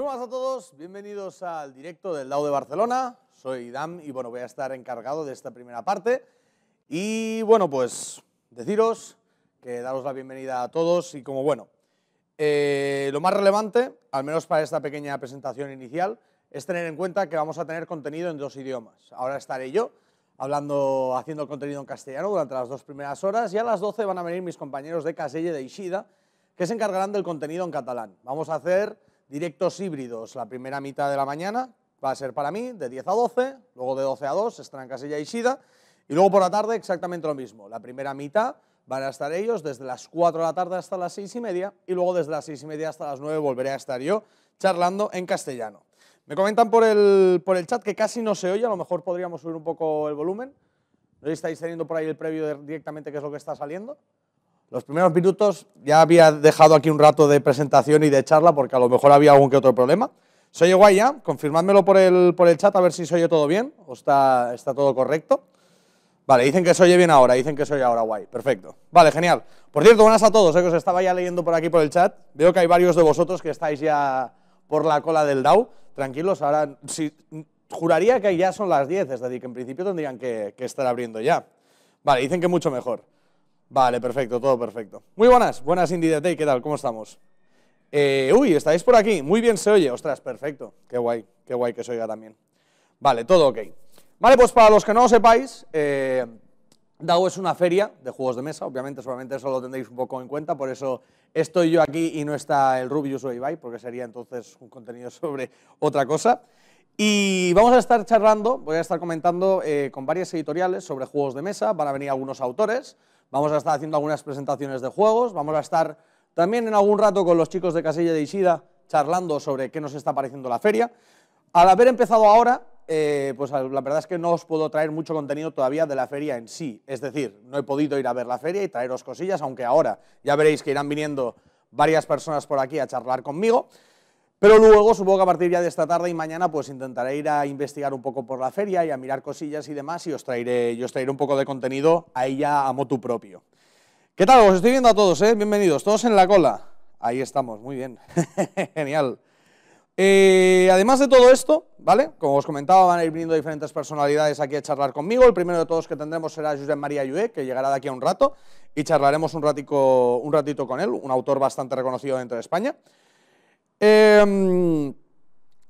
Muy buenas a todos, bienvenidos al directo del lado de Barcelona. Soy Dam y bueno, voy a estar encargado de esta primera parte. Y bueno, pues deciros que daros la bienvenida a todos y como bueno, eh, lo más relevante, al menos para esta pequeña presentación inicial, es tener en cuenta que vamos a tener contenido en dos idiomas. Ahora estaré yo hablando, haciendo contenido en castellano durante las dos primeras horas y a las 12 van a venir mis compañeros de Caselle de Ishida que se encargarán del contenido en catalán. Vamos a hacer Directos híbridos, la primera mitad de la mañana va a ser para mí de 10 a 12, luego de 12 a 2 estarán Casilla y Sida, y luego por la tarde exactamente lo mismo. La primera mitad van a estar ellos desde las 4 de la tarde hasta las 6 y media, y luego desde las 6 y media hasta las 9 volveré a estar yo charlando en castellano. Me comentan por el, por el chat que casi no se oye, a lo mejor podríamos subir un poco el volumen. ¿No estáis teniendo por ahí el previo directamente qué es lo que está saliendo? Los primeros minutos ya había dejado aquí un rato de presentación y de charla porque a lo mejor había algún que otro problema. Soy oye guay ya? Confirmádmelo por el, por el chat a ver si soy yo todo bien o está, está todo correcto. Vale, dicen que se oye bien ahora, dicen que soy oye ahora guay. Perfecto. Vale, genial. Por cierto, buenas a todos, eh, que os estaba ya leyendo por aquí por el chat. Veo que hay varios de vosotros que estáis ya por la cola del DAO. Tranquilos, ahora si, juraría que ya son las 10, es decir, que en principio tendrían que estar abriendo ya. Vale, dicen que mucho mejor. Vale, perfecto, todo perfecto. Muy buenas, buenas Indie ¿qué tal? ¿Cómo estamos? Eh, uy, estáis por aquí, muy bien se oye, ostras, perfecto, qué guay, qué guay que se oiga también. Vale, todo ok. Vale, pues para los que no lo sepáis, eh, DAO es una feria de juegos de mesa, obviamente, solamente eso lo tendréis un poco en cuenta, por eso estoy yo aquí y no está el Rubius o Ibai, porque sería entonces un contenido sobre otra cosa. Y vamos a estar charlando, voy a estar comentando eh, con varias editoriales sobre juegos de mesa, van a venir algunos autores, Vamos a estar haciendo algunas presentaciones de juegos, vamos a estar también en algún rato con los chicos de Casilla de Isida charlando sobre qué nos está pareciendo la feria. Al haber empezado ahora, eh, pues la verdad es que no os puedo traer mucho contenido todavía de la feria en sí. Es decir, no he podido ir a ver la feria y traeros cosillas, aunque ahora ya veréis que irán viniendo varias personas por aquí a charlar conmigo. Pero luego, supongo que a partir ya de esta tarde y mañana, pues intentaré ir a investigar un poco por la feria y a mirar cosillas y demás y os traeré, os un poco de contenido a ella a motu propio. ¿Qué tal? Os estoy viendo a todos, ¿eh? Bienvenidos, todos en la cola. Ahí estamos, muy bien. Genial. Eh, además de todo esto, ¿vale? Como os comentaba, van a ir viniendo diferentes personalidades aquí a charlar conmigo. El primero de todos que tendremos será José María Llué, que llegará de aquí a un rato y charlaremos un, ratico, un ratito con él, un autor bastante reconocido dentro de España. Em,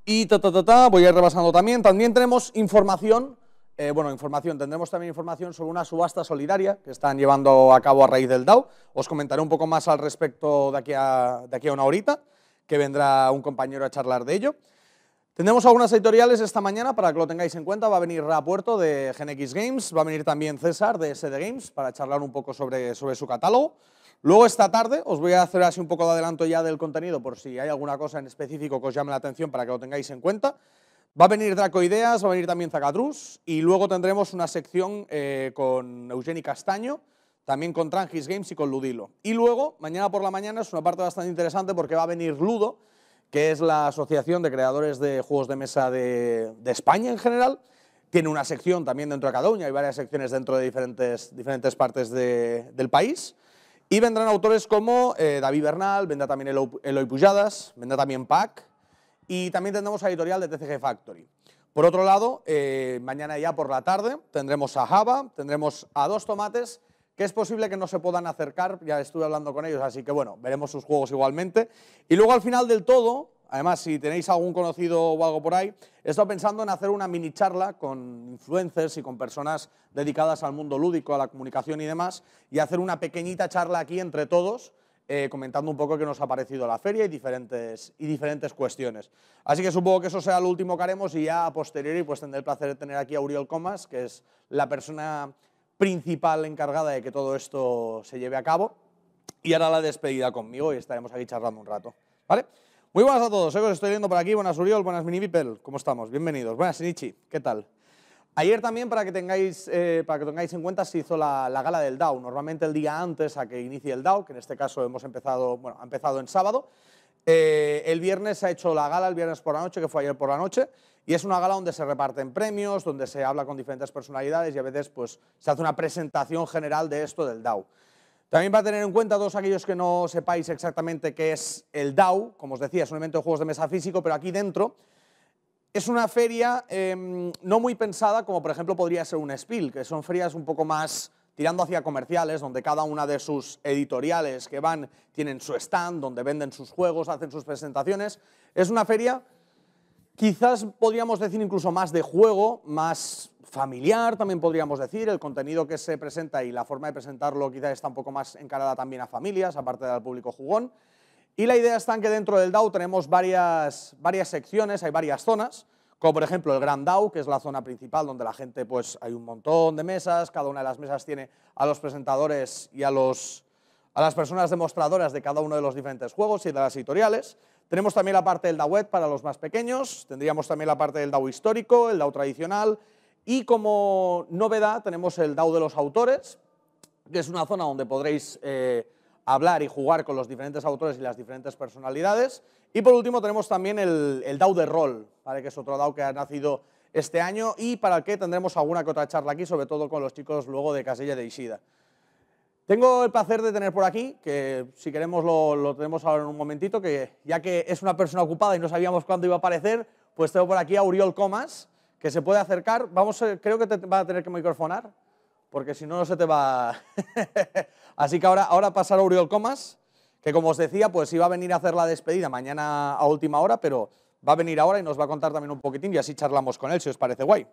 y ta, ta, voy a ir rebasando también. También tenemos información, eh, bueno, información, tendremos también información sobre una subasta solidaria que están llevando a cabo a raíz del DAO. Os comentaré un poco más al respecto de aquí a, de aquí a una horita, que vendrá un compañero a charlar de ello. Tendremos algunas editoriales esta mañana para que lo tengáis en cuenta. Va a venir Puerto de GenX Games, va a venir también César de SD Games para charlar un poco sobre, sobre su catálogo. Luego esta tarde os voy a hacer así un poco de adelanto ya del contenido por si hay alguna cosa en específico que os llame la atención para que lo tengáis en cuenta. Va a venir Draco Ideas, va a venir también Zacatruz y luego tendremos una sección eh, con Eugeni Castaño, también con Trangis Games y con Ludilo. Y luego, mañana por la mañana es una parte bastante interesante porque va a venir Ludo, que es la Asociación de Creadores de Juegos de Mesa de, España en general, tiene una sección también dentro de Cadoña, hay varias secciones dentro de diferentes, partes del país. Y vendrán autores como eh, David Bernal, vendrá también el Eloy Pujadas, vendrá también Pac, y también tendremos editorial de TCG Factory. Por otro lado, eh, mañana ya por la tarde tendremos a Java, tendremos a Dos Tomates, que es posible que no se puedan acercar, ya estuve hablando con ellos, así que bueno, veremos sus juegos igualmente. Y luego al final del todo, Además, si tenéis algún conocido o algo por ahí, he estado pensando en hacer una mini charla con influencers y con personas dedicadas al mundo lúdico, a la comunicación y demás, y hacer una pequeñita charla aquí entre todos, eh, comentando un poco qué nos ha parecido la feria y diferentes, y diferentes cuestiones. Así que supongo que eso sea lo último que haremos y ya a posteriori pues tendré el placer de tener aquí a Uriel Comas, que es la persona principal encargada de que todo esto se lleve a cabo, y ahora la despedida conmigo y estaremos aquí charlando un rato. ¿Vale? Muy buenas a todos, os estoy viendo por aquí. Buenas Uriol, buenas Mini People, ¿cómo estamos? Bienvenidos. Buenas Nichi, ¿qué tal? Ayer también, para que tengáis, eh, para que tengáis en cuenta, se hizo la, gala del DAO. Normalmente el día antes a que inicie el DAO, que en este caso hemos empezado, bueno, ha empezado en sábado. Eh, el viernes se ha hecho la gala, el viernes por la noche, que fue ayer por la noche. Y es una gala donde se reparten premios, donde se habla con diferentes personalidades y a veces pues, se hace una presentación general de esto del DAO. También va a tener en cuenta todos aquellos que no sepáis exactamente qué es el DAO, como os decía, es un evento de juegos de mesa físico, pero aquí dentro es una feria em, no muy pensada, como por ejemplo podría ser un Spiel, que son ferias un poco más tirando hacia comerciales, donde cada una de sus editoriales que van tienen su stand, donde venden sus juegos, hacen sus presentaciones. Es una feria, quizás podríamos decir incluso más de juego, más familiar, también podríamos decir, el contenido que se presenta y la forma de presentarlo quizás está un poco más encarada también a familias, aparte del público jugón. Y la idea está en que dentro del DAO tenemos varias, varias secciones, hay varias zonas, como por ejemplo el Gran DAO, que es la zona principal donde la gente, pues hay un montón de mesas, cada una de las mesas tiene a los presentadores y a, los, a las personas demostradoras de cada uno de los diferentes juegos y de las editoriales. Tenemos también la parte del DAO web para los más pequeños, tendríamos también la parte del DAO histórico, el DAO tradicional, y como novedad tenemos el DAO de los autores, que es una zona donde podréis eh, hablar y jugar con los diferentes autores y las diferentes personalidades. Y por último tenemos también el, DAO de rol, ¿vale? que es otro DAO que ha nacido este año y para el que tendremos alguna que otra charla aquí, sobre todo con los chicos luego de casilla de Isida. Tengo el placer de tener por aquí, que si queremos lo, lo, tenemos ahora en un momentito, que ya que es una persona ocupada y no sabíamos cuándo iba a aparecer, pues tengo por aquí a Uriol Comas, que se puede acercar. Vamos, eh, creo que te va a tener que microfonar, porque si no, no se te va. Así que ahora, ahora a Uriol Comas, que como os decía, pues iba a venir a hacer la despedida mañana a última hora, pero va a venir ahora y nos va a contar también un poquitín y así charlamos con él, si os parece guay.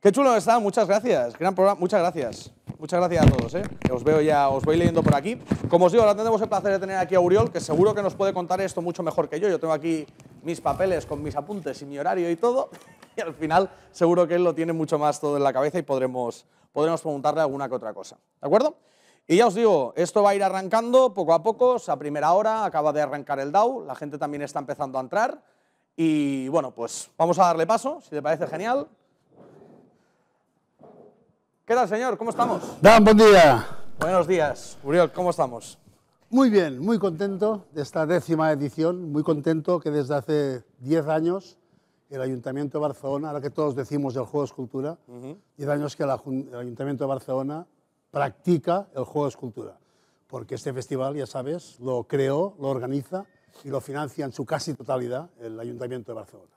Qué chulo está, muchas gracias. Gran programa, muchas gracias. Muchas gracias a todos, ¿eh? Os veo ya, os voy leyendo por aquí. Como os digo, ahora tendremos el placer de tener aquí a Uriol, que seguro que nos puede contar esto mucho mejor que yo. Yo tengo aquí mis papeles con mis apuntes y mi horario y todo. y al final seguro que él lo tiene mucho más todo en la cabeza y podremos, podremos preguntarle alguna que otra cosa. ¿De acuerdo? Y ya os digo, esto va a ir arrancando poco a poco, a primera hora acaba de arrancar el DAO, la gente también está empezando a entrar y bueno, pues vamos a darle paso, si te parece genial. ¿Qué tal, señor? ¿Cómo estamos? Dan, buen día. Buenos días. Uriel, ¿cómo estamos? Muy bien, muy contento de esta décima edición, muy contento que desde hace 10 años el Ayuntamiento de Barcelona, ahora que todos decimos el juego de Escultura, y el es que el, Ayuntamiento de Barcelona practica el juego de Escultura, Porque este festival, ya sabes, lo creó, lo organiza y lo financia en su casi totalidad el Ayuntamiento de Barcelona.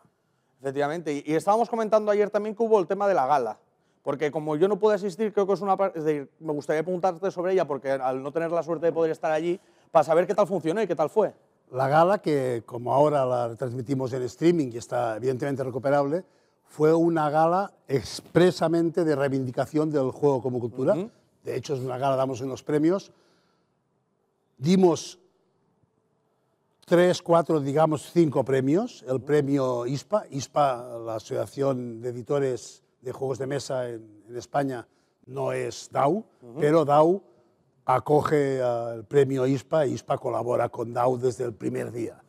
Efectivamente, y estábamos comentando ayer también que hubo el tema de la gala, porque como yo no pude asistir, creo que es una... me gustaría preguntarte sobre ella, porque al no tener la suerte de poder estar allí, para saber qué tal funcionó y qué tal fue. La gala, que como ahora la transmitimos en streaming y está evidentemente recuperable, fue una gala expresamente de reivindicación del juego como cultura. De hecho, es una gala, damos unos premios. Dimos tres, cuatro, digamos cinco premios. El premio ISPA, ISPA, la Asociación de Editores de Juegos de Mesa en, España, no es DAO, pero DAO acoge el premio ISPA, ISPA colabora con DAO desde el primer día.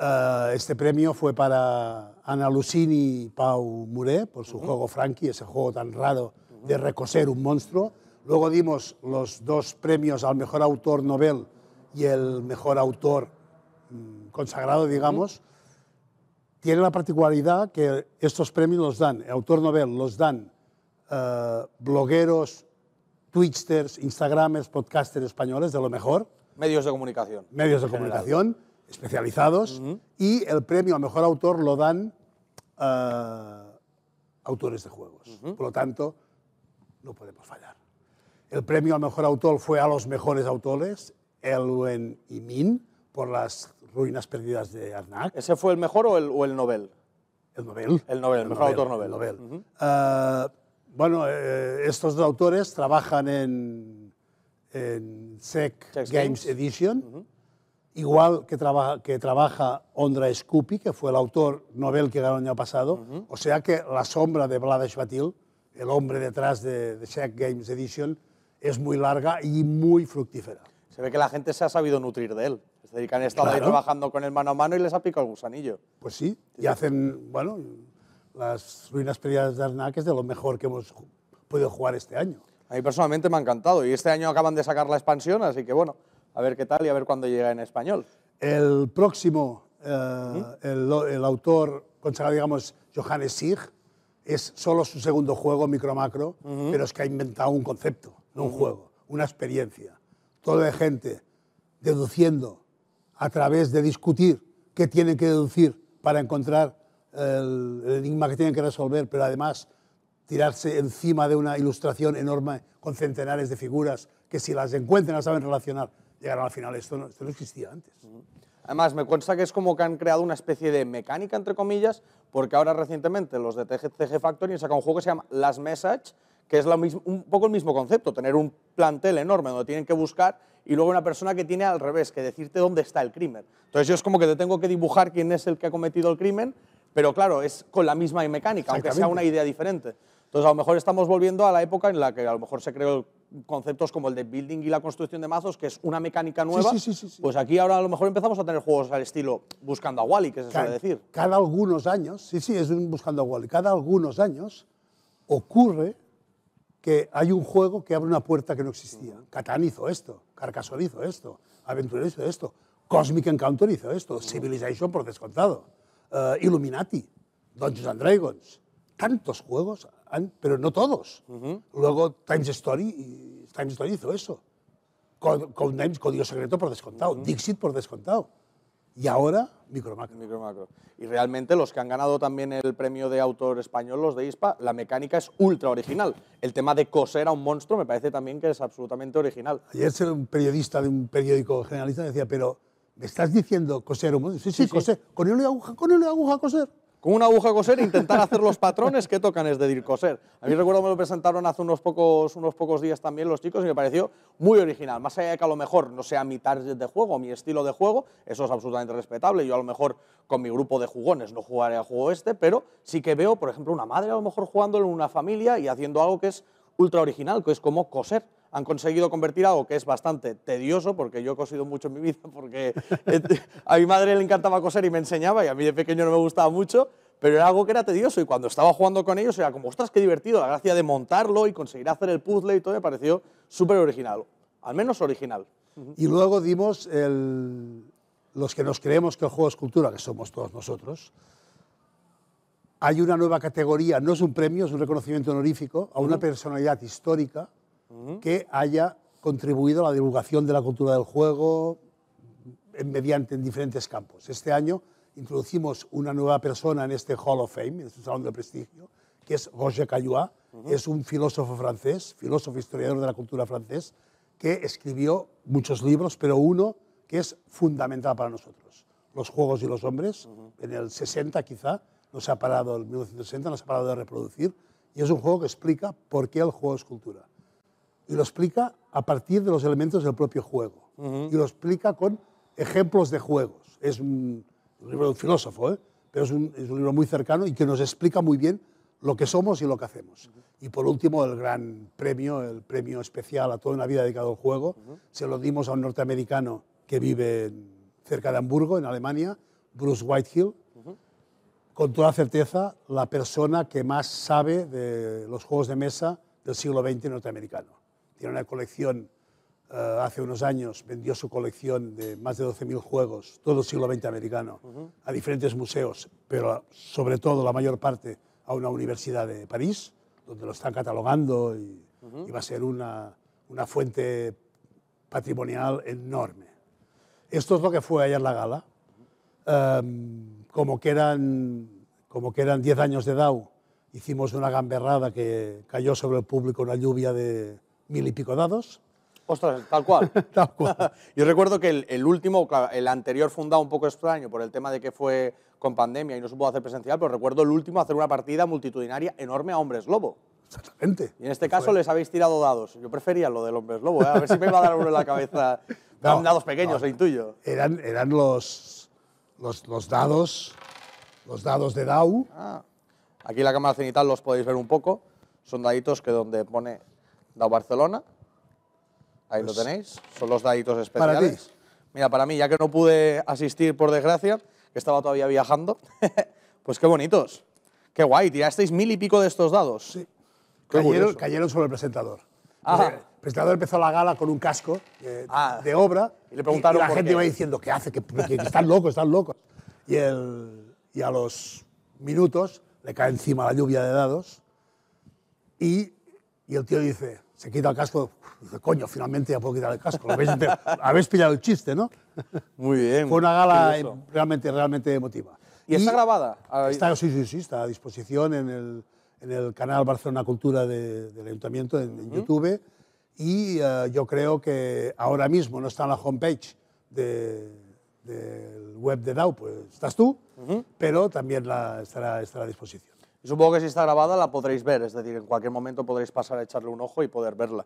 Eh, este premio fue para Ana Lucini y Pau Muré por su juego Frankie, ese juego tan raro de recoser un monstruo. Luego dimos los dos premios al mejor autor novel y el mejor autor mm, consagrado, digamos. Tiene la particularidad que estos premios los dan, el autor novel, los dan eh, blogueros Twitchers, Instagramers, podcasters españoles, de lo mejor. Medios de comunicación. Medios de comunicación especializados. Y el premio a mejor autor lo dan eh, autores de juegos. Por lo tanto, no podemos fallar. El premio a mejor autor fue a los mejores autores, Elwen y Min, por las ruinas perdidas de Arnak. ¿Ese fue el mejor o el, el Nobel? El Nobel. El Nobel, el, mejor autor Nobel. Nobel. Bueno, eh, estos dos autores trabajan en, en Sec Games, Edition, igual que, que trabaja Ondra Scoopy, que fue el autor Nobel que ganó el año pasado. O sea que la sombra de Vlad Batil, el hombre detrás de, de Sec Games Edition, es muy larga y muy fructífera. Se ve que la gente se ha sabido nutrir de él. Es decir, que han estado trabajando con él mano a mano y les ha picado el gusanillo. Pues sí, y hacen, bueno, las ruinas perdidas de Arnak es de lo mejor que hemos podido jugar este año. A mí personalmente me ha encantado y este año acaban de sacar la expansión, así que bueno, a ver qué tal y a ver cuándo llega en español. El próximo, eh, el, autor consagrado, digamos, Johannes Sieg es solo su segundo juego, Micro Macro, pero es que ha inventado un concepto, no un juego, una experiencia. Todo de gente deduciendo a través de discutir qué tienen que deducir para encontrar el, enigma que tienen que resolver, pero además tirarse encima de una ilustración enorme con centenares de figuras que si las encuentran, las saben relacionar, llegarán al final. Esto no, esto no existía antes. Además, me consta que es como que han creado una especie de mecánica, entre comillas, porque ahora recientemente los de TG, Factory han sacado un juego que se llama Last Message, que es un poco el mismo concepto, tener un plantel enorme donde tienen que buscar y luego una persona que tiene al revés, que decirte dónde está el crimen. Entonces yo es como que te tengo que dibujar quién es el que ha cometido el crimen pero claro, es con la misma mecánica, aunque sea una idea diferente. Entonces, a lo mejor estamos volviendo a la época en la que a lo mejor se creó conceptos como el de building y la construcción de mazos, que es una mecánica nueva. pues aquí ahora a lo mejor empezamos a tener juegos al estilo Buscando a Wally, que se suele decir. Cada algunos años, sí, sí, es un Buscando a Wally, cada algunos años ocurre que hay un juego que abre una puerta que no existía. Catán hizo esto, Carcassonne hizo esto, Aventurero hizo esto, Cosmic Encounter hizo esto, Civilization por descontado. Eh, Illuminati, Dungeons and Dragons. Tantos juegos, pero no todos. Luego Times Story, Times Story hizo eso. con Names, Código Secreto por descontado, Dixit por descontado. Y ahora Micromacro. Micromacro. Y realmente los que han ganado también el premio de autor español, los de ISPA, la mecánica es ultra original. El tema de coser a un monstruo me parece también que es absolutamente original. Ayer un periodista de un periódico generalista decía, pero ¿Me estás diciendo coser un Sí, sí, coser. Con una aguja, con aguja coser. Con una aguja coser, e intentar hacer los patrones que tocan, es decir, coser. A mí recuerdo me lo presentaron hace unos pocos, unos pocos días también los chicos y me pareció muy original. Más allá de que a lo mejor no sea mi target de juego, mi estilo de juego, eso es absolutamente respetable. Yo a lo mejor con mi grupo de jugones no jugaré a juego este, pero sí que veo, por ejemplo, una madre a lo mejor jugándolo en una familia y haciendo algo que es ultra original, que es como coser han conseguido convertir algo que es bastante tedioso, porque yo he cosido mucho en mi vida, porque eh, a mi madre le encantaba coser y me enseñaba, y a mí de pequeño no me gustaba mucho, pero era algo que era tedioso y cuando estaba jugando con ellos era como, ostras, qué divertido, la gracia de montarlo y conseguir hacer el puzzle y todo me pareció súper original, al menos original. Y luego dimos los que nos creemos que el juego es cultura, que somos todos nosotros, hay una nueva categoría, no es un premio, es un reconocimiento honorífico a una personalidad histórica que haya contribuido a la divulgación de la cultura del juego eh, mediante en diferentes campos. Este año introducimos una nueva persona en este Hall of Fame, en este Salón de Prestigio, que es Roger Caillois, es un filósofo francés, filósofo historiador de la cultura francés, que escribió muchos libros, pero uno que es fundamental para nosotros, Los Juegos y los Hombres, en el 60 quizá, nos ha parado, en 1960 nos ha parado de reproducir, y es un juego que explica por qué el juego es cultura y lo explica a partir de los elementos del propio juego. Y lo explica con ejemplos de juegos. Es un, libro de un filósofo, ¿eh? pero es un, libro muy cercano y que nos explica muy bien lo que somos y lo que hacemos. Y por último, el gran premio, el premio especial a toda una vida dedicado al juego, se lo dimos a un norteamericano que vive cerca de Hamburgo, en Alemania, Bruce Whitehill, con toda certeza la persona que más sabe de los juegos de mesa del siglo XX norteamericano tiene una colección, eh, hace unos años vendió su colección de más de 12.000 juegos, todo siglo XX americano, a diferentes museos, pero sobre todo la mayor parte a una universidad de París, donde lo están catalogando y, va a ser una, una fuente patrimonial enorme. Esto es lo que fue ayer la gala. Em, como que eran como que eran 10 años de DAO, hicimos una gamberrada que cayó sobre el público una lluvia de, mil y pico dados. Ostras, tal cual. tal cual. Yo recuerdo que el, último, el anterior fundado un poco extraño por el tema de que fue con pandemia y no se pudo hacer presencial, pero recuerdo el último hacer una partida multitudinaria enorme a hombres lobo. Exactamente. Y en este caso les habéis tirado dados. Yo prefería lo del hombres lobo, ¿eh? a ver si me iba a dar uno en la cabeza. No, dados pequeños, no, intuyo. Eran, eran los, los, los, dados, los dados de DAO. Ah. Aquí en la cámara cenital los podéis ver un poco. Son daditos que donde pone Barcelona. Ahí lo pues tenéis, son los daditos especiales. Mira, para mí, ya que no pude asistir por desgracia, que estaba todavía viajando, pues qué bonitos. Qué guay, tirasteis mil y pico de estos dados. Sí. Cayeron, sobre el presentador. Ah. El presentador empezó la gala con un casco de ah. obra y, le preguntaron la gente iba diciendo, ¿qué hace? Que, están locos, están locos. Y, a los minutos le cae encima la lluvia de dados y, y el tío dice, se quita el casco, dice, coño, finalmente ya puedo quitar el casco. Habéis, pillado el chiste, ¿no? Muy bien. Fue una gala realmente, realmente emotiva. ¿Y, está grabada? Está, sí, sí, sí, está a disposición en el, canal Barcelona Cultura del Ayuntamiento, en, YouTube. Y eh, yo creo que ahora mismo no está en la homepage del web de DAO, pues estás tú, pero también estará, estará a disposición supongo que si está grabada la podréis ver, es decir, en cualquier momento podréis pasar a echarle un ojo y poder verla.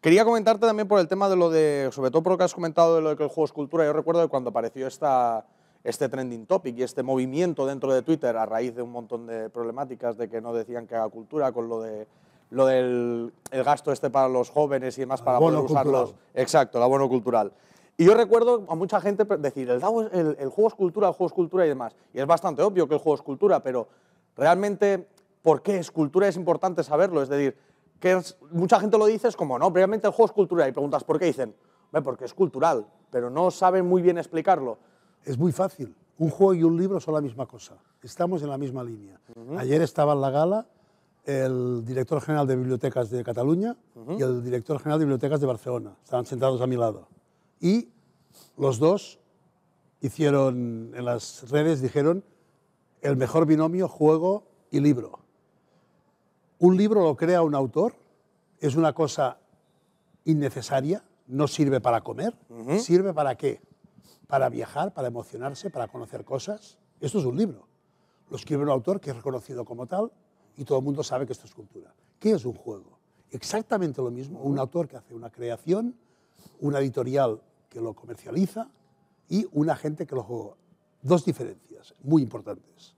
Quería comentarte también por el tema de lo de, sobre todo por lo que has comentado de lo de que el juego es cultura, yo recuerdo cuando apareció esta, este trending topic y este movimiento dentro de Twitter a raíz de un montón de problemáticas de que no decían que haga cultura con lo de lo del gasto este para los jóvenes y demás para poder usarlos. Exacto, el abono cultural. Y yo recuerdo a mucha gente decir, el, el, juego es cultura, el juego es cultura y demás. Y es bastante obvio que el juego es cultura, pero realmente por qué es cultura es importante saberlo. Es decir, que mucha gente lo dice, es como, no, previamente el juego es cultural. Y preguntas, ¿por qué? dicen, porque es cultural, pero no saben muy bien explicarlo. Es muy fácil. Un juego y un libro son la misma cosa. Estamos en la misma línea. Ayer estaba en la gala el director general de bibliotecas de Cataluña y el director general de bibliotecas de Barcelona. Estaban sentados a mi lado. Y los dos hicieron, en las redes dijeron el mejor binomio juego y libro. Un libro lo crea un autor, es una cosa innecesaria, no sirve para comer, sirve para qué? Para viajar, para emocionarse, para conocer cosas. Esto es un libro. Lo escribe un autor que es reconocido como tal y todo el mundo sabe que esto es cultura. ¿Qué es un juego? Exactamente lo mismo. Un autor que hace una creación, una editorial que lo comercializa y una gente que lo juega dos diferencias muy importantes.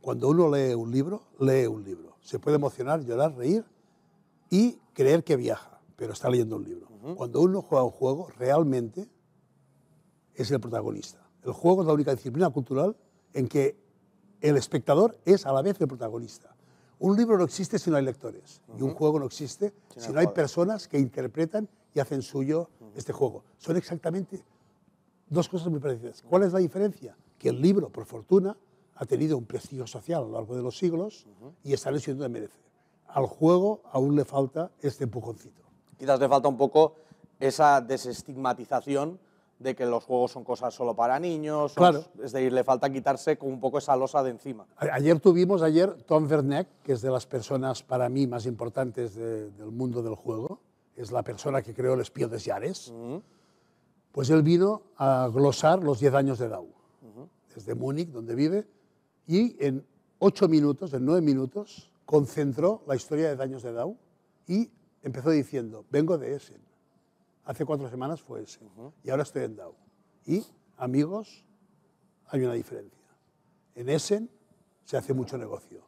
Cuando uno lee un libro, lee un libro. Se puede emocionar, llorar, reír y creer que viaja, pero está leyendo un libro. Cuando uno juega un juego, realmente es el protagonista. El juego es la única disciplina cultural en que el espectador es a la vez el protagonista. Un libro no existe si no hay lectores y un juego no existe si, no hay personas que interpretan y hacen suyo este juego. Son exactamente dos cosas muy parecidas. ¿Cuál es la diferencia? que el libro, por fortuna, ha tenido un prestigio social a lo largo de los siglos y está recibiendo de merece. Al juego aún le falta este empujoncito. Quizás le falta un poco esa desestigmatización de que los juegos son cosas solo para niños. claro. Es decir, le falta quitarse como un poco esa losa de encima. Ayer tuvimos, ayer, Tom Verneck, que es de las personas para mí más importantes del mundo del juego, es la persona que creó el Espío de Yares, pues él vino a glosar los 10 años de DAO desde Múnich, donde vive, y en ocho minutos, en nueve minutos, concentró la historia de daños de Dow y empezó diciendo, vengo de Essen. Hace cuatro semanas fue Essen y ahora estoy en Dow. Y, amigos, hay una diferencia. En Essen se hace mucho negocio.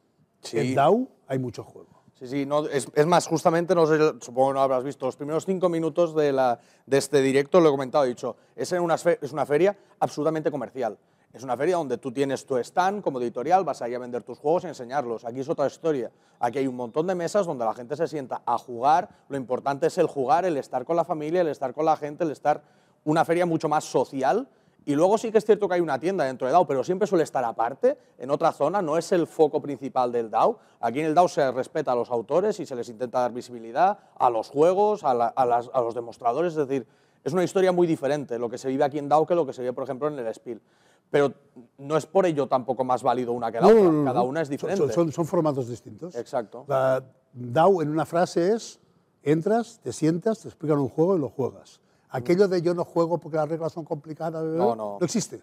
En Dow hay mucho juego. Sí, sí, no, es, más, justamente, supongo que no habrás visto, los primeros cinco minutos de, este directo lo he comentado, he dicho, es una feria absolutamente comercial. Es una feria donde tú tienes tu stand como editorial, vas ir a vender tus juegos y enseñarlos. Aquí es otra historia. Aquí hay un montón de mesas donde la gente se sienta a jugar. Lo importante es el jugar, el estar con la familia, el estar con la gente, el estar... Una feria mucho más social. Y luego sí que es cierto que hay una tienda dentro de DAO, pero siempre suele estar aparte, en otra zona, no es el foco principal del DAO. Aquí en el DAO se respeta a los autores y se les intenta dar visibilidad, a los juegos, a, los demostradores, es decir, es una historia muy diferente lo que se vive aquí en DAO que lo que se vive, por ejemplo, en el Spiel pero no es por ello tampoco más válido una que la otra. Cada una es diferente. Son, formatos distintos. Exacto. La DAO en una frase es, entras, te sientas, te explican un juego y lo juegas. Mm. Aquello de yo no juego porque las reglas son complicadas, no existe.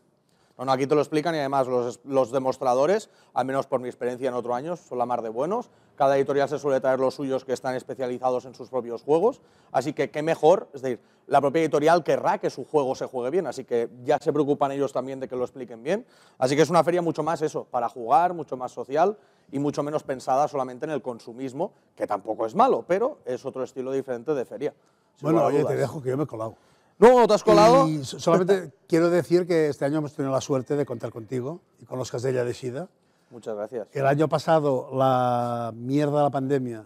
Bueno, aquí te lo explican y además los, demostradores, al menos por mi experiencia en otro año, son la mar de buenos. Cada editorial se suele traer los suyos que están especializados en sus propios juegos. Así que qué mejor, es decir, la propia editorial querrá que su juego se juegue bien, así que ya se preocupan ellos también de que lo expliquen bien. Así que es una feria mucho más eso, para jugar, mucho más social y mucho menos pensada solamente en el consumismo, que tampoco es malo, pero es otro estilo diferente de feria. Bueno, oye, te dejo que yo me he no, te has colado. Y solamente quiero decir que este año hemos tenido la suerte de contar contigo y con los Casella de Sida. Muchas gracias. El año pasado la mierda de la pandemia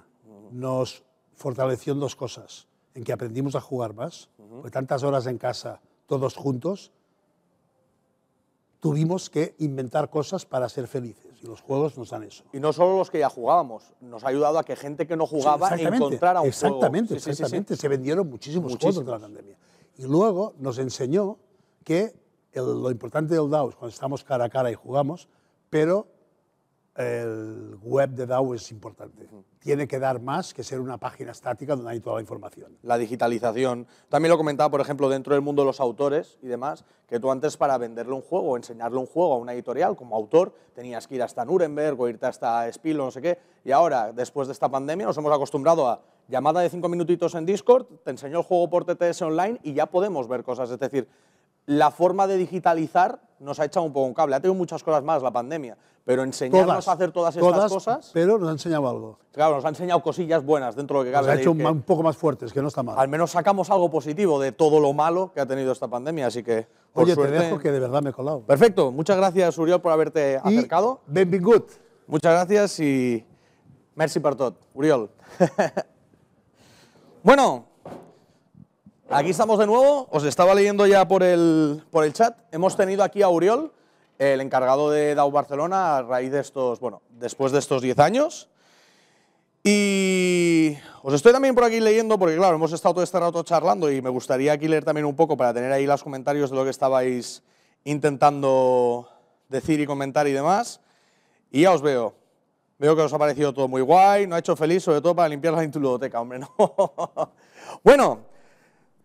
nos fortaleció en dos cosas, en que aprendimos a jugar más, por tantas horas en casa, todos juntos, tuvimos que inventar cosas para ser felices. Y los juegos nos dan eso. Y no solo los que ya jugábamos, nos ha ayudado a que gente que no jugaba encontrara un exactamente, juego. Exactamente, Se vendieron muchísimos, muchísimos, juegos durante la pandemia. Y luego nos enseñó que lo importante del DAO es cuando estamos cara a cara y jugamos, pero el web de DAO es importante. Tiene que dar más que ser una página estática donde hay toda la información. La digitalización. También lo comentaba, por ejemplo, dentro del mundo de los autores y demás, que tú antes para venderle un juego o enseñarle un juego a una editorial como autor tenías que ir hasta Nuremberg o irte hasta Spiel o no sé qué. Y ahora, después de esta pandemia, nos hemos acostumbrado a llamada de cinco minutitos en Discord, te enseñó el juego por TTS Online y ya podemos ver cosas. Es decir, la forma de digitalizar nos ha echado un poco un cable. Ha tenido muchas cosas más la pandemia, pero enseñarnos a hacer todas, estas cosas... pero nos ha enseñado algo. Claro, nos ha enseñado cosillas buenas dentro de lo que cabe. Nos ha hecho un, poco más fuertes, que no está mal. Al menos sacamos algo positivo de todo lo malo que ha tenido esta pandemia, así que... Oye, suerte, te dejo que de verdad me he colado. Perfecto. Muchas gracias, Uriol, por haberte y acercado. good. Muchas gracias y merci por todo, Uriol. Bueno, aquí estamos de nuevo. Os estaba leyendo ya por el, por el chat. Hemos tenido aquí a Uriol, el encargado de DAO Barcelona, a raíz de estos, bueno, después de estos 10 años. Y os estoy también por aquí leyendo, porque claro, hemos estado todo este rato charlando y me gustaría aquí leer también un poco para tener ahí los comentarios de lo que estabais intentando decir y comentar y demás. Y ya os veo. Veo que os ha parecido todo muy guay, nos ha hecho feliz, sobre todo para limpiar la biblioteca, hombre, bueno,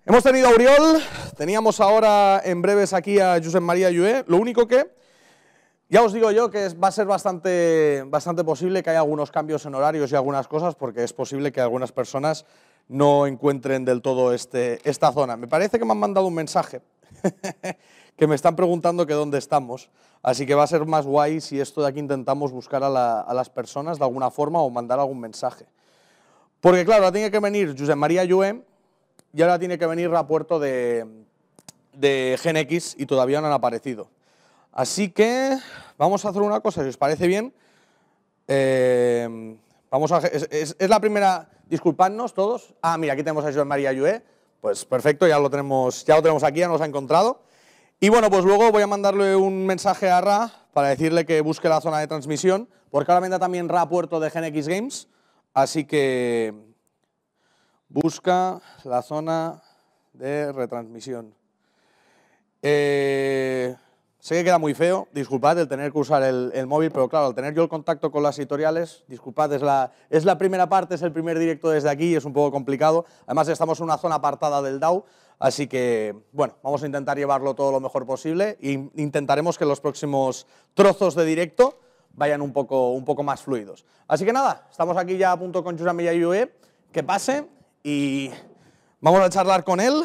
hemos tenido a Oriol, teníamos ahora en breves aquí a Josep María Llué, lo único que, ya os digo yo que va a ser bastante, bastante posible que haya algunos cambios en horarios y algunas cosas, porque es posible que algunas personas no encuentren del todo este, esta zona. Me parece que me han mandado un mensaje, que me están preguntando que dónde estamos. Así que va a ser más guay si esto de aquí intentamos buscar a, las personas de alguna forma o mandar algún mensaje. Porque claro, ahora tiene que venir José María Llue y ahora tiene que venir Rapuerto de, de Gen y todavía no han aparecido. Así que vamos a hacer una cosa, si os parece bien. Eh, vamos a, es, la primera... Disculpadnos todos. Ah, mira, aquí tenemos a José María Llue pues perfecto, ya lo tenemos, ya tenemos aquí, ya nos ha encontrado. Y bueno, pues luego voy a mandarle un mensaje a Ra para decirle que busque la zona de transmisión, porque ahora vendrá también Ra puerto de GenX Games, así que busca la zona de retransmisión. Eh, Sé que queda muy feo, disculpad el tener que usar el, móvil, pero claro, al tener yo el contacto con las editoriales, disculpad, es la, es la primera parte, es el primer directo desde aquí, es un poco complicado. Además, estamos en una zona apartada del DAO, así que, bueno, vamos a intentar llevarlo todo lo mejor posible e intentaremos que los próximos trozos de directo vayan un poco, un poco más fluidos. Así que nada, estamos aquí ya a punto con y UE. que pase y vamos a charlar con él.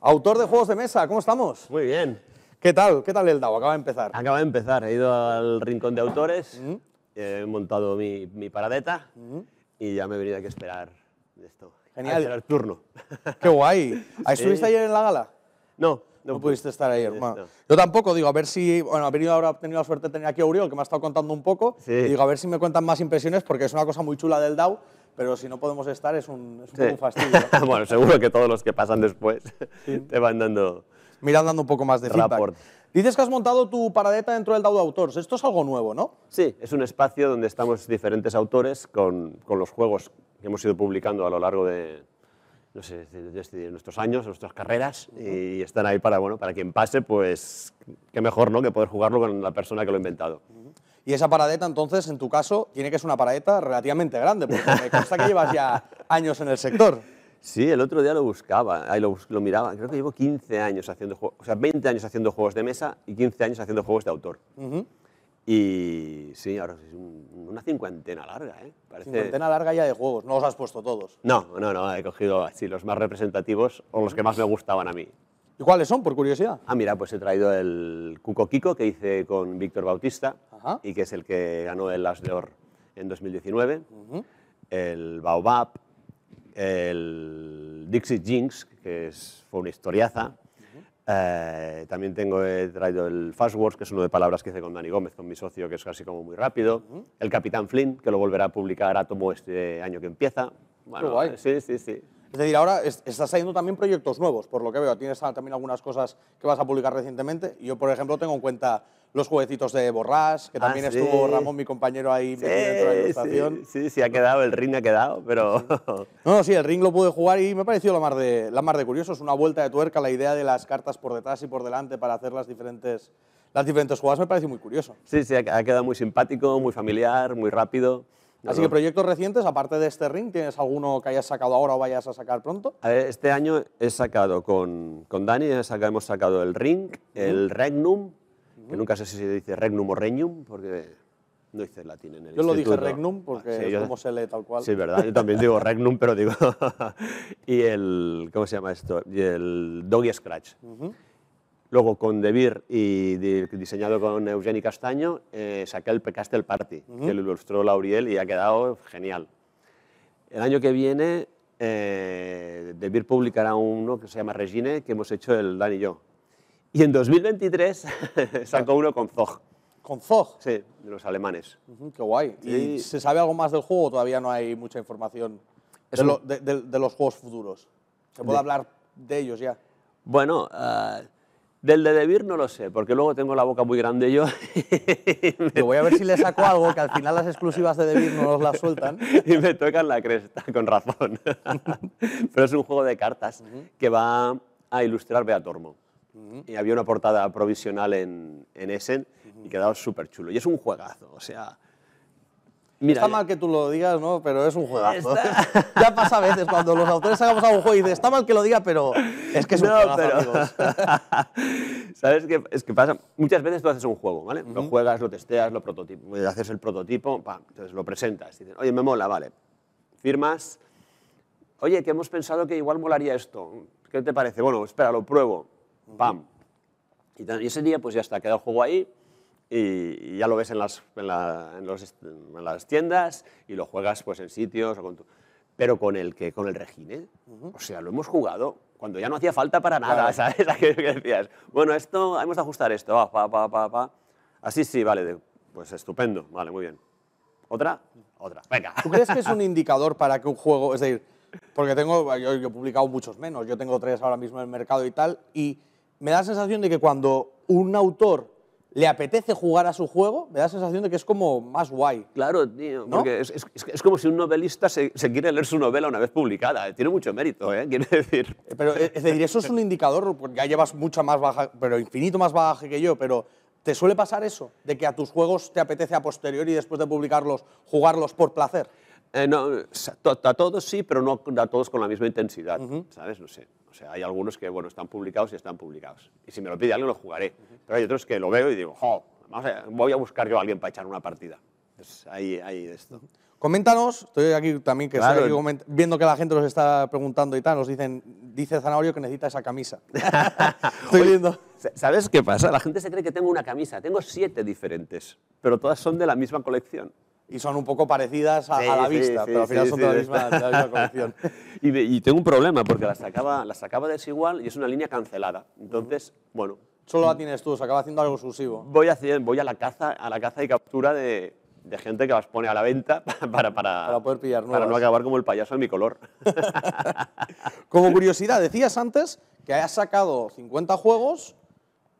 Autor de juegos de mesa, ¿cómo estamos? Muy bien. ¿Qué tal? ¿Qué tal el DAO? Acaba de empezar. Acaba de empezar. He ido al rincón de autores, mm. he montado mi, paradeta mm. y ya me he venido aquí a esperar esto. Genial. A esperar turno. Qué guay. ¿Estuviste ayer en la gala? No, no, pudiste estar ayer. Yo tampoco, digo, a ver si. Bueno, ha venido ahora, he tenido la suerte de tener aquí a Uriol, que me ha estado contando un poco. digo, a ver si me cuentan más impresiones, porque es una cosa muy chula del DAO, pero si no podemos estar es un, es un, fastidio. bueno, seguro que todos los que pasan después te van dando Miran dando un poco más de Rapport. Dices que has montado tu paradeta dentro del de Autors. Esto es algo nuevo, ¿no? Sí, es un espacio donde estamos diferentes autores con, con los juegos que hemos ido publicando a lo largo de, no sé, este, nuestros años, nuestras carreras, y están ahí para, bueno, para quien pase, pues qué mejor ¿no? que poder jugarlo con la persona que lo ha inventado. Y esa paradeta, entonces, en tu caso, tiene que ser una paradeta relativamente grande, porque me consta que llevas ya años en el sector. Sí, el otro día lo buscaba, ahí lo, miraba. Creo que llevo 15 años haciendo juegos, o sea, 20 años haciendo juegos de mesa y 15 años haciendo juegos de autor. Y sí, ahora es una cincuentena larga, ¿eh? Parece... Cincuentena larga ya de juegos, no los has puesto todos. No, no, no, he cogido así los más representativos o los que más me gustaban a mí. ¿Y cuáles son, por curiosidad? Ah, mira, pues he traído el Cuco Kiko que hice con Víctor Bautista y que es el que ganó el As de en 2019, el Baobab, el Dixie Jinx, que es, fue una historiaza. Eh, también tengo, he traído el Fast Words, que es uno de palabras que hice con Dani Gómez, con mi socio, que es casi como muy rápido. El Capitán Flynn, que lo volverá a publicar Átomo este año que empieza. Sí, sí, sí. Es decir, ahora estás haciendo también proyectos nuevos, por lo que veo. Tienes ah, también algunas cosas que vas a publicar recientemente. Yo, por ejemplo, tengo en cuenta los jueguecitos de Borrás, que ah, también estuvo Ramón, mi compañero, ahí sí, la Sí, sí, ha quedado, el ring ha quedado, pero... No, no, sí, el ring lo pude jugar y me ha parecido la más de, la más de curioso, es una vuelta de tuerca, la idea de las cartas por detrás y por delante para hacer las diferentes, las diferentes jugadas me parece muy curioso. Sí, sí, ha quedado muy simpático, muy familiar, muy rápido. Así que proyectos recientes, aparte de este ring, ¿tienes alguno que hayas sacado ahora o vayas a sacar pronto? este año he sacado con, con Dani, hemos sacado el ring, el Regnum, que nunca sé si se dice regnum o regnum, porque no hice latín en el Yo lo dije regnum porque es ah, como se lee tal cual. Sí, verdad, yo también digo regnum, pero digo... y el, ¿cómo se llama esto? Y el Doggy Scratch. Luego con Debir y diseñado con Eugeni Castaño, eh, saqué el Pecastel Party, que lo ilustró Lauriel y ha quedado genial. El año que viene, eh, Debir publicará uno que se llama Regine, que hemos hecho el Dan y yo, y en 2023 sacó uno con Zog. ¿Con Zog? Sí, de los alemanes. qué guay. ¿Y, se sabe algo más del juego todavía no hay mucha información de, de, los juegos futuros? ¿Se puede hablar de ellos ya? Bueno, ah, del de Debir no lo sé, porque luego tengo la boca muy grande yo. voy a ver si le saco algo, que al final las exclusivas de Debir no nos las sueltan. y me tocan la cresta, con razón. Pero es un juego de cartas que va a ilustrar Beatormo y había una portada provisional en, en Essen y quedaba súper chulo. Y es un juegazo, o sea... está mal que tú lo digas, ¿no? Pero es un juegazo. ya pasa a veces cuando los autores sacamos algún juego y dices, está mal que lo diga, pero es que es un juegazo, ¿Sabes qué? Es que pasa, muchas veces tú haces un juego, ¿vale? Lo juegas, lo testeas, lo prototipo, pues haces el prototipo, entonces lo presentas. oye, me mola, vale. Firmas, oye, que hemos pensado que igual molaría esto. ¿Qué te parece? Bueno, espera, lo pruebo. ¡Pam! Y, ese día pues ya está, queda el juego ahí y, ya lo ves en las, en, en, las tiendas y lo juegas pues en sitios pero con el que con el Regine, o sea, lo hemos jugado cuando ya no hacía falta para nada, ¿sabes? que decías, bueno, esto, hemos de ajustar esto, pa, pa, pa, pa. Así sí, vale, pues estupendo, vale, muy bien. ¿Otra? Otra, venga. ¿Tú crees que es un indicador para que un juego, es decir, porque tengo, yo, yo he publicado muchos menos, yo tengo tres ahora mismo en el mercado y tal, y me da la sensación de que cuando un autor le apetece jugar a su juego, me da la sensación de que es como más guay. Claro, tío, es, como si un novelista se, quiere leer su novela una vez publicada. Eh, tiene mucho mérito, ¿eh? Quiere decir. Eh, pero eh, es decir, eso es un indicador, porque ya llevas mucha más baja, pero infinito más bagaje que yo, pero. ¿Te suele pasar eso? De que a tus juegos te apetece a posteriori, después de publicarlos, jugarlos por placer. Eh, no, a todos sí, pero no a todos con la misma intensidad, ¿sabes? No sé. O sea, hay algunos que, bueno, están publicados y están publicados. Y si me lo pide alguien, lo jugaré. Pero hay otros que lo veo y digo, jo, voy a buscar yo a alguien para echar una partida. Entonces, pues ahí, ahí esto. Coméntanos, estoy aquí también viendo que la gente los está preguntando y tal, nos dicen, dice Zanahorio que necesita esa camisa. estoy viendo. ¿Sabes qué pasa? La gente se cree que tengo una camisa. Tengo siete diferentes, pero todas son de la misma colección. Y son un poco parecidas a, la vista, pero al final son de la, misma, colección. y, tengo un problema, porque las sacaba, las acaba desigual y es una línea cancelada. Entonces, bueno... Solo la tienes tú, se acaba haciendo algo exclusivo. Voy a, voy a, la, caza, a la caza y captura de, gente que las pone a la venta para, para, para poder pillar Para no acabar como el payaso en mi color. como curiosidad, decías antes que hayas sacado 50 juegos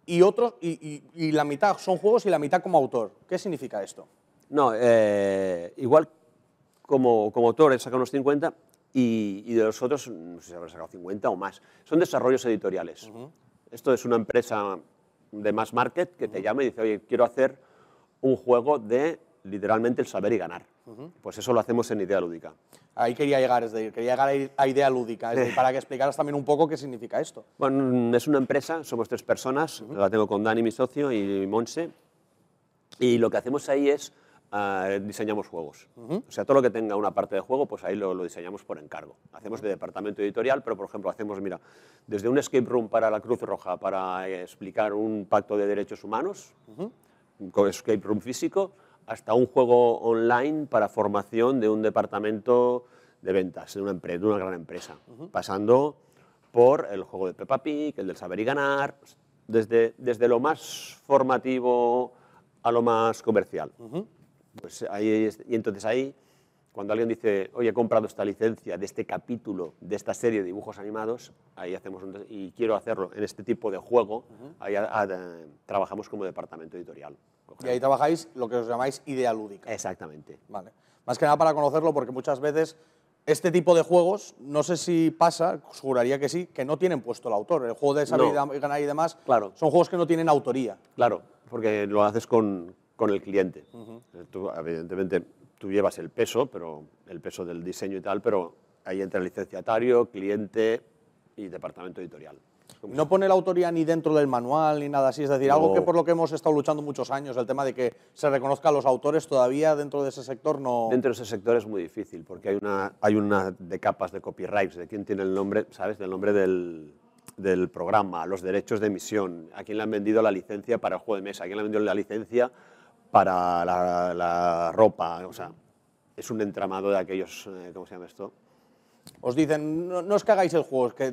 y, otros, y, la mitad son juegos y la mitad como autor. ¿Qué significa esto? No, eh, igual como, como autor he sacado unos 50 y, de los otros, no sé si habré sacado 50 o más, son desarrollos editoriales. Esto es una empresa de mass market que te llama y dice, oye, quiero hacer un juego de literalmente el saber y ganar. Pues eso lo hacemos en Idea Lúdica. Ahí quería llegar, es decir, quería llegar a Idea Lúdica, para que explicaras también un poco qué significa esto. Bueno, mm, es una empresa, somos tres personas, la tengo con Dani, mi socio, y Monse, y lo que hacemos ahí es ah, diseñamos juegos. O sea, todo lo que tenga una parte de juego, pues ahí lo, lo diseñamos por encargo. Hacemos de departamento editorial, pero por ejemplo, hacemos, mira, desde un escape room para la Cruz Roja para eh, explicar un pacto de derechos humanos, con escape room físico, hasta un juego online para formación de un departamento de ventas, de una, empresa, de una gran empresa, pasando por el juego de Peppa Pig, el del saber y ganar, pues, desde, desde lo más formativo a lo más comercial. Pues y entonces ahí, cuando alguien dice, oye, he comprado esta licencia de este capítulo, de esta serie de dibujos animados, ahí hacemos y quiero hacerlo en este tipo de juego, ahí trabajamos como departamento editorial. Y ahí trabajáis lo que os llamáis idea lúdica. Exactamente. Vale. Más que nada para conocerlo, porque muchas veces este tipo de juegos, no sé si pasa, juraría que sí, que no tienen puesto el autor. El juego de saber y ganar y demás claro. son juegos que no tienen autoría. Claro, porque lo haces con, el cliente. Eh, evidentemente tú llevas el peso, pero el peso del diseño y tal, pero ahí entra el licenciatario, cliente y departamento editorial. No pone la autoría ni dentro del manual ni nada así, es decir, algo que por lo que hemos estado luchando muchos años, el tema de que se reconozca a los autores todavía dentro de ese sector no... Dentro de ese sector es muy difícil porque hay una, hay una de capas de copyrights, de quién tiene el nombre, ¿sabes? Del nombre del, programa, los derechos de emisión, a quién le han vendido la licencia para el juego de mesa, a quién le han vendido la licencia para la, la ropa, o sea, es un entramado de aquellos, eh, ¿cómo se llama esto? os dicen, no, es que hagáis el juego, es que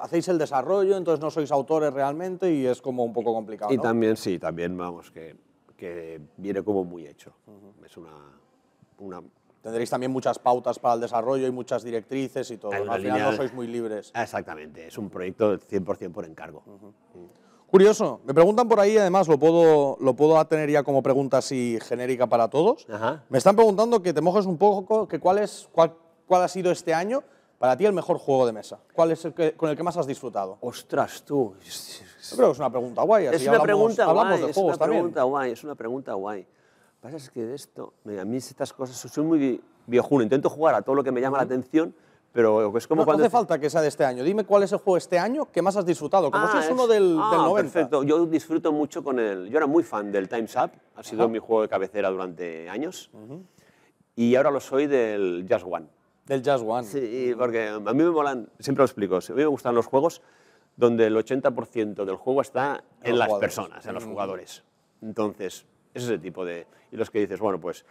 hacéis el desarrollo, entonces no sois autores realmente y es como un poco complicado. Y también, sí, también vamos, que, viene como muy hecho. Es una, una, Tendréis también muchas pautas para el desarrollo y muchas directrices y todo. Al final no sois muy libres. Exactamente, es un proyecto 100% por encargo. Mm. Curioso, me preguntan por ahí, además lo puedo, lo puedo tener ya como pregunta así genérica para todos. Me están preguntando que te mojes un poco, que cuál es, cuál, ¿Cuál ha sido este año para ti el mejor juego de mesa? ¿Cuál es el que, con el que más has disfrutado? Ostras, tú. creo que es una pregunta guay. es una hablamos, pregunta guay. De es juegos una pregunta guay. Es una pregunta guay. Lo que pasa es que de esto, a mí estas cosas, soy muy viejuno, intento jugar a todo lo que me llama la atención, pero es como cuando... hace falta que sea de este año. Dime cuál es el juego este año que más has disfrutado. Como si es ah, uno del, ah, Perfecto. Yo disfruto mucho con el... Yo era muy fan del Time's Up. Ha sido mi juego de cabecera durante años. Y ahora lo soy del Just One. Del Jazz One. Sí, porque a mí me molan, siempre lo explico, a mí me gustan los juegos donde el 80% del juego está en, las personas, en los mm. jugadores. Entonces, es ese tipo de... Y los que dices, bueno, pues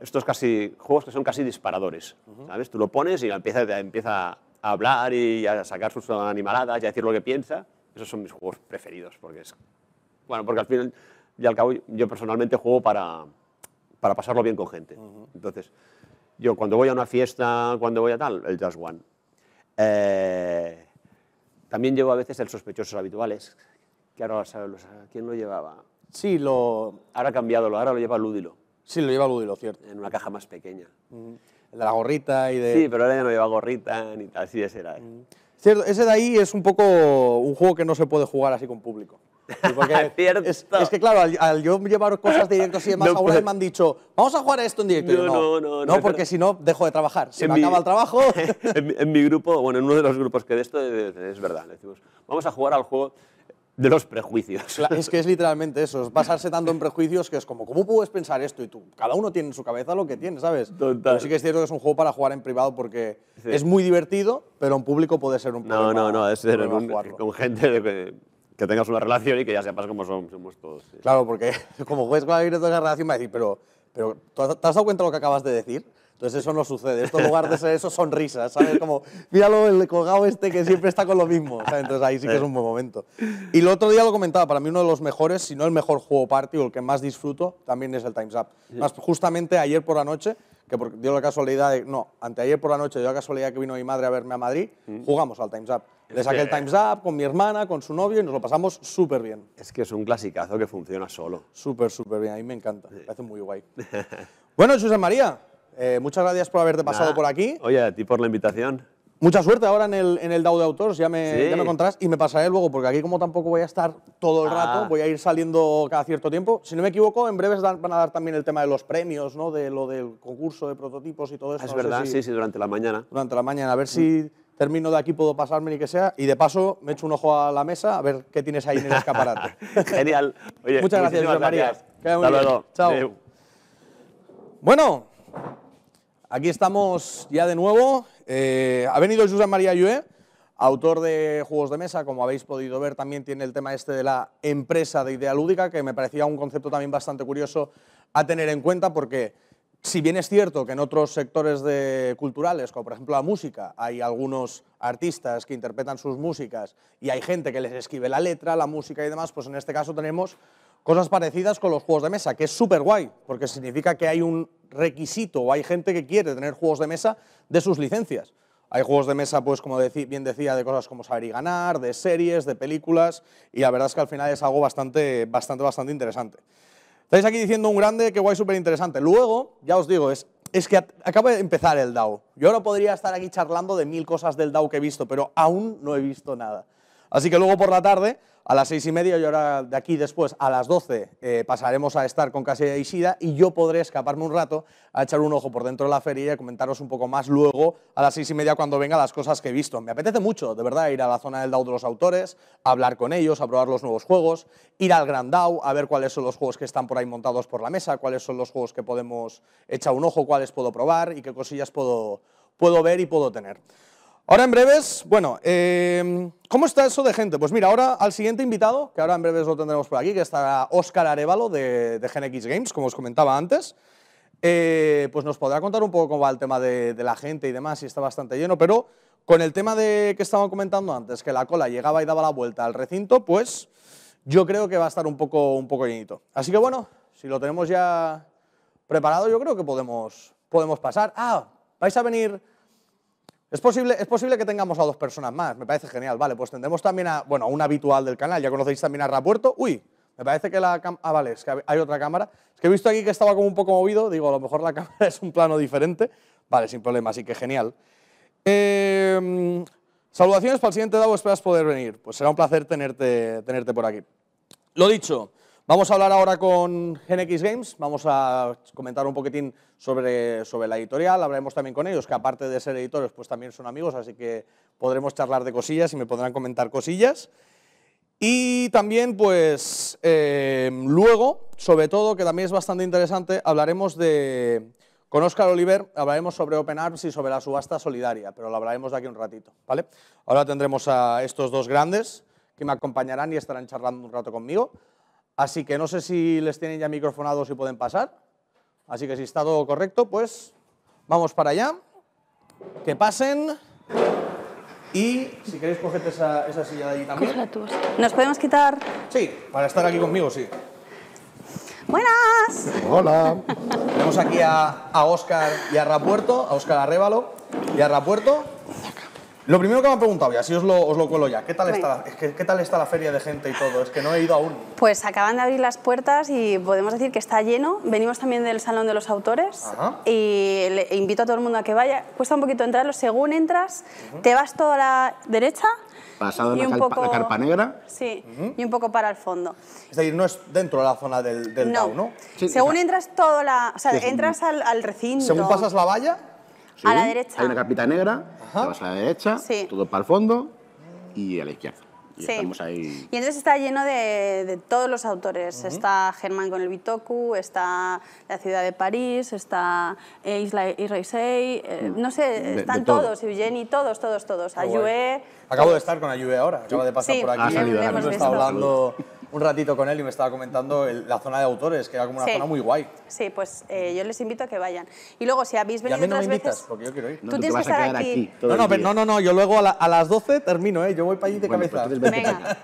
estos casi juegos que son casi disparadores, ¿sabes? Tú lo pones y empieza, empieza a hablar y a sacar sus animaladas y a decir lo que piensa. Esos son mis juegos preferidos, porque es... Bueno, porque al final y al cabo yo personalmente juego para, para pasarlo bien con gente. Entonces yo cuando voy a una fiesta, cuando voy a tal, el Just One. Eh, también llevo a veces el sospechosos habituales, que ahora ¿quién lo llevaba? Sí, lo... Ahora ha cambiado, ahora lo lleva Lúdilo. Sí, lo lleva Lúdilo, cierto. En una caja más pequeña. de la gorrita y de... Sí, pero ahora ya no lleva gorrita ni tal, así de ser. Cierto, ese de ahí es un poco un juego que no se puede jugar así con público. es, que claro, al, yo llevar cosas directas y demás, no, me han dicho, vamos a jugar a esto en directo. no, no, no, no. porque si no, dejo de trabajar. Se me acaba el trabajo. En mi, grupo, bueno, en uno de los grupos que de esto es, verdad, decimos, vamos a jugar al juego de los prejuicios. Es que es literalmente eso, es basarse tanto en prejuicios que es como, ¿cómo puedes pensar esto? Y tú, cada uno tiene en su cabeza lo que tiene, ¿sabes? Total. sí que es cierto que es un juego para jugar en privado porque es muy divertido, pero en público puede ser un problema. No, no, no, es ser con gente de, que tengas una relación y que ya sepas cómo somos todos. Claro, porque como juegues con alguien de relación, va a decir, pero, pero ¿te has dado cuenta de lo que acabas de decir? Entonces eso no sucede. Esto, en lugar de ser eso, sonrisas, ¿sabes? Como, míralo el colgado este que siempre está con lo mismo. Entonces ahí sí que es un buen momento. Y el otro día lo comentaba, para mí uno de los mejores, si no el mejor juego party o el que más disfruto, también es el Time's Up. Más, justamente ayer por la noche que por, dio la casualidad de, no, anteayer por la noche dio la casualidad que vino mi madre a verme a Madrid, mm. jugamos al Time's Up. Le saqué el Time's Up con mi hermana, con su novio y nos lo pasamos súper bien. Es que es un clasicazo que funciona solo. Súper, súper bien, a mí me encanta, me parece muy guay. bueno, José María, eh, muchas gracias por haberte pasado por aquí. Oye, a ti por la invitación. Mucha suerte ahora en el, en el DAO de autores, ya me, y me pasaré luego, porque aquí como tampoco voy a estar todo el rato, ah. voy a ir saliendo cada cierto tiempo. Si no me equivoco, en breves van a dar también el tema de los premios, ¿no? de lo del concurso de prototipos y todo eso. Ah, es verdad, sí, sí, durante la mañana. Durante la mañana, a ver mm. si termino de aquí, puedo pasarme ni que sea, y de paso me echo un ojo a la mesa a ver qué tienes ahí en el escaparate. Genial. Muchas gracias, María. Hasta Chao. Bueno, aquí estamos ya de nuevo eh, ha venido José María Llué, autor de juegos de mesa, como habéis podido ver, también tiene el tema este de la empresa de idea lúdica, que me parecía un concepto también bastante curioso a tener en cuenta porque si bien es cierto que en otros sectores culturales, como por ejemplo la música, hay algunos artistas que interpretan sus músicas y hay gente que les escribe la letra, la música y demás, pues en este caso tenemos cosas parecidas con los juegos de mesa, que es súper guay, porque significa que hay un requisito o hay gente que quiere tener juegos de mesa de sus licencias. Hay juegos de mesa, pues como bien decía, de cosas como saber y ganar, de series, de películas, y la verdad es que al final es algo bastante, bastante, bastante interesante. Estáis aquí diciendo un grande, que guay, súper interesante. Luego, ya os digo, es, es que acaba de empezar el DAO. Yo ahora podría estar aquí charlando de mil cosas del DAO que he visto, pero aún no he visto nada. Así que luego por la tarde, a las seis y media, y ahora de aquí después, a las doce, eh, pasaremos a estar con Casilla y y yo podré escaparme un rato a echar un ojo por dentro de la feria y comentaros un poco más luego a las seis y media cuando venga las cosas que he visto. Me apetece mucho, de verdad, ir a la zona del DAO de los autores, hablar con ellos, a probar los nuevos juegos, ir al Grand DAO, a ver cuáles son los juegos que están por ahí montados por la mesa, cuáles son los juegos que podemos echar un ojo, cuáles puedo probar y qué cosillas puedo, puedo ver y puedo tener. Ahora en breves, bueno, em, ¿cómo está eso de gente? Pues mira, ahora al siguiente invitado, que ahora en breves lo tendremos por aquí, que estará Óscar Arevalo de, de Games, como os comentaba antes. Eh, pues nos podrá contar un poco cómo va el tema de, la gente y demás, y está bastante lleno, pero con el tema de que estaba comentando antes, que la cola llegaba y daba la vuelta al recinto, pues yo creo que va a estar un poco, un poco llenito. Así que bueno, si lo tenemos ya preparado, yo creo que podemos, podemos pasar. Ah, vais a venir es posible, es posible que tengamos a dos personas más, me parece genial. Vale, pues tendremos también a, bueno, a un habitual del canal, ya conocéis también a Rapuerto. Uy, me parece que la cámara... Ah, vale, es que hay otra cámara. Es que he visto aquí que estaba como un poco movido, digo, a lo mejor la cámara es un plano diferente. Vale, sin problema, así que genial. Em, saludaciones para el siguiente Dabo, esperas poder venir. Pues será un placer tenerte, tenerte por aquí. Lo dicho, Vamos a hablar ahora con Genex Games, vamos a comentar un poquitín sobre, sobre la editorial, hablaremos también con ellos, que aparte de ser editores, pues también son amigos, así que podremos charlar de cosillas y me podrán comentar cosillas. Y también, pues, em, luego, sobre todo, que también es bastante interesante, hablaremos de, con Óscar Oliver, hablaremos sobre Open Arms y sobre la subasta solidaria, pero lo hablaremos de aquí un ratito, ¿vale? Ahora tendremos a estos dos grandes que me acompañarán y estarán charlando un rato conmigo. Así que no sé si les tienen ya microfonados y pueden pasar. Así que si está todo correcto, pues vamos para allá. Que pasen. Y si queréis, coged esa, silla de allí también. ¿Nos podemos quitar? Sí, para estar aquí conmigo, sí. Buenas. Hola. Tenemos aquí a, a Óscar y a Rapuerto, a Óscar Arrévalo y a Rapuerto. Lo primero que me han preguntado, y así os lo, os lo cuelo ya, ¿qué tal, está la, ¿qué, tal, está la, feria de gente y todo? Es que no he ido aún. Pues acaban de abrir las puertas y podemos decir que está lleno. Venimos también del Salón de los Autores Ajá. y le invito a todo el mundo a que vaya. Cuesta un poquito entrarlo, según entras, te vas toda la derecha pasado la, carpa negra. Sí, y un poco para el fondo. Es decir, no es dentro de la zona del, del no. ¿no? Según entras toda la... O sea, entras al, al, recinto... Según pasas la valla... A la derecha. Hay una capita negra, te vas a la derecha, todo para el fondo y a la izquierda. Y, estamos ahí. y entonces está lleno de, todos los autores. Está Germán con el Bitoku, está La ciudad de París, está eh, Isla y eh, mm. no sé, están todos, y Eugeni, todos, todos, todos. Ayue. Acabo de estar con Ayue ahora, acaba de pasar por aquí. Sí, salido, hemos hemos hablando un ratito con él y me estaba comentando la zona de autores, que era como una zona muy guay. Sí, pues eh, yo les invito a que vayan. Y luego, si habéis venido a mí no me invitas, porque yo quiero ir. No, tú, tienes que estar aquí. no, no, no, yo luego a, las 12 termino, ¿eh? yo voy para allí de pues cabeza. Venga.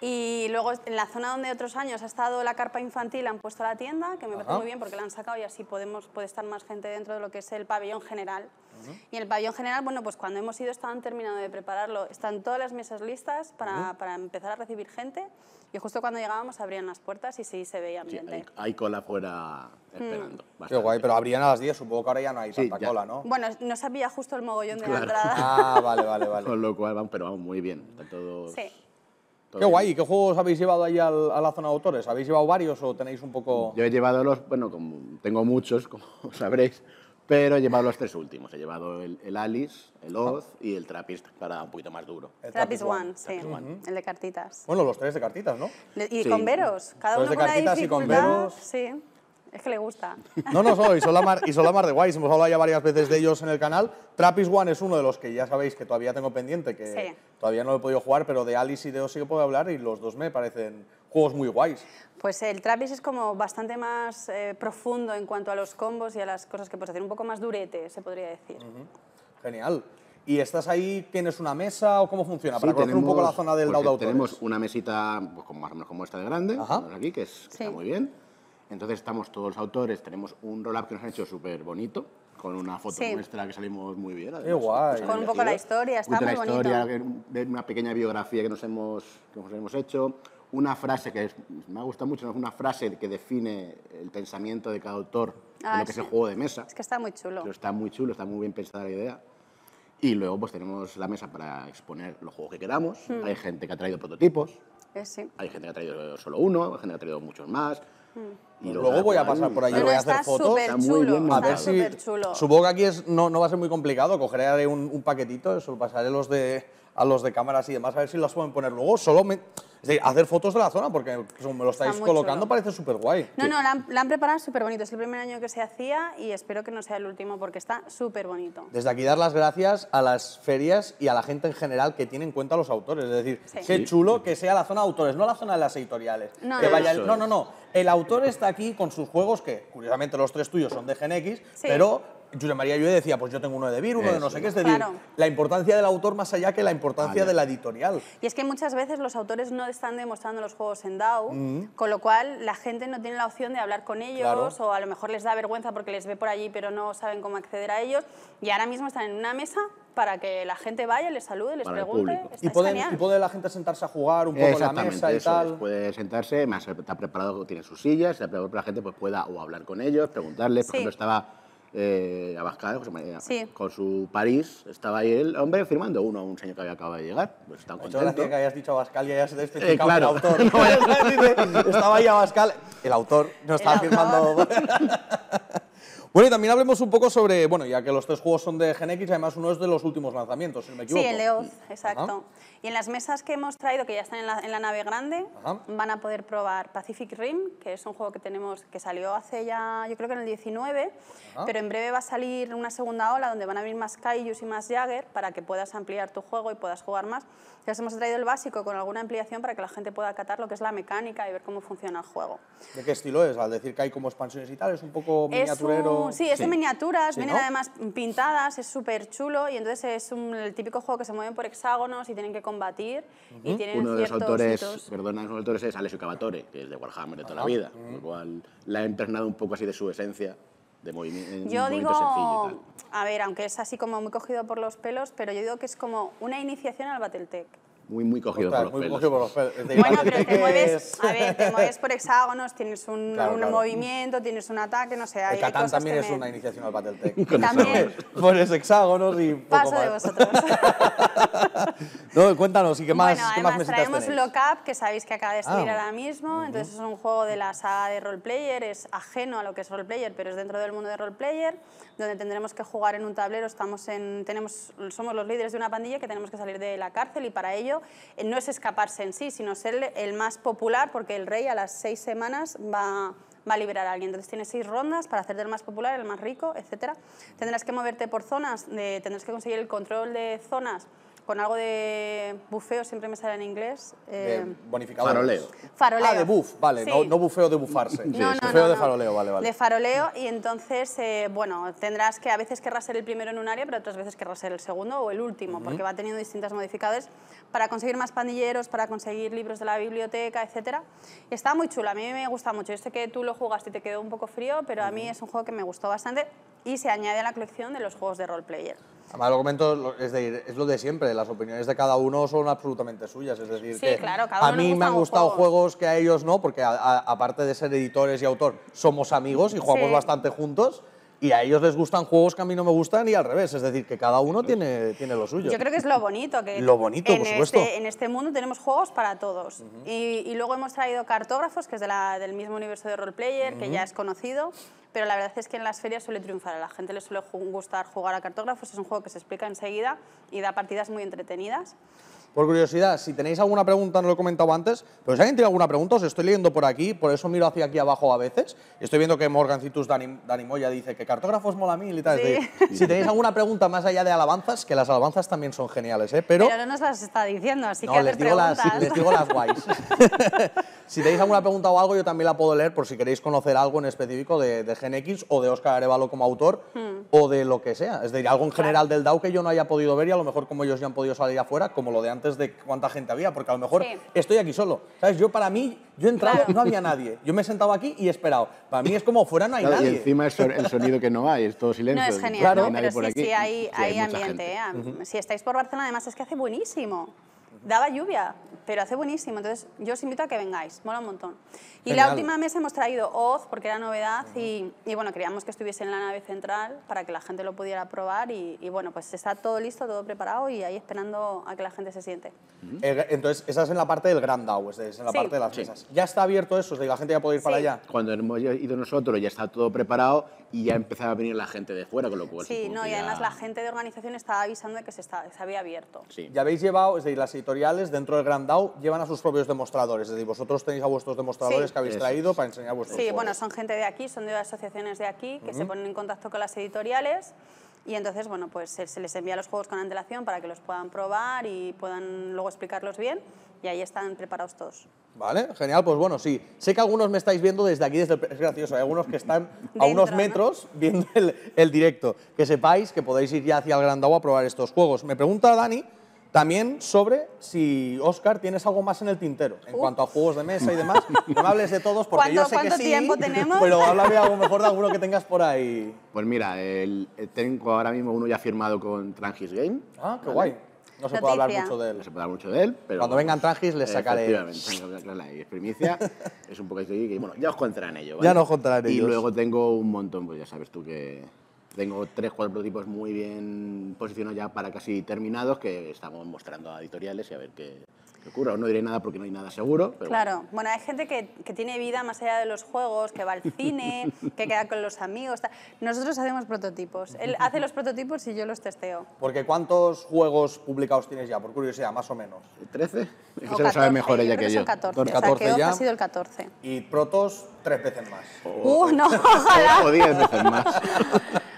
Y luego en la zona donde otros años ha estado la carpa infantil han puesto la tienda, que me parece muy bien porque la han sacado y así podemos, puede estar más gente dentro de lo que es el pabellón general. Y el pabellón general, bueno, pues cuando hemos ido estaban terminando de prepararlo, están todas las mesas listas para, para empezar a recibir gente. Y justo cuando llegábamos abrían las puertas y sí se veía ambiente. Sí, hay, cola fuera esperando. Eh, hmm. Qué guay, pero abrían a las 10, supongo que ahora ya no hay tanta cola, ¿no? Bueno, no sabía justo el mogollón de la entrada. Ah, vale, vale, vale. Con lo cual, pero vamos muy bien, todo... Sí. qué guay, ¿qué juegos habéis llevado ahí a la zona de autores? ¿Habéis llevado varios o tenéis un poco...? Yo he llevado los, bueno, como tengo muchos, como sabréis, pero he llevado los tres últimos. He llevado el, el Alice, el Oz ah. y el Trappist para un poquito más duro. El Trappist, One, sí. El de cartitas. Bueno, los tres de cartitas, ¿no? Y con veros. Cada uno de con cartitas de cartitas Y con veros. Sí. Es que le gusta. No, no, soy, y solamar de guays. Hemos hablado ya varias veces de ellos en el canal. Trapis One es uno de los que ya sabéis que todavía tengo pendiente, que todavía no he podido jugar, pero de Alice y de yo puedo hablar y los dos me parecen juegos muy guays. Pues el Trappist es como bastante más eh, profundo en cuanto a los combos y a las cosas que puedes hacer, un poco más durete, se podría decir. Genial. ¿Y estás ahí, tienes una mesa o cómo funciona? Para conocer un poco la zona del laudo Tenemos una mesita pues, como, más o menos como esta de grande, aquí, que, es, está muy bien entonces estamos todos los autores, tenemos un roll-up que nos han hecho súper bonito, con una foto sí. nuestra que salimos muy bien. Pues, con un poco la historia, está muy historia, Una pequeña biografía que nos hemos, que nos hemos hecho, una frase que me ha gustado mucho, una frase que define el pensamiento de cada autor en ah, lo que es el juego de mesa. Es que está muy chulo. está muy chulo, está muy bien pensada la idea. Y luego pues tenemos la mesa para exponer los juegos que queramos. Hmm. Hay gente que ha traído prototipos. Eh, hay gente que ha traído solo uno, hay gente que ha traído muchos más. Mm. Y luego voy a pasar por allí, voy a hacer fotos. a ver si. Supongo que aquí es, no, no va a ser muy complicado. Cogeré un, un paquetito, eso pasaré los de a los de cámaras y demás, a ver si las pueden poner luego. Solo me, hacer fotos de la zona, porque me lo estáis colocando, parece súper guay. No, no, la han, preparado súper bonito. Es el primer año que se hacía y espero que no sea el último porque está súper bonito. Desde aquí dar las gracias a las ferias y a la gente en general que tiene en cuenta a los autores. Es decir, qué chulo que sea la zona de autores, no la zona de las editoriales. No, vaya no, no, El autor está aquí con sus juegos, que curiosamente los tres tuyos son de Gen X, pero Julia María Llué decía, pues yo tengo uno de vir, uno de no sé qué. Es decir, la importancia del autor más allá que la importancia ah, de la editorial. Y es que muchas veces los autores no están demostrando los juegos en DAO, mm. con lo cual la gente no tiene la opción de hablar con ellos o a lo mejor les da vergüenza porque les ve por allí pero no saben cómo acceder a ellos. Y ahora mismo están en una mesa para que la gente vaya, les salude, les pregunte. Y puede, la gente sentarse a jugar un poco en la mesa y tal. Puede sentarse, más está preparado, tiene sus sillas, la gente pues, pueda o hablar con ellos, preguntarles. Por ejemplo, estaba eh, Abascal, José María, con su París, estaba ahí el hombre firmando uno un señor que había acabado de llegar. Pues gracias contento. que hayas dicho Abascal y hayas especificado eh, claro. el autor. no, estaba ahí Abascal, el autor, no estaba firmando. Bueno, y también hablemos un poco sobre, bueno, ya que los tres juegos son de Genex, además uno es de los últimos lanzamientos, si no me equivoco. Sí, el exacto. Y en las mesas que hemos traído, que ya están en la, nave grande, van a poder probar Pacific Rim, que es un juego que tenemos, que salió hace ya, yo creo que en el 19, pero en breve va a salir una segunda ola donde van a venir más Kaijus y más Jagger para que puedas ampliar tu juego y puedas jugar más. Ya os hemos traído el básico con alguna ampliación para que la gente pueda acatar lo que es la mecánica y ver cómo funciona el juego. ¿De qué estilo es? Al decir que hay como expansiones y tal, es un poco miniaturero. Sí, es miniaturas, vienen además pintadas, es súper chulo y entonces es un, el típico juego que se mueven por hexágonos y tienen que combatir. y uno de los autores, los autores es Alessio Cavatore, que es de Warhammer de toda la vida, lo cual la ha entrenado un poco así de su esencia. De movimiento, yo digo, a ver, aunque es así como muy cogido por los pelos, pero yo digo que es como una iniciación al Battletech muy, muy cogido por los pelos. Bueno, pero te mueves, te mueves por hexágonos, tienes un, movimiento, tienes un ataque, no sé. El Catán también es una iniciación al Battletech. También. Pones hexágonos y poco Paso de vosotros. no, cuéntanos, ¿y qué más, bueno, ¿qué además, más traemos Lockup, que sabéis que acaba de salir ah. ahora mismo, entonces es un juego de la saga de roleplayer, es ajeno a lo que es roleplayer, pero es dentro del mundo de roleplayer, donde tendremos que jugar en un tablero, estamos en, tenemos, somos los líderes de una pandilla que tenemos que salir de la cárcel y para ello eh, no es escaparse en sí, sino ser el más popular, porque el rey a las seis semanas va, a liberar a alguien. Entonces tienes seis rondas para hacerte el más popular, el más rico, etc. Tendrás que moverte por zonas, tendrás que conseguir el control de zonas con algo de bufeo, siempre me sale en inglés. Eh, Faroleo. Ah, de buf, vale, no, bufeo de bufarse. no, bufeo de faroleo, vale, vale. De faroleo y entonces, eh, bueno, tendrás que a veces querrás ser el primero en un área, pero otras veces querrás ser el segundo o el último, porque va teniendo distintas modificaciones para conseguir más pandilleros, para conseguir libros de la biblioteca, etc. está muy chulo, a mí me gusta mucho. Yo sé que tú lo jugaste y te quedó un poco frío, pero a mí es un juego que me gustó bastante y se añade a la colección de los juegos de roleplayer Además, lo comento, es, es lo de siempre, las opiniones de cada uno son absolutamente suyas. Es decir, que a mí me han gustado juegos. que a ellos no, porque aparte de ser editores y autor, somos amigos y jugamos bastante juntos y a ellos les gustan juegos que a mí no me gustan y al revés, es decir, que cada uno tiene, tiene lo suyo. Yo creo que es lo bonito, que lo bonito, en, por este, supuesto. Este, en este mundo tenemos juegos para todos. y, luego hemos traído cartógrafos, que es de la, del mismo universo de roleplayer, que ya es conocido, pero la verdad es que en las ferias suele triunfar, a la gente le suele gustar jugar a cartógrafos, es un juego que se explica enseguida y da partidas muy entretenidas. Por curiosidad, si tenéis alguna pregunta, no lo he comentado antes, pero si alguien tiene alguna pregunta, os estoy leyendo por aquí, por eso miro hacia aquí abajo a veces. Estoy viendo que Morgan Citus, Dani Moya dice que cartógrafos mola mil y tal. si tenéis alguna pregunta más allá de alabanzas, que las alabanzas también son geniales, ¿eh? Pero, pero no nos las está diciendo, así no, que les digo, las, les digo las guays. si tenéis alguna pregunta o algo, yo también la puedo leer por si queréis conocer algo en específico de, de Gen X o de Oscar Arevalo como autor hmm. o de lo que sea. Es decir, algo en general del DAO que yo no haya podido ver y a lo mejor como ellos ya han podido salir afuera, como lo de antes antes de cuánta gente había, porque a lo mejor estoy aquí solo. ¿Sabes? Yo para mí, yo entraba y no había nadie. Yo me he sentado aquí y he esperado. Para mí es como fuera no hay nadie. Y encima es el sonido que no hay, es todo silencio. No, es genial, claro. pero sí, hay, hay, ambiente. ¿eh? Si estáis por Barcelona, además es que hace buenísimo daba lluvia, pero hace buenísimo. Entonces, yo os invito a que vengáis, mola un montón. Y la última mesa hemos traído Oz, porque era novedad, y, bueno, queríamos que estuviese en la nave central para que la gente lo pudiera probar. Y, bueno, pues está todo listo, todo preparado y ahí esperando a que la gente se siente. Eh, entonces, esa es en la parte del Grand Dow, es, en la parte de las mesas. Ya está abierto eso, la gente ya puede ir para allá. Cuando hemos ido nosotros, ya está todo preparado y ya empezaba a venir la gente de fuera, con lo cual. Sí, no, y además la gente de organización estaba avisando de que se, está, se había abierto. Ya habéis llevado, es decir, la situación editoriales dentro del Grand DAO llevan a sus propios demostradores, es decir, vosotros tenéis a vuestros demostradores que habéis traído para enseñar vuestros Sí, bueno, son gente de aquí, son de asociaciones de aquí que se ponen en contacto con las editoriales y entonces, bueno, pues se, les envía los juegos con antelación para que los puedan probar y puedan luego explicarlos bien y ahí están preparados todos. Vale, genial, pues bueno, sí. Sé que algunos me estáis viendo desde aquí, desde es gracioso, hay algunos que están a unos metros viendo el, directo. Que sepáis que podéis ir ya hacia el Grand Dao a probar estos juegos. Me pregunta Dani también sobre si, Oscar, tienes algo más en el tintero, en cuanto a juegos de mesa y demás. No hables de todos porque yo sé que sí. ¿Cuánto tiempo tenemos? Pero háblame a lo mejor de alguno que tengas por ahí. Pues mira, el, eh, tengo ahora mismo uno ya firmado con Trangis Game. Ah, qué guay. No se puede hablar mucho de él. Cuando vengan Trangis les sacaré... Efectivamente, es primicia. es un poco así que, bueno, ya os contaré. en ¿vale? Ya nos contarán ellos. Y luego tengo un montón, pues ya sabes tú que tengo tres, cuatro prototipos muy bien posicionados ya para casi terminados que estamos mostrando a editoriales y a ver qué, ocurre. no diré nada porque no hay nada seguro. claro, bueno. hay gente que, tiene vida más allá de los juegos, que va al cine, que queda con los amigos. Nosotros hacemos prototipos. Él hace los prototipos y yo los testeo. Porque ¿cuántos juegos publicados tienes ya? Por curiosidad, más o menos. ¿13? se lo sabe mejor ella que, yo. 14, ya. ha sido el 14. ¿Y protos? tres veces más. Oh, Uno. Uh, diez veces más.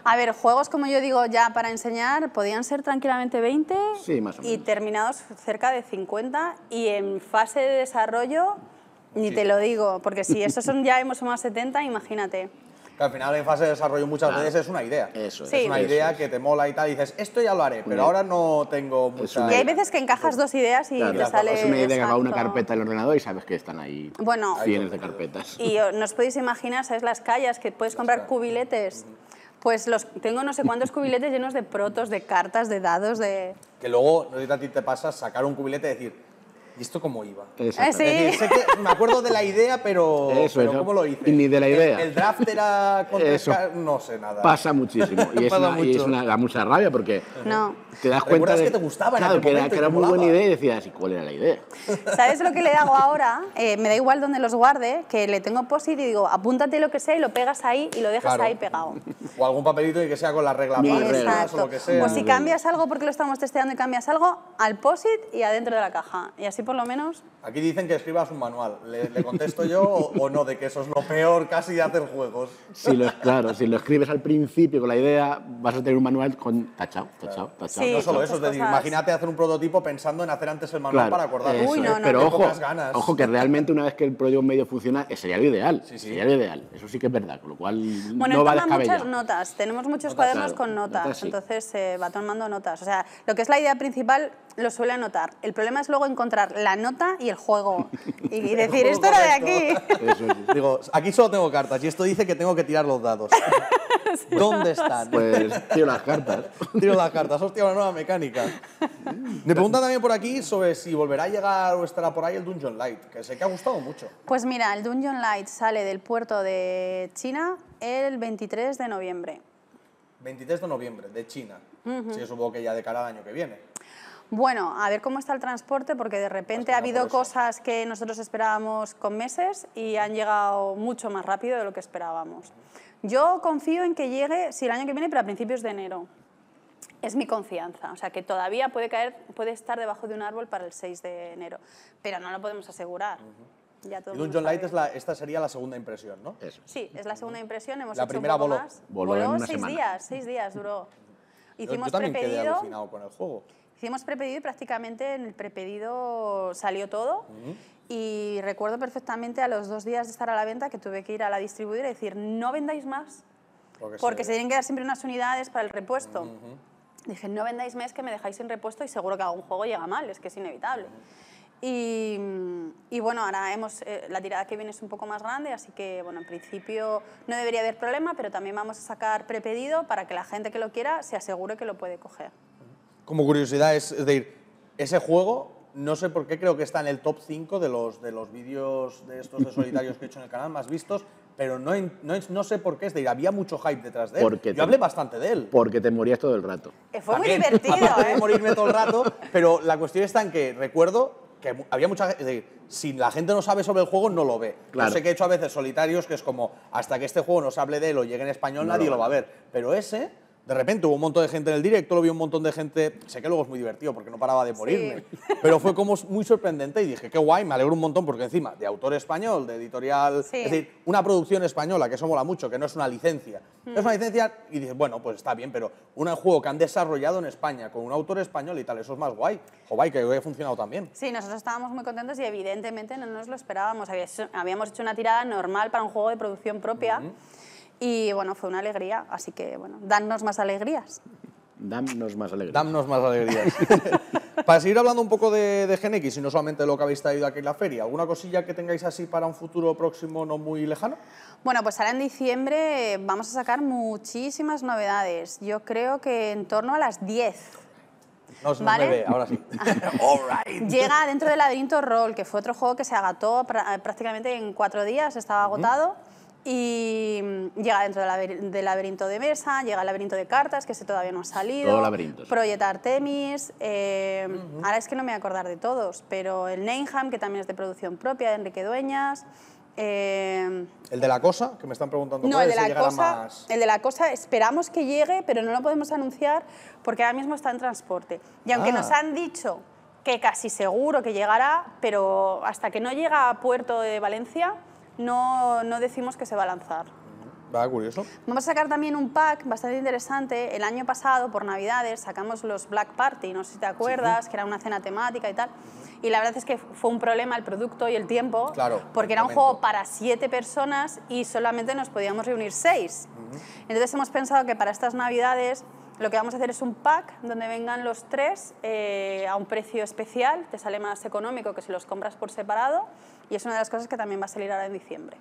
A ver, juegos, como yo digo, ya para enseñar, podían ser tranquilamente 20 y terminados cerca de 50 y en fase de desarrollo, ni te lo digo, porque si estos son ya hemos sumado 70, imagínate al final en fase de desarrollo muchas veces es una idea. es. una idea que te mola y tal, y dices, esto ya lo haré, pero ahora no tengo mucha... Y hay veces que encajas dos ideas y te sale... Es una idea que va una carpeta el ordenador y sabes que están ahí bueno, de carpetas. Y nos podéis imaginar, ¿sabes? Las calles que puedes comprar cubiletes. Pues los, tengo no sé cuántos cubiletes llenos de protos, de cartas, de dados, de... Que luego, no a ti te pasa, sacar un cubilete y decir ¿Y esto cómo iba? Ah, ¿Sí? me acuerdo de la idea, pero, Eso, pero ¿cómo lo hice? ni de la idea. El, draft era Eso. no sé nada. Pasa muchísimo. Y es, una, es una, da mucha rabia porque no. te das cuenta de que te gustaba claro, que, era, que era muy buena idea y decías, ¿y cuál era la idea? ¿Sabes lo que le hago ahora? Eh, me da igual dónde los guarde, que le tengo posit y digo, apúntate lo que sea y lo pegas ahí y lo dejas ahí pegado. O algún papelito y que sea con la regla para Exacto. o lo que sea. O si cambias algo porque lo estamos testeando y cambias algo, al posit y adentro de la caja. Y así por lo menos... Aquí dicen que escribas un manual. ¿Le, contesto yo o, no? De que eso es lo peor casi de hacer juegos. Si lo, claro, si lo escribes al principio con la idea, vas a tener un manual con tachao, tachao, tachao. no solo eso, es decir, imagínate hacer un prototipo pensando en hacer antes el manual para acordar Uy, Pero ojo, ojo, que realmente una vez que el proyecto medio funciona, eh, sería lo ideal. Sería lo ideal. Eso sí que es verdad, con lo cual no va muchas notas. Tenemos muchos cuadernos con notas, entonces se eh, va tomando notas. O sea, lo que es la idea principal lo suele anotar. El problema es luego encontrar la nota y el juego. Y, decir, esto era de aquí. Digo, aquí solo tengo cartas y esto dice que tengo que tirar los dados. ¿Dónde están? Pues tiro las cartas. Tiro las cartas. Hostia, una nueva mecánica. Me preguntan también por aquí sobre si volverá a llegar o estará por ahí el Dungeon Light, que sé que ha gustado mucho. Pues mira, el Dungeon Light sale del puerto de China el 23 de noviembre. 23 de noviembre, de China. Sí, supongo que ya de cara al año que viene. Bueno, a ver cómo está el transporte, porque de repente pues ha habido cosas que nosotros esperábamos con meses y han llegado mucho más rápido de lo que esperábamos. Yo confío en que llegue, si el año que viene, pero a principios de enero. Es mi confianza, o sea que todavía puede caer, puede estar debajo de un árbol para el 6 de enero, pero no lo podemos asegurar. Light es la, esta sería la segunda impresión, ¿no? Sí, es la segunda impresión. Hemos la hecho primera voló. Voló, seis días, seis días duró. Hicimos yo, yo también quedé con el juego. Hicimos prepedido y prácticamente en el prepedido salió todo. Y recuerdo perfectamente a los dos días de estar a la venta que tuve que ir a la distribuidora y decir, no vendáis más, porque, se tienen que dar siempre unas unidades para el repuesto. Dije, no vendáis más que me dejáis sin repuesto y seguro que algún juego llega mal, es que es inevitable. Y, bueno, ahora hemos, eh, la tirada que viene es un poco más grande, así que bueno, en principio no debería haber problema, pero también vamos a sacar prepedido para que la gente que lo quiera se asegure que lo puede coger como curiosidad es, decir, ese juego, no sé por qué creo que está en el top 5 de los, de los vídeos de estos de solitarios que he hecho en el canal más vistos, pero no, no, sé por qué, es decir, había mucho hype detrás de él. Porque Yo hablé bastante de él. Porque te morías todo el rato. Eh, fue muy divertido, ¿eh? morirme todo el rato, pero la cuestión está en que recuerdo que había mucha es si la gente no sabe sobre el juego, no lo ve. Claro. Yo sé que he hecho a veces solitarios que es como, hasta que este juego no se hable de él o llegue en español, nadie lo va a ver. Pero ese de repente hubo un montón de gente en el directo, lo vi un montón de gente. Sé que luego es muy divertido porque no paraba de morirme. Pero fue como muy sorprendente y dije, qué guay, me alegro un montón porque encima, de autor español, de editorial. Es decir, una producción española, que eso mola mucho, que no es una licencia. Mm. Es una licencia y dices, bueno, pues está bien, pero un juego que han desarrollado en España con un autor español y tal, eso es más guay. o Guay, que ha funcionado también. Sí, nosotros estábamos muy contentos y evidentemente no nos lo esperábamos. Habíamos hecho una tirada normal para un juego de producción propia. Y bueno, fue una alegría, así que bueno, danos más alegrías. Damnos más alegrías. más alegrías. para seguir hablando un poco de, de GNX y no solamente lo que habéis traído aquí en la feria, ¿alguna cosilla que tengáis así para un futuro próximo no muy lejano? Bueno, pues ahora en diciembre vamos a sacar muchísimas novedades. Yo creo que en torno a las 10. No, se ¿Vale? ve, ahora sí. Llega dentro del laberinto Roll, que fue otro juego que se agotó prácticamente en cuatro días, estaba agotado. Y mm, llega dentro del laberinto de mesa, llega el laberinto de cartas, que se todavía no ha salido. Todo temis Artemis. Eh, ahora es que no me voy a acordar de todos, pero el Neinham, que también es de producción propia, de Enrique Dueñas. Eh, ¿El de la cosa? Que me están preguntando. No, el de, la cosa, más... el de la cosa esperamos que llegue, pero no lo podemos anunciar porque ahora mismo está en transporte. Y aunque ah. nos han dicho que casi seguro que llegará, pero hasta que no llega a puerto de Valencia no, no decimos que se va a lanzar. Mm, va, curioso. Vamos a sacar también un pack bastante interesante. El año pasado, por Navidades, sacamos los Black Party, no sé si te acuerdas, que era una cena temática y tal. Y la verdad es que fue un problema el producto y el tiempo, claro, porque era un juego para siete personas y solamente nos podíamos reunir seis. Entonces hemos pensado que para estas Navidades lo que vamos a hacer es un pack donde vengan los tres eh, a un precio especial, te sale más económico que si los compras por separado y es una de las cosas que también va a salir ahora en diciembre.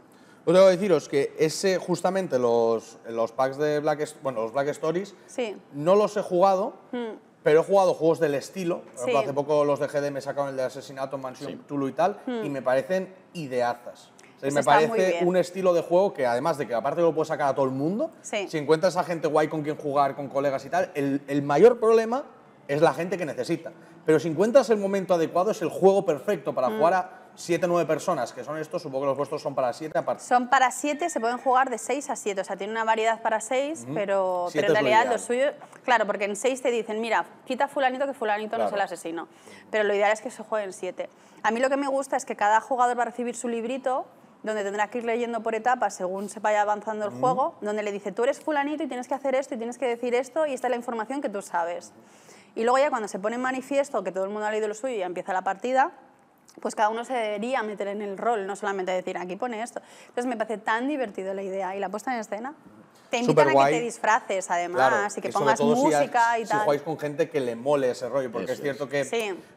Yo tengo que deciros que ese, justamente los, los packs de Black, bueno, los Black Stories, sí. no los he jugado, hmm. pero he jugado juegos del estilo. hace poco los de GD me sacaron el de Asesinato en Mansión y tal, y hmm. me parecen ideazas. me parece un estilo de juego que además de que aparte lo puedes sacar a todo el mundo, si encuentras a gente guay con quien jugar, con colegas y tal, el, mayor problema es la gente que necesita. Pero si encuentras el momento adecuado, es el juego perfecto para hmm. jugar a 7 9 personas, que son estos, supongo que los vuestros son para siete aparte. Son para siete, se pueden jugar de seis a siete, o sea, tiene una variedad para seis, pero, pero, en realidad lo, suyos, claro, porque en seis te dicen, mira, quita fulanito que fulanito no es el asesino, pero lo ideal es que se juegue en 7. A mí lo que me gusta es que cada jugador va a recibir su librito, donde tendrá que ir leyendo por etapas según se vaya avanzando el juego, donde le dice, tú eres fulanito y tienes que hacer esto y tienes que decir esto y esta es la información que tú sabes. Y luego ya cuando se pone en manifiesto que todo el mundo ha leído lo suyo y empieza la partida, pues cada uno se debería meter en el rol, no solamente decir aquí pone esto. Entonces me parece tan divertido la idea y la puesta en escena. Te invitan a que te disfraces además y que pongas música y tal. Si jugáis con gente que le mole ese rollo, porque es cierto que...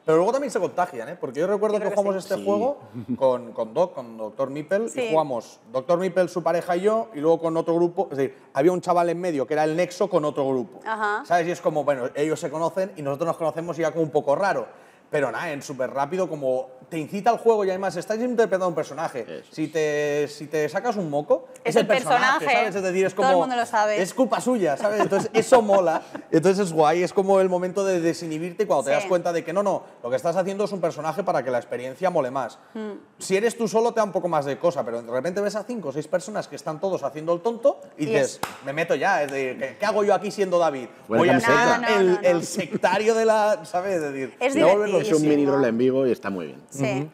Pero luego también se contagian, ¿eh? Porque yo recuerdo que, jugamos este juego con, con, Doc, con Doctor Mipel, y jugamos Doctor Mipel, su pareja y yo, y luego con otro grupo, es decir, había un chaval en medio que era el nexo con otro grupo. ¿Sabes? Y es como, bueno, ellos se conocen y nosotros nos conocemos y como un poco raro. Pero nada, en súper rápido, como te incita al juego y además estás interpretando un personaje. Si te, si te sacas un moco, es, el, personaje, ¿sabes? Es decir, es como. Todo el mundo lo sabe. Es culpa suya, ¿sabes? Entonces, eso mola. Entonces, es guay. Es como el momento de desinhibirte cuando te das cuenta de que no, no, lo que estás haciendo es un personaje para que la experiencia mole más. Mm. Si eres tú solo, te da un poco más de cosa, pero de repente ves a cinco o seis personas que están todos haciendo el tonto y dices, me meto ya. Es ¿qué, hago yo aquí siendo David? Voy a ser el, sectario de la. ¿Sabes? Es decir, es es un mini rol en vivo y está muy bien. Sí.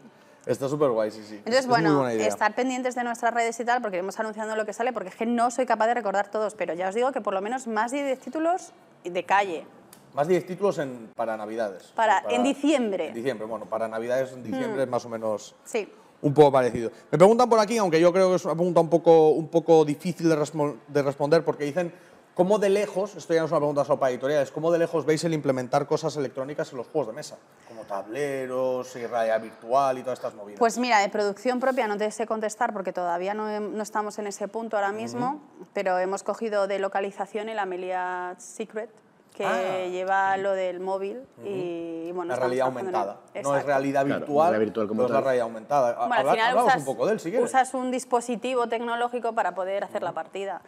Está súper guay, sí, sí. Entonces, bueno, estar pendientes de nuestras redes y tal, porque iremos anunciando lo que sale, porque es que no soy capaz de recordar todos, pero ya os digo que por lo menos más de 10 títulos de calle. Más de 10 títulos en, para Navidades. Para, en diciembre. diciembre, bueno, para Navidades en diciembre mm. es más o menos... Sí. Un poco parecido. Me preguntan por aquí, aunque yo creo que es una pregunta un poco, un poco difícil de, de responder, porque dicen ¿Cómo de lejos, esto ya no es una pregunta solo para editoriales, cómo de lejos veis el implementar cosas electrónicas en los juegos de mesa? Como tableros y eh, realidad virtual y todas estas movidas. Pues mira, de producción propia no te sé contestar porque todavía no, no estamos en ese punto ahora mismo, pero hemos cogido de localización el Amelia Secret, que ah, lleva lo del móvil y, bueno, la realidad aumentada. No es realidad virtual, no es la realidad aumentada. al final usas, un poco usas un dispositivo tecnológico para poder hacer la partida.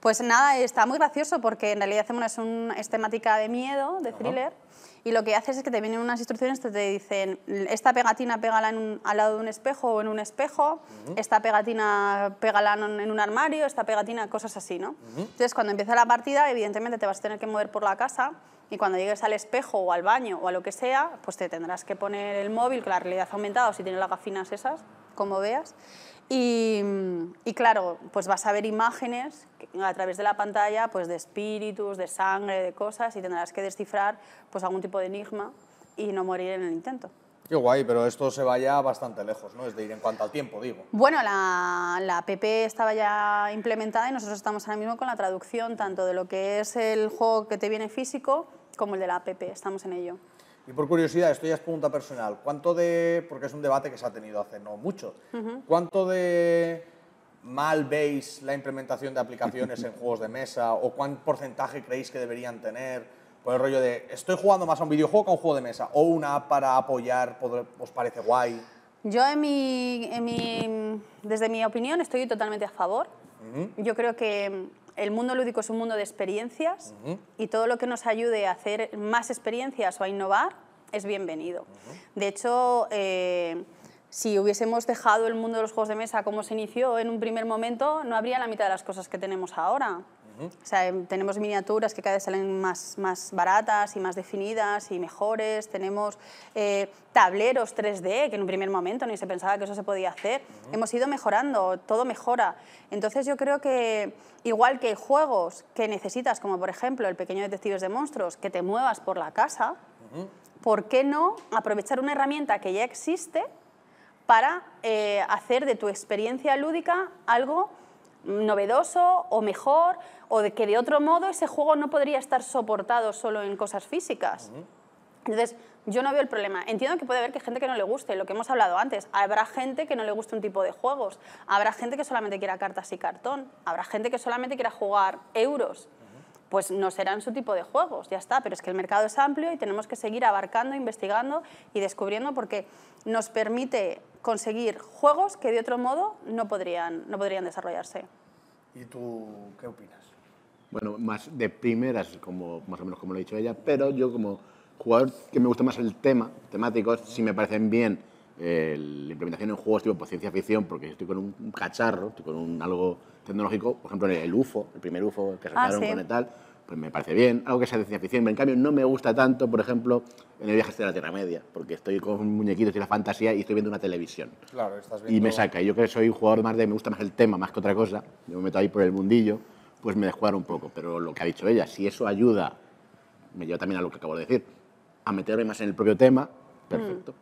Pues nada, está muy gracioso porque en realidad es, una temática de miedo, de thriller. Y lo que haces es que te vienen unas instrucciones que te dicen, esta pegatina pégala al lado de un espejo o en un espejo, esta pegatina pégala en un armario, esta pegatina, cosas así, ¿no? Entonces, cuando empieza la partida, evidentemente te vas a tener que mover por la casa y cuando llegues al espejo o al baño o a lo que sea, pues te tendrás que poner el móvil, que la realidad ha aumentado, si tienes las gafinas esas, como veas, y, claro, pues vas a ver imágenes a través de la pantalla pues de espíritus, de sangre, de cosas y tendrás que descifrar pues algún tipo de enigma y no morir en el intento. Qué guay, pero esto se va ya bastante lejos, ¿no? Es de ir en cuanto al tiempo, digo. Bueno, la, la app estaba ya implementada y nosotros estamos ahora mismo con la traducción tanto de lo que es el juego que te viene físico como el de la app, estamos en ello. Y por curiosidad, esto ya es pregunta personal, ¿cuánto de, porque es un debate que se ha tenido hace no mucho, ¿cuánto de mal veis la implementación de aplicaciones en juegos de mesa o cuán porcentaje creéis que deberían tener? Por el rollo de, estoy jugando más a un videojuego que a un juego de mesa, o una app para apoyar, ¿os parece guay? Yo en mi, en mi, desde mi opinión estoy totalmente a favor. Yo creo que el mundo lúdico es un mundo de experiencias y todo lo que nos ayude a hacer más experiencias o a innovar es bienvenido. De hecho, eh, si hubiésemos dejado el mundo de los juegos de mesa como se inició en un primer momento, no habría la mitad de las cosas que tenemos ahora. O sea, em, tenemos miniaturas que cada vez salen más, más baratas y más definidas y mejores. Tenemos eh, tableros 3D, que en un primer momento ni se pensaba que eso se podía hacer. Hemos ido mejorando, todo mejora. Entonces yo creo que igual que juegos que necesitas, como por ejemplo el Pequeño Detectives de Monstruos, que te muevas por la casa, ¿por qué no aprovechar una herramienta que ya existe? para eh, hacer de tu experiencia lúdica algo novedoso o mejor o de que de otro modo ese juego no podría estar soportado solo en cosas físicas. Entonces, yo no veo el problema. Entiendo que puede haber que gente que no le guste, lo que hemos hablado antes. Habrá gente que no le guste un tipo de juegos. Habrá gente que solamente quiera cartas y cartón. Habrá gente que solamente quiera jugar euros. Pues no serán su tipo de juegos, ya está. Pero es que el mercado es amplio y tenemos que seguir abarcando, investigando y descubriendo porque nos permite conseguir juegos que de otro modo no podrían, no podrían desarrollarse. ¿Y tú qué opinas? Bueno, más de primeras, como, más o menos como lo ha dicho ella, pero yo como jugador que me gusta más el tema, temáticos, si me parecen bien eh, la implementación en juegos tipo pues, ciencia ficción, porque estoy con un cacharro, estoy con un algo tecnológico, por ejemplo el UFO, el primer UFO que ah, sacaron con el tal, pues me parece bien, algo que sea de ciencia ficción, en cambio no me gusta tanto, por ejemplo, en el viaje de la Tierra Media, porque estoy con muñequitos y la fantasía y estoy viendo una televisión. Claro, estás viendo... Y me saca, y yo que soy un jugador más de, me gusta más el tema, más que otra cosa, yo me meto ahí por el mundillo, pues me jugar un poco, pero lo que ha dicho ella, si eso ayuda, me lleva también a lo que acabo de decir, a meterme más en el propio tema, mm. perfecto.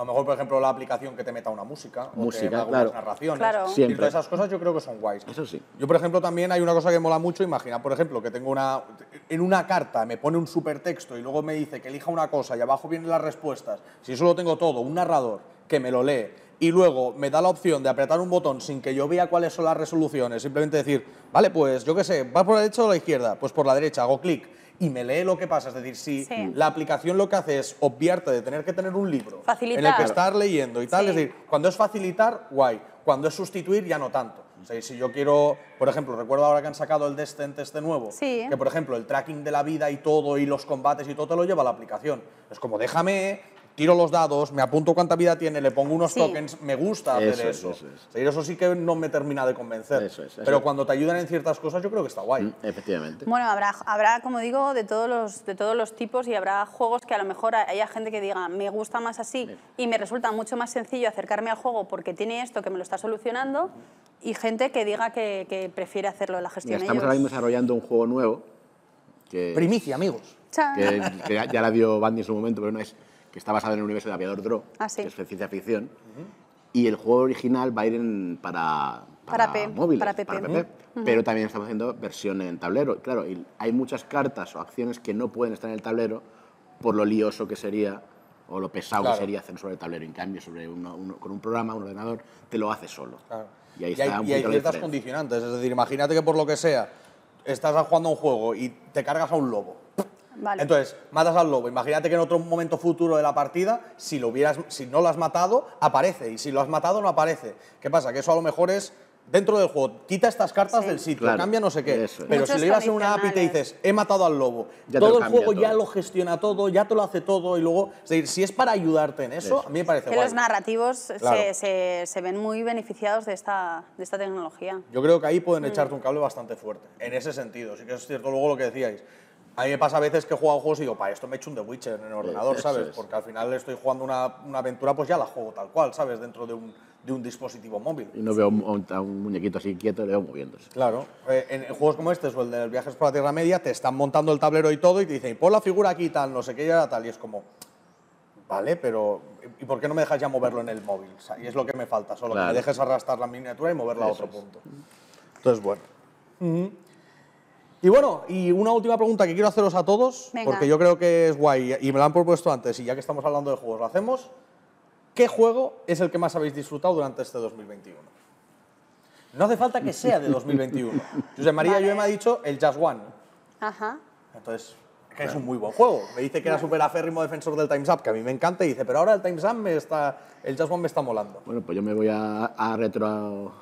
A lo mejor, por ejemplo, la aplicación que te meta una música, o unas narraciones. Claro. Siempre. Y todas esas cosas yo creo que son guays. Eso sí. Yo, por ejemplo, también hay una cosa que mola mucho. Imagina, por ejemplo, que tengo una. En una carta me pone un supertexto y luego me dice que elija una cosa y abajo vienen las respuestas. Si eso lo tengo todo, un narrador que me lo lee y luego me da la opción de apretar un botón sin que yo vea cuáles son las resoluciones, simplemente decir, vale, pues yo qué sé, va por la derecha o la izquierda, pues por la derecha, hago clic y me lee lo que pasa. Es decir, si la aplicación lo que hace es obviarte de tener que tener un libro en el que estar leyendo y tal, es decir, cuando es facilitar, guay. Cuando es sustituir, ya no tanto. si yo quiero, por ejemplo, recuerdo ahora que han sacado el Descent este nuevo, que por ejemplo el tracking de la vida y todo y los combates y todo te lo lleva a la aplicación. Es como déjame tiro los dados, me apunto cuánta vida tiene, le pongo unos tokens, me gusta hacer eso. Eso. sí que no me termina de convencer. Pero cuando te ayudan en ciertas cosas, yo creo que está guay. Mm, efectivamente. Bueno, habrá, habrá, como digo, de todos, los, de todos los tipos y habrá juegos que a lo mejor haya gente que diga, me gusta más así y me resulta mucho más sencillo acercarme al juego porque tiene esto que me lo está solucionando y gente que diga que, que prefiere hacerlo la gestión. estamos ahora mismo desarrollando un juego nuevo. Que Primicia, amigos. que, ya, la dio Bandy en su momento, pero no es que está basado en el universo de Aviador Draw, ah, que es ciencia ficción. Y el juego original va a ir para, para, para PP. Pero también estamos haciendo versión en tablero. claro, hay muchas cartas o acciones que no pueden estar en el tablero por lo lioso que sería o lo pesado que sería hacer sobre el tablero. En cambio, sobre con un programa, un ordenador, te lo hace solo. Y ahí hay, y hay ciertas condicionantes. Es decir, imagínate que por lo que sea, estás jugando un juego y te cargas a un lobo entonces, matas al lobo. Imagínate que en otro momento futuro de la partida, si, lo hubieras, si no lo has matado, aparece. Y si lo has matado, no aparece. ¿Qué pasa? Que eso a lo mejor es dentro del juego. Quita estas cartas del sitio, cambia no sé qué. Pero si le ibas en una app y te dices, he matado al lobo, ya todo el juego ya lo gestiona todo, ya te lo hace todo. Y luego, decir, si es para ayudarte en eso, a mí me parece que Los narrativos se, se, ven muy beneficiados de esta, de esta tecnología. Yo creo que ahí pueden mm. echarte un cable bastante fuerte. En ese sentido, sí que es cierto luego lo que decíais a mí me pasa a veces que juego jugado juegos y digo, para esto me he hecho un The Witcher en el ordenador, ¿sabes? Porque al final estoy jugando una, una, aventura, pues ya la juego tal cual, ¿sabes? Dentro de un, dispositivo móvil. Y no veo un, a un muñequito así quieto, le veo moviéndose. Claro. Eh, en, juegos como este o el de Viajes por la Tierra Media, te están montando el tablero y todo y te dicen, pon la figura aquí tal, no sé qué, ya tal. Y es como, vale, pero ¿y por qué no me dejas ya moverlo en el móvil? y es lo que me falta, solo que me dejes arrastrar la miniatura y moverla a otro punto. Entonces, bueno. Y bueno, y una última pregunta que quiero haceros a todos, porque yo creo que es guay y me lo han propuesto antes y ya que estamos hablando de juegos, lo hacemos. ¿Qué juego es el que más habéis disfrutado durante este 2021? No hace falta que sea de 2021. José María yo me ha dicho el Just One. Ajá. Entonces, es un muy buen juego. Me dice que era súper aférrimo defensor del Time's Up, que a mí me encanta, y dice, pero ahora el Time's Up me está, el Just One me está molando. Bueno, pues yo me voy a, a retro...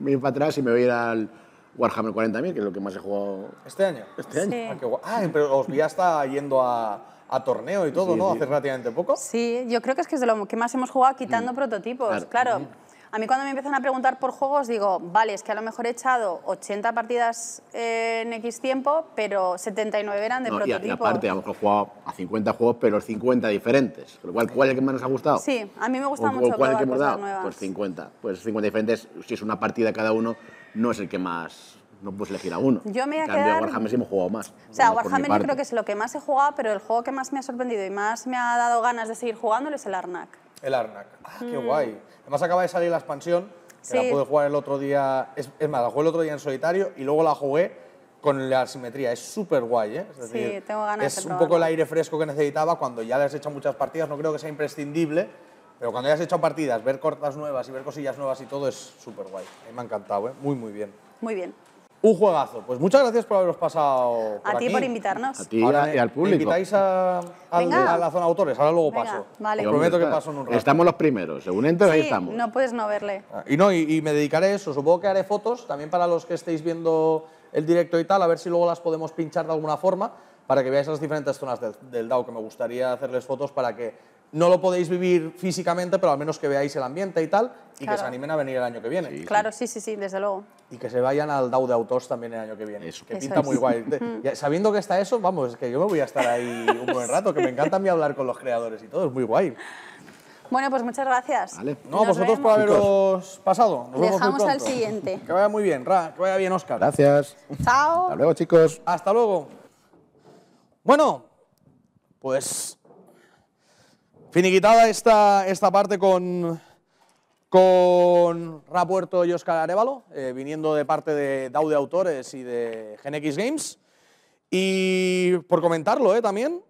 Me voy para atrás y me voy a ir al Warhammer 40.000, que es lo que más he jugado. ¿Este año? Este año. Ah, pero os vi hasta yendo a, torneo y todo, ¿no? Hace relativamente poco. Sí, yo creo que es, que es de lo que más hemos jugado quitando mm. prototipos, claro. Mm. A mí cuando me empiezan a preguntar por juegos digo, vale, es que a lo mejor he echado 80 partidas en X tiempo, pero 79 eran de no, prototipo. Y, aparte, a lo mejor he jugado a 50 juegos, pero 50 diferentes. ¿cuál es el que más nos ha gustado? Sí, a mí me gusta o, mucho. ¿Cuál es el que hemos dado? Pues 50. Pues 50 diferentes, si es una partida cada uno, no es el que más no puedes elegir a uno. Yo me cambio, Warhammer hemos jugado más. O sea, Warhammer yo creo que es lo que más he jugado, pero el juego que más me ha sorprendido y más me ha dado ganas de seguir jugándolo es el Arnak. El Arnak. Ah, qué mm. guay. Además acaba de salir la expansión, que la pude jugar el otro día... Es, es, jugué el otro día en solitario y luego la jugué con la asimetría. Es súper guay, ¿eh? Es sí, tengo ganas Es un poco el aire fresco que necesitaba cuando ya le has hecho muchas partidas. No creo que sea imprescindible, pero cuando hayas hecho partidas, ver cortas nuevas y ver cosillas nuevas y todo es súper guay. me ha encantado, ¿eh? Muy, muy bien. Muy bien. Un juegazo. Pues muchas gracias por haberos pasado. Por a ti por invitarnos. A ti y al público. Me invitáis a, la zona autores, ahora luego paso. Vale. prometo que paso en un rato. Estamos los primeros, según entro, ahí estamos. No puedes no verle. Ah, y no, y, me dedicaré a eso. Supongo que haré fotos también para los que estéis viendo el directo y tal, a ver si luego las podemos pinchar de alguna forma para que veáis las diferentes zonas del DAO, que me gustaría hacerles fotos para que no lo podéis vivir físicamente, pero al menos que veáis el ambiente y tal, y que se animen a venir el año que viene. claro, sí, sí, sí, desde luego. Y que se vayan al DAO de Autos también el año que viene, eso. que pinta muy guay. sabiendo que está eso, vamos, es que yo me voy a estar ahí un buen rato, que me encanta a mí hablar con los creadores y todo, es muy guay. Bueno, pues muchas gracias. Vale. No, vosotros por haberos pasado. Nos Dejamos al siguiente. Que vaya muy bien, Ra, que vaya bien, Oscar. Gracias. Chao. Hasta luego, chicos. Hasta luego. Bueno, pues Finiquitada esta, esta parte con, con Rapuerto y Oscar Arevalo, eh, viniendo de parte de de Autores y de GenX Games. Y por comentarlo eh, también,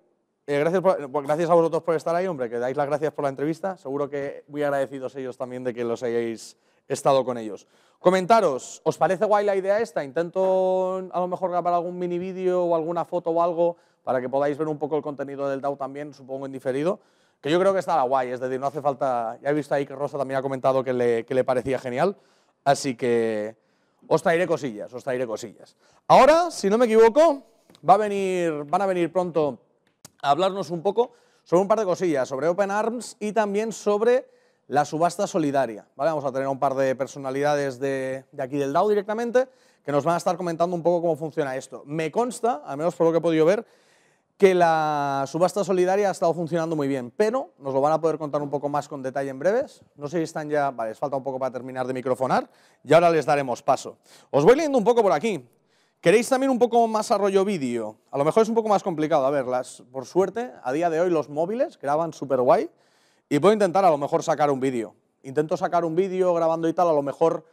eh, gracias, pues, gracias a vosotros por estar ahí, hombre, que dais las gracias por la entrevista. Seguro que muy agradecidos ellos también de que los hayáis estado con ellos. Comentaros, ¿os parece guay la idea esta? Intento a lo mejor grabar algún mini vídeo o alguna foto o algo para que podáis ver un poco el contenido del DAO también, supongo en diferido que yo creo que está la guay, es decir, no hace falta, ya he visto ahí que Rosa también ha comentado que le, parecía genial, así que os traeré cosillas, os traeré cosillas. Ahora, si no me equivoco, va a venir, van a venir pronto a hablarnos un poco sobre un par de cosillas, sobre Open Arms y también sobre la subasta solidaria. ¿vale? Vamos a tener un par de personalidades de, de aquí del DAO directamente que nos van a estar comentando un poco cómo funciona esto. Me consta, al menos por lo que he podido ver, que la subasta solidaria ha estado funcionando muy bien, pero nos lo van a poder contar un poco más con detalle en breves. No sé si están ya... Vale, les falta un poco para terminar de microfonar y ahora les daremos paso. Os voy leyendo un poco por aquí. ¿Queréis también un poco más arroyo vídeo? A lo mejor es un poco más complicado. A ver, por suerte, a día de hoy los móviles graban súper guay y puedo intentar a lo mejor sacar un vídeo. Intento sacar un vídeo grabando y tal, a lo mejor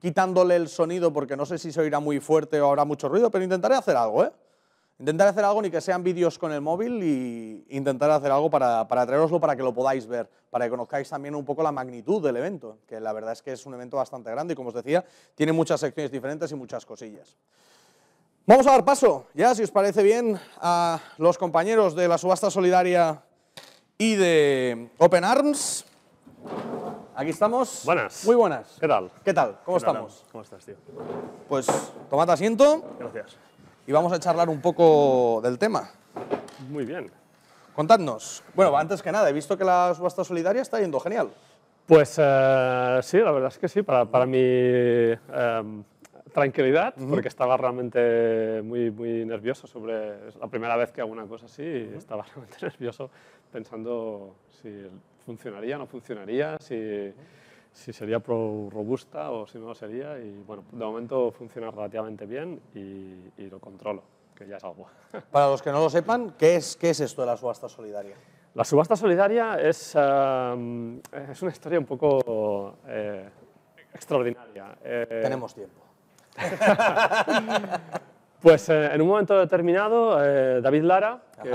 quitándole el sonido porque no sé si se oirá muy fuerte o habrá mucho ruido, pero intentaré hacer algo, ¿eh? intentar hacer algo ni que sean vídeos con el móvil y intentar hacer algo para, para traeroslo para que lo podáis ver, para que conozcáis también un poco la magnitud del evento, que la verdad es que es un evento bastante grande y como os decía, tiene muchas secciones diferentes y muchas cosillas. Vamos a dar paso, ya si os parece bien, a los compañeros de la subasta solidaria y de Open Arms. Aquí estamos. Buenas. Muy buenas. ¿Qué tal? ¿Qué tal? ¿Cómo estamos? ¿Cómo estás, tío? Pues tomad asiento. Gracias y vamos a charlar un poco del tema. Muy bien. Contadnos. Bueno, antes que nada, he visto que la subasta solidaria está yendo genial. Pues eh, sí, la verdad es que sí, para, para mi em, tranquilidad, porque estaba realmente muy, muy nervioso sobre... la primera vez que hago una cosa así estaba realmente nervioso pensando si funcionaría, no funcionaría, si si sería pro robusta o si no lo sería. Y bueno, de momento funciona relativamente bien y, lo controlo, que ya es algo. Para los que no lo sepan, ¿qué es, qué es esto de la subasta solidaria? La subasta solidaria es, es una historia un poco eh, extraordinaria. Eh, Tenemos tiempo. Pues eh, en un momento determinado, eh, David Lara, que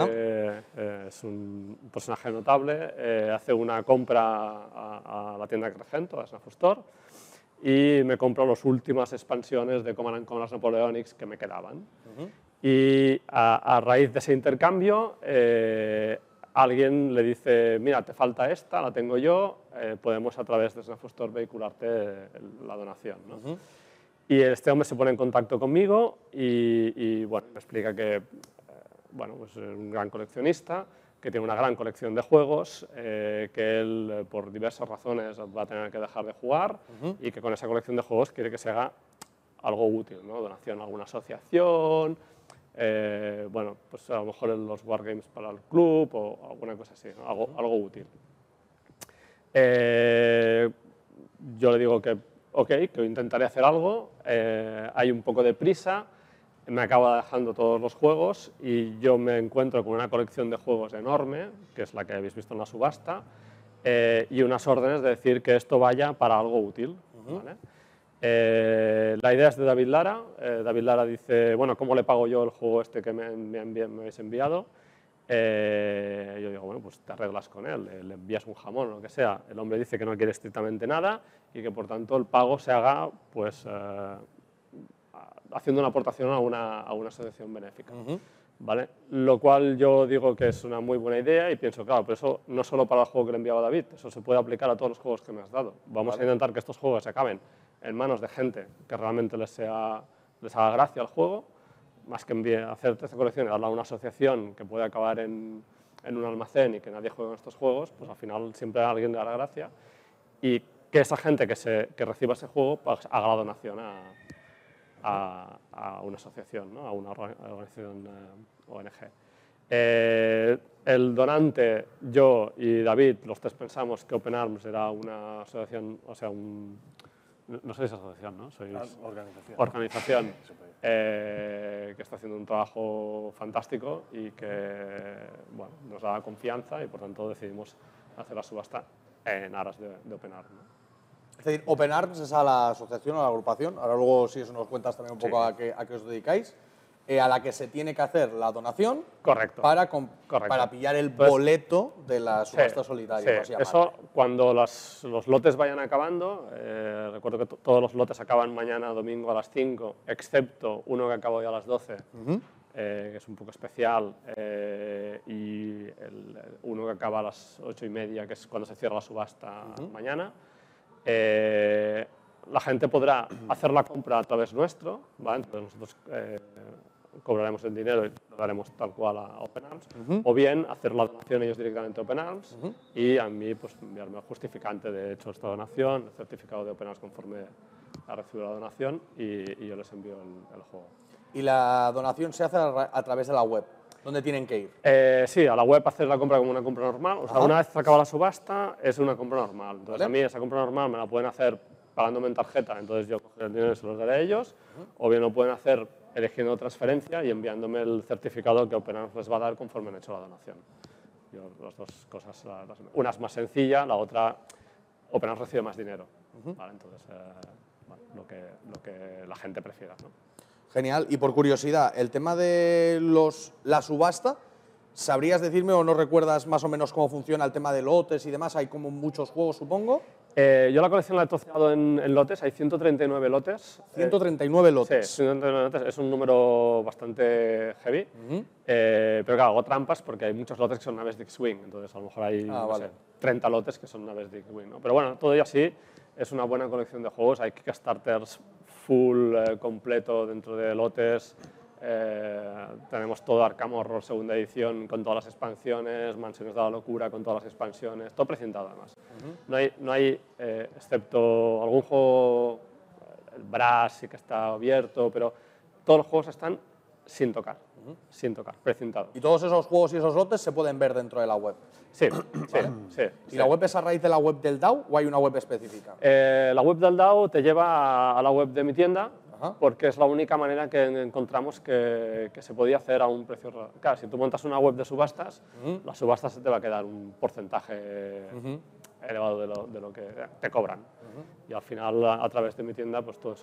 eh, es un personaje notable, hace una compra a, la tienda Crescento, a San y me compró las últimas expansiones de Command and las Napoleonics que me quedaban. Y a, raíz de ese intercambio, alguien le dice, mira, te falta esta, la tengo yo, podemos a través de Snafustor vehicularte la donación. ¿no? Y este hombre se pone en contacto conmigo y, bueno, me explica que eh, bueno, pues es un gran coleccionista, que tiene una gran colección de juegos, eh, que él eh, por diversas razones va a tener que dejar de jugar y que con esa colección de juegos quiere que se haga algo útil, ¿no? donación a alguna asociación, bueno, pues a lo mejor en los Wargames para el club o alguna cosa así, algo útil. yo le digo que ok, que intentaré hacer algo, eh, hay un poco de prisa, me acaba dejando todos los juegos y yo me encuentro con una colección de juegos enorme, que es la que habéis visto en la subasta, eh, y unas órdenes de decir que esto vaya para algo útil. Eh, la idea es de David Lara. David Lara dice, bueno, ¿cómo le pago yo el juego este que me habéis enviado? Eh, yo digo, bueno, pues te arreglas con él, le envías un jamón o lo que sea. El hombre dice que no quiere estrictamente nada y que por tanto el pago se haga pues eh, haciendo una aportación a una, a una asociación benéfica. ¿Vale? Lo cual yo digo que es una muy buena idea y pienso, claro, pero eso no solo para el juego que le enviaba David, eso se puede aplicar a todos los juegos que me has dado. Vamos a intentar que estos juegos se acaben en manos de gente que realmente les, sea, les haga gracia al juego más que hacer 13 colecciones, y darla a una asociación que puede acabar en, en un almacén y que nadie juegue con estos juegos, pues al final siempre alguien le da la gracia y que esa gente que, se, que reciba ese juego pues, haga la donación a, a, una asociación, ¿no? a una organización eh, ONG. Eh, el donante, yo y David, los tres pensamos que Open Arms era una asociación, o sea, un, no sois asociación, ¿no? Sois ah, organización. Organización, eh, que está haciendo un trabajo fantástico y que bueno, nos da confianza y por tanto decidimos hacer la subasta en aras de, Open Arms. Es decir, Open Arms pues, es a la asociación, a la agrupación. Ahora luego, si eso nos cuentas también un poco a, qué, a qué os dedicáis. Eh, a la que se tiene que hacer la donación Correcto. Para, para pillar el boleto de la subasta solidaria. Eso cuando los lotes vayan acabando, eh, recuerdo que todos los lotes acaban mañana domingo a las 5, excepto uno que acaba hoy a las 12, eh, que es un poco especial, y el, uno que acaba a las 8 y media, que es cuando se cierra la subasta mañana la gente podrá hacer la compra a través nuestro, nosotros cobraremos el dinero y lo daremos tal cual a Open Arms, o bien hacer la donación ellos directamente a Open Arms y a mí pues, enviarme el justificante de hecho esta donación, el certificado de Open Arms conforme ha recibido la donación y, yo les envío el, juego. ¿Y la donación se hace a, través de la web? ¿Dónde tienen que ir? Eh, sí, a la web hacer la compra como una compra normal. O sea, una vez se acaba la subasta, es una compra normal. Entonces, a mí esa compra normal me la pueden hacer pagándome en tarjeta, entonces yo cogeré el dinero y se los daré a ellos, o bien lo pueden hacer Elegiendo transferencia y enviándome el certificado que opera les va a dar conforme han hecho la donación. las dos cosas, una es más sencilla, la otra, Arms recibe más dinero. entonces, eh, lo, que, la gente prefiera. Genial. Y por curiosidad, el tema de los, la subasta, ¿sabrías decirme o no recuerdas más o menos cómo funciona el tema de lotes y demás? Hay como muchos juegos, supongo. Eh, yo la colección la he troceado en, en, lotes, hay 139 lotes. 139 eh, lotes. es un número bastante heavy, eh, pero claro, hago trampas porque hay muchos lotes que son naves de x entonces a lo mejor hay 30 ah, lotes que son naves de x ¿no? Pero bueno, todo y así es una buena colección de juegos, hay Kickstarters full, completo dentro de lotes. Eh, tenemos todo Arkham Horror segunda edición con todas las expansiones, Mansiones de la Locura con todas las expansiones, todo presentado además. No hay, no hay eh, excepto algún juego, el Brass sí que está abierto, pero todos los juegos están sin tocar, sin tocar, presentado Y todos esos juegos y esos lotes se pueden ver dentro de la web. Sí, sí, sí. ¿Y la web es a raíz de la web del DAO o hay una web específica? Eh, la web del DAO te lleva a la web de mi tienda, porque es la única manera que encontramos que, que, se podía hacer a un precio... Claro, si tú montas una web de subastas, las subastas la te va a quedar un porcentaje elevado de lo, de lo, que te cobran. Y al final, a, través de mi tienda, pues todo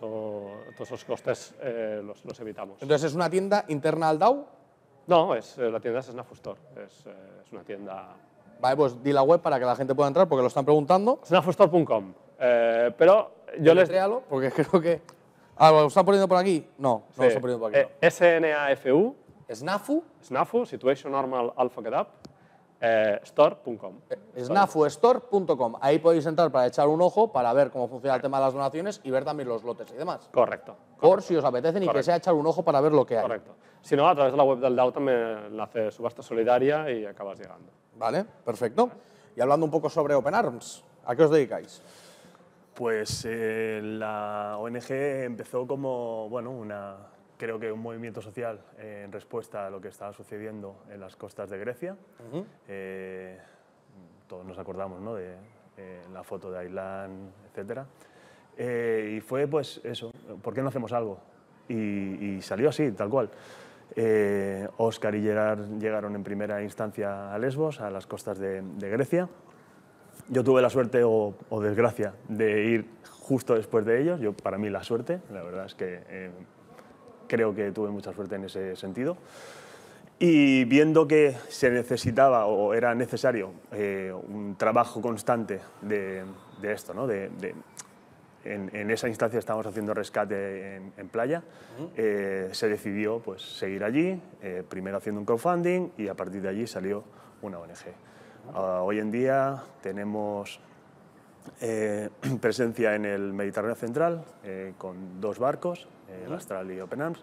todos esos costes eh, los, los, evitamos. Entonces, ¿es una tienda interna al DAO? No, es, eh, la tienda es una es, eh, es una tienda... Vale, pues di la web para que la gente pueda entrar, porque lo están preguntando. Snafustor.com. Eh, pero yo les... porque creo que... Ah, ¿lo están poniendo por aquí? No, no lo poniendo por aquí. Eh, SNAFU. SNAFU. SNAFU, Situation Normal Alpha Get Up. Snafu store.com. Ahí podéis entrar para echar un ojo, para ver cómo funciona el tema de las donaciones y ver también los lotes y demás. Correcto. Por si os apetece, y que sea echar un ojo para ver lo que hay. Correcto. Si no, a través de la web del DAO también la hace subasta solidaria y acabas llegando. Vale, perfecto. Y hablando un poco sobre Open Arms, ¿a qué os dedicáis? Pues eh, la ONG empezó como, bueno, una, creo que un movimiento social eh, en respuesta a lo que estaba sucediendo en las costas de Grecia. Eh, todos nos acordamos ¿no? de la foto de Ailán, etc. y fue pues eso, ¿por qué no hacemos algo? Y, salió así, tal cual. Oscar y Gerard llegaron en primera instancia a Lesbos, a las costas de Grecia. Yo tuve la suerte o, desgracia de ir justo después de ellos. Yo, para mí, la suerte, la verdad es que eh, creo que tuve mucha suerte en ese sentido. Y viendo que se necesitaba o era necesario eh, un trabajo constante de, esto, ¿no? de, en, esa instancia estábamos haciendo rescate en, playa, eh, se decidió pues, seguir allí, primero haciendo un crowdfunding y a partir de allí salió una ONG. Ah, hoy en día tenemos eh, presencia en el Mediterráneo Central eh, con dos barcos, el eh, Astral y Open Arms,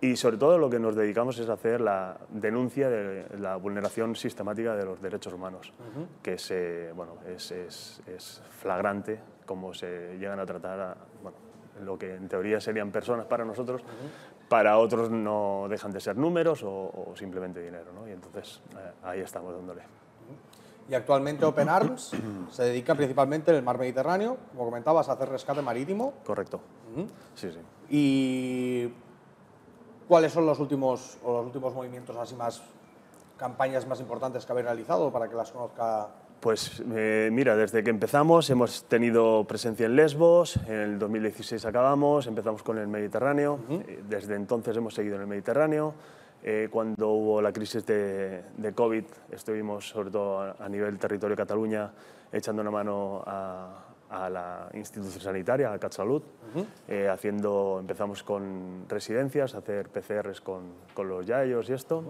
y sobre todo lo que nos dedicamos es hacer la denuncia de la vulneración sistemática de los derechos humanos, que se, bueno, es, es, flagrante cómo se llegan a tratar a, lo que en teoría serían personas para nosotros, para otros no dejan de ser números o, o simplemente dinero. ¿no? Y entonces ahí estamos dándole y actualmente Open Arms se dedica principalmente en el mar Mediterráneo, como comentabas, a hacer rescate marítimo. Correcto. Sí, sí. ¿Y cuáles son los últimos, o los últimos movimientos, así más, campañas más importantes que habéis realizado para que las conozca pues eh, mira, desde que empezamos hemos tenido presencia en Lesbos, en el 2016 acabamos, empezamos con el Mediterráneo, eh, desde entonces hemos seguido en el Mediterráneo, eh, cuando hubo la crisis de, COVID, estuvimos, sobre todo a, nivel territorio de Cataluña, echando una mano a, la institución sanitaria, a CatSalud, eh, haciendo, empezamos con residencias, hacer PCRs con, los yayos y esto.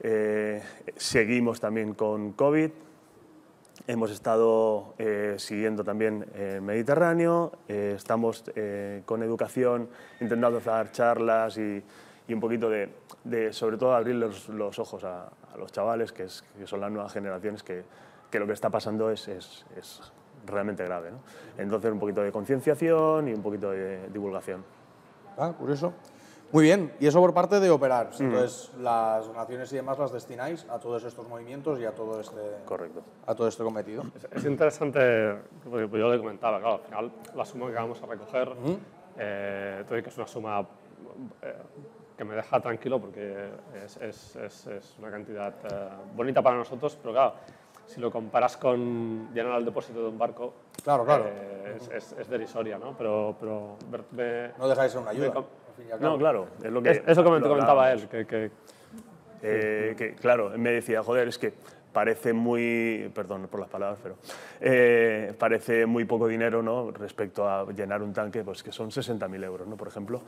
Eh, seguimos también con COVID. Hemos estado siguiendo también el Mediterráneo, estamos con educación intentando dar charlas y un poquito de sobre todo abrir los, ojos a, los chavales, que, son las nuevas generaciones, que, lo que está pasando es, realmente grave. Entonces, un poquito de concienciación y un poquito de divulgación. Ah, curioso. Muy bien, y eso por parte de operar. Mm. Entonces, las donaciones y demás las destináis a todos estos movimientos y a todo este, Correcto. A todo este cometido. Es, interesante, porque pues, yo le comentaba, al final la suma que vamos a recoger, mm. que es una suma eh, que me deja tranquilo porque es, es, es, una cantidad eh, bonita para nosotros, pero claro, si lo comparas con llenar el depósito de un barco, claro, claro. Eh, es, derisoria, ¿no? Pero, pero no deja de ser una ayuda. no, claro, es lo que, eso que me comentaba él, que, que, eh, claro, me decía, joder, es que parece muy, perdón por las palabras, pero parece muy poco dinero ¿no? respecto a llenar un tanque, pues que son 60.000 euros, ¿no? por ejemplo.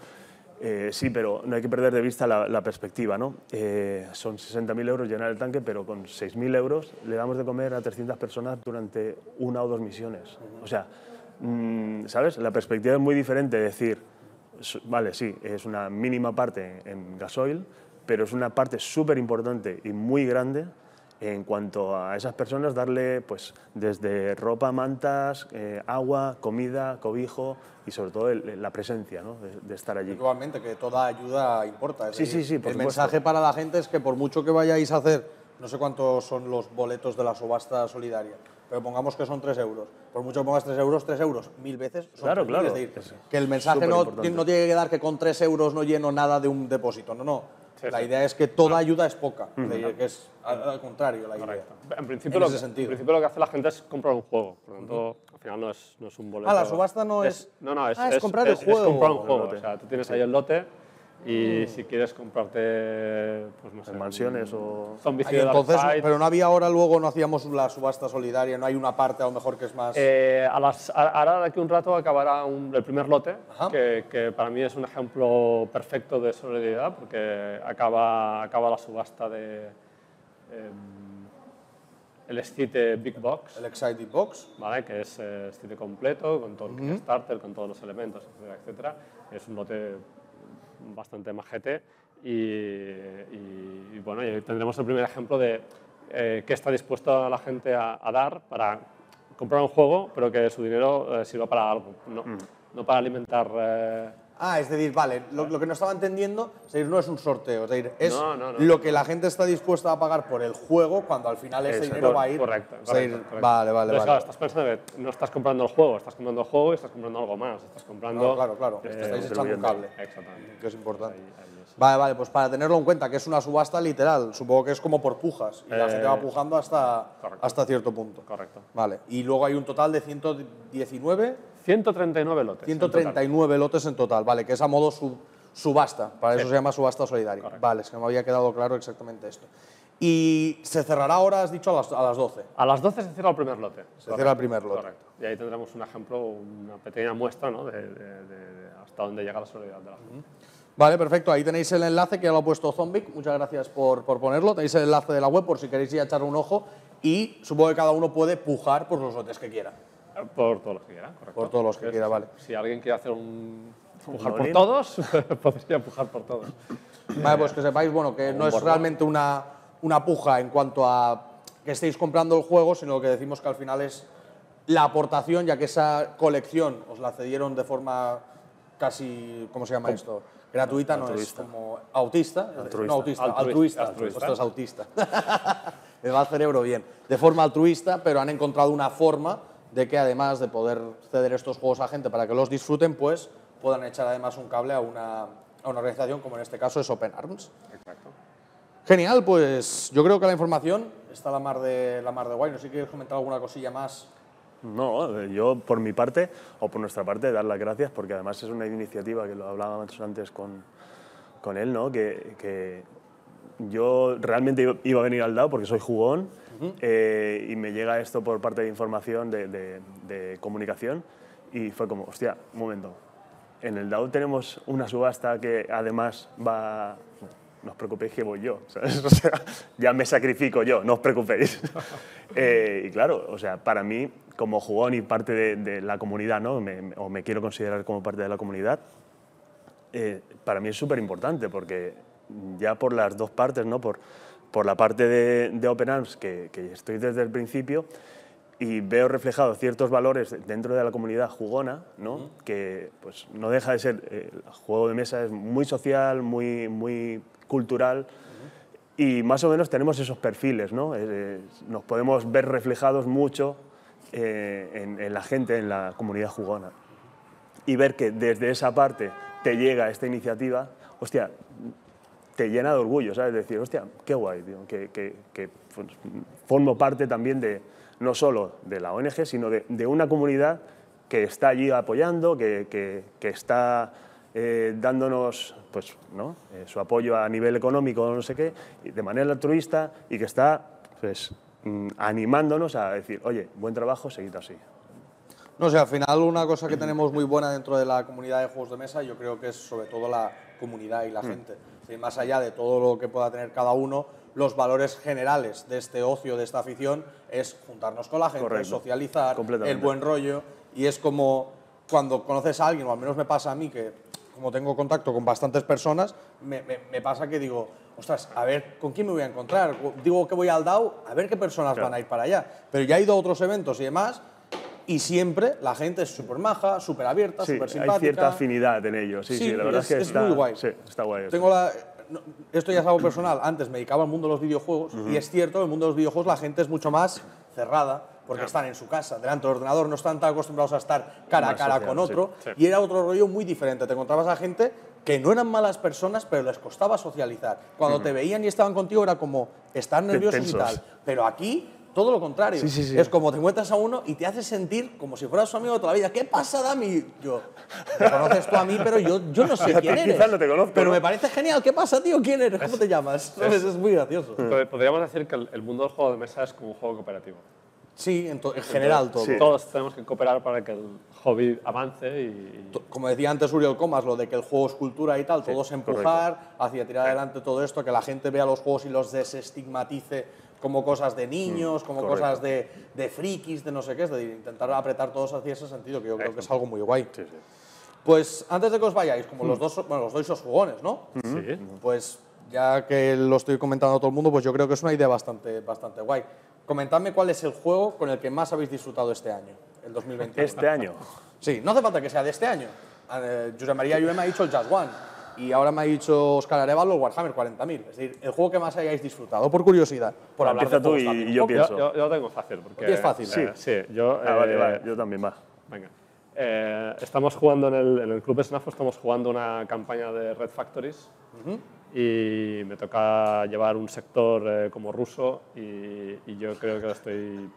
Eh, sí, pero no hay que perder de vista la, perspectiva. ¿no? Eh, son 60.000 euros llenar el tanque, pero con 6.000 euros le damos de comer a 300 personas durante una o dos misiones. O sea, mm, ¿sabes? La perspectiva es muy diferente. Decir, vale, sí, es una mínima parte en, en gasoil, pero es una parte súper importante y muy grande en cuanto a esas personas, darle pues, desde ropa, mantas, eh, agua, comida, cobijo y sobre todo la presencia de, estar allí. Igualmente, que toda ayuda importa. Sí, sí, sí, el mensaje para la gente es que por mucho que vayáis a hacer, no sé cuántos son los boletos de la subasta solidaria, pero pongamos que son 3 euros. Por mucho que pongas 3 euros, 3 euros mil veces son claro, claro. Que el mensaje no, no, tiene que dar que con 3 euros no lleno nada de un depósito, no, no. La idea es que toda ayuda es poca, que es al, contrario la idea. En principio, lo que, principio lo que hace la gente es comprar un juego, por lo tanto, al final no es, no es un boleto. Ah, la subasta no es... no, no, es, ah, comprar el juego. Es comprar un juego, o sea, tú tienes ahí el lote y si quieres comprarte pues, mansiones o... son entonces, pero no había ahora, luego no hacíamos la subasta solidaria, no hay una parte a lo mejor que es más... Eh, a las, ahora de aquí un rato acabará el primer lote, que, para mí es un ejemplo perfecto de solidaridad, porque acaba, acaba la subasta de... Em, el Excite Big Box. El Excited Box. ¿vale? Que es eh, Excite completo, con todo el con todos los elementos, etcétera, etcétera. Es un lote bastante majete y, y, y bueno, tendremos el primer ejemplo de eh, qué está dispuesta la gente a, dar para comprar un juego, pero que su dinero eh, sirva para algo, no, mm. no para alimentar eh, Ah, es decir, vale, lo, que no estaba entendiendo es decir, no es un sorteo, es, decir, es lo que la gente está dispuesta a pagar por el juego cuando al final ese dinero va a ir. Correcto, correcto, Vale, vale, vale. estás pensando que no estás comprando el juego, estás comprando el juego y estás comprando algo más, estás comprando. claro, claro, eh, estáis echando cable. Exactamente. Que es importante. Vale, vale, pues para tenerlo en cuenta, que es una subasta literal, supongo que es como por pujas y la gente va eh, pujando hasta, hasta cierto punto. Correcto. Vale, y luego hay un total de 119. 139 lotes. 139 lotes en total, vale, que es a modo subasta, para eso se llama subasta solidaria. Vale, es que me había quedado claro exactamente esto. Y se cerrará ahora, has dicho, a las, 12. A las 12 se cierra el primer lote. Se cierra el primer lote. Correcto. Y ahí tendremos un ejemplo, una pequeña muestra ¿no? de, hasta dónde llega la solidaridad de la Vale, perfecto. Ahí tenéis el enlace que ya lo ha puesto Zombic. Muchas gracias por, por ponerlo. Tenéis el enlace de la web por si queréis ir echar un ojo. Y supongo que cada uno puede pujar por los lotes que quiera. Por todos los que quieran, correcto. Por todos los que quieran, vale. Si alguien quiere hacer un empujar por todos, podría pujar por todos. Vale, pues que sepáis, bueno, que no es realmente una, una puja en cuanto a que estéis comprando el juego, sino que decimos que al final es la aportación, ya que esa colección os la cedieron de forma casi, ¿cómo se llama esto? Gratuita, no, es como autista, altruista. no autista, altruista, altruista, altruista. autista. Me va el cerebro bien. De forma altruista, pero han encontrado una forma de que además de poder ceder estos juegos a gente para que los disfruten, pues puedan echar además un cable a una, organización como en este caso es Open Arms. Exacto. Genial, pues yo creo que la información está la mar de, la mar de guay. No sé si quieres comentar alguna cosilla más. No, eh, yo por mi parte, o por nuestra parte, dar las gracias, porque además es una iniciativa que lo hablábamos antes con, con él, ¿no? que yo realmente iba a venir al DAO porque soy jugón eh, y me llega esto por parte de información, de, comunicación, y fue como, hostia, un momento, en el DAO tenemos una subasta que además va... No os preocupéis que voy yo, sea, ya me sacrifico yo, no os preocupéis. Eh, y claro, o sea, para mí, como jugón y parte de, la comunidad, ¿no? o me quiero considerar como parte de la comunidad, eh, para mí es súper importante porque ya por las dos partes, ¿no? por, por la parte de, Open Arms, que, estoy desde el principio, y veo reflejados ciertos valores dentro de la comunidad jugona, ¿no? que pues, no deja de ser, eh, el juego de mesa es muy social, muy, muy cultural, y más o menos tenemos esos perfiles, ¿no? Eh, eh, nos podemos ver reflejados mucho en, la gente, en la comunidad jugona. Y ver que desde esa parte te llega esta iniciativa, hostia, te llena de orgullo, ¿sabes? Decir, hostia, qué guay, que, formo parte también de, no solo de la ONG, sino de, una comunidad que está allí apoyando, que, está eh, dándonos pues, ¿no? Eh, su apoyo a nivel económico, no sé qué, de manera altruista y que está pues, mm, animándonos a decir, oye, buen trabajo, seguid así. No sé, al final una cosa que tenemos muy buena dentro de la comunidad de juegos de mesa, yo creo que es sobre todo la comunidad y la mm. gente más allá de todo lo que pueda tener cada uno, los valores generales de este ocio, de esta afición, es juntarnos con la gente, socializar, el buen rollo, y es como cuando conoces a alguien, o al menos me pasa a mí, que como tengo contacto con bastantes personas, me, pasa que digo, ostras, a ver, ¿con quién me voy a encontrar? Digo que voy al DAO, a ver qué personas van a ir para allá. Pero ya he ido a otros eventos y demás, y siempre la gente es súper maja, súper abierta, súper sí, Hay cierta afinidad en ellos, sí, sí, la verdad es, que está, guay. Sí, está guay. Tengo la, esto ya es algo personal. Antes me dedicaba al mundo de los videojuegos y es cierto, en el mundo de los videojuegos la gente es mucho más cerrada porque están en su casa, delante del ordenador, no están tan acostumbrados a estar cara a cara con otro. Y era otro rollo muy diferente. Te encontrabas a gente que no eran malas personas, pero les costaba socializar. Cuando te veían y estaban contigo era como, están nerviosos y tal. Pero aquí todo lo contrario. Es como te encuentras a uno y te hace sentir como si fueras su amigo de toda la vida. ¿Qué pasa, Dami? Yo, conoces tú a mí, pero yo, yo no sé quién eres. Pero me parece genial. ¿Qué pasa, tío? ¿Quién eres? ¿Cómo te llamas? Es, muy gracioso. Podríamos decir que el mundo del juego de mesa es como un juego cooperativo. Sí, en, general todo. Todos tenemos que cooperar para que el hobby avance y... Como decía antes Uriel Comas, lo de que el juego es cultura y tal, todos empujar hacia tirar adelante todo esto, que la gente vea los juegos y los desestigmatice como cosas de niños, mm, como cosas de, frikis, de no sé qué, es de intentar apretar todos hacia ese sentido, que yo creo que es algo muy guay. Pues antes de que os vayáis, como los mm. dos, bueno, los dos sois jugones, ¿no? Sí. Mm. Pues ya que lo estoy comentando a todo el mundo, pues yo creo que es una idea bastante, bastante guay. Comentadme cuál es el juego con el que más habéis disfrutado este año, el 2021. ¿Este año? Sí, no hace falta que sea de este año. Eh, María me ha dicho el Just One y ahora me ha dicho Oscar Arevalo Warhammer 40.000. Es decir, el juego que más hayáis disfrutado, por curiosidad. Por tú y, yo pienso. Yo, lo tengo fácil. Porque, es fácil. Sí, ¿eh? sí. Yo, ah, eh, yo también más. Venga. Eh, estamos jugando en el, Club Snafo, estamos jugando una campaña de Red Factories y me toca llevar un sector como ruso y, yo creo que lo estoy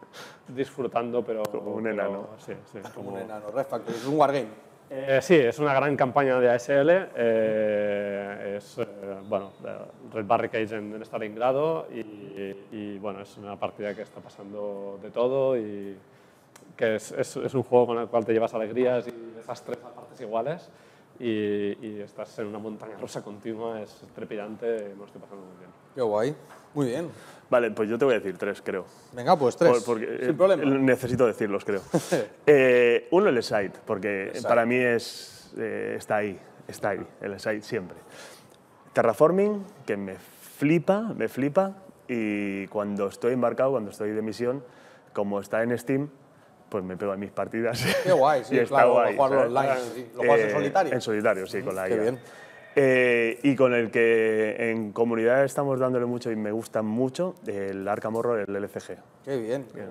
disfrutando, pero... Como un enano. sí, sí, como, un enano. Red Factories, un wargame. Eh, sí, es una gran campaña de ASL. Eh, es, eh, bueno, Red Barricades en, en Stalingrado y, bueno, es una partida que está pasando de todo y que es, es, un juego con el cual te llevas alegrías y desastres a partes iguales y, estás en una montaña rosa continua, es trepidante, hemos lo muy bien. Qué guay, muy bien. Vale, pues yo te voy a decir tres, creo. Venga, pues tres, sin problema. Eh, necesito decirlos, creo. Eh, uno el site, porque para mí es, eh, está ahí, está ahí, el site siempre. Terraforming, que me flipa, me flipa, y cuando estoy embarcado, cuando estoy de misión, como está en Steam, pues me pego en mis partidas. Qué guay, sí, claro, jugarlo online. ¿Lo juegas en eh, solitario? En solitario, sí, con la Qué Bien. Eh, y con el que en comunidad estamos dándole mucho y me gusta mucho el Arkham Horror, el LCG. Qué bien. Eh,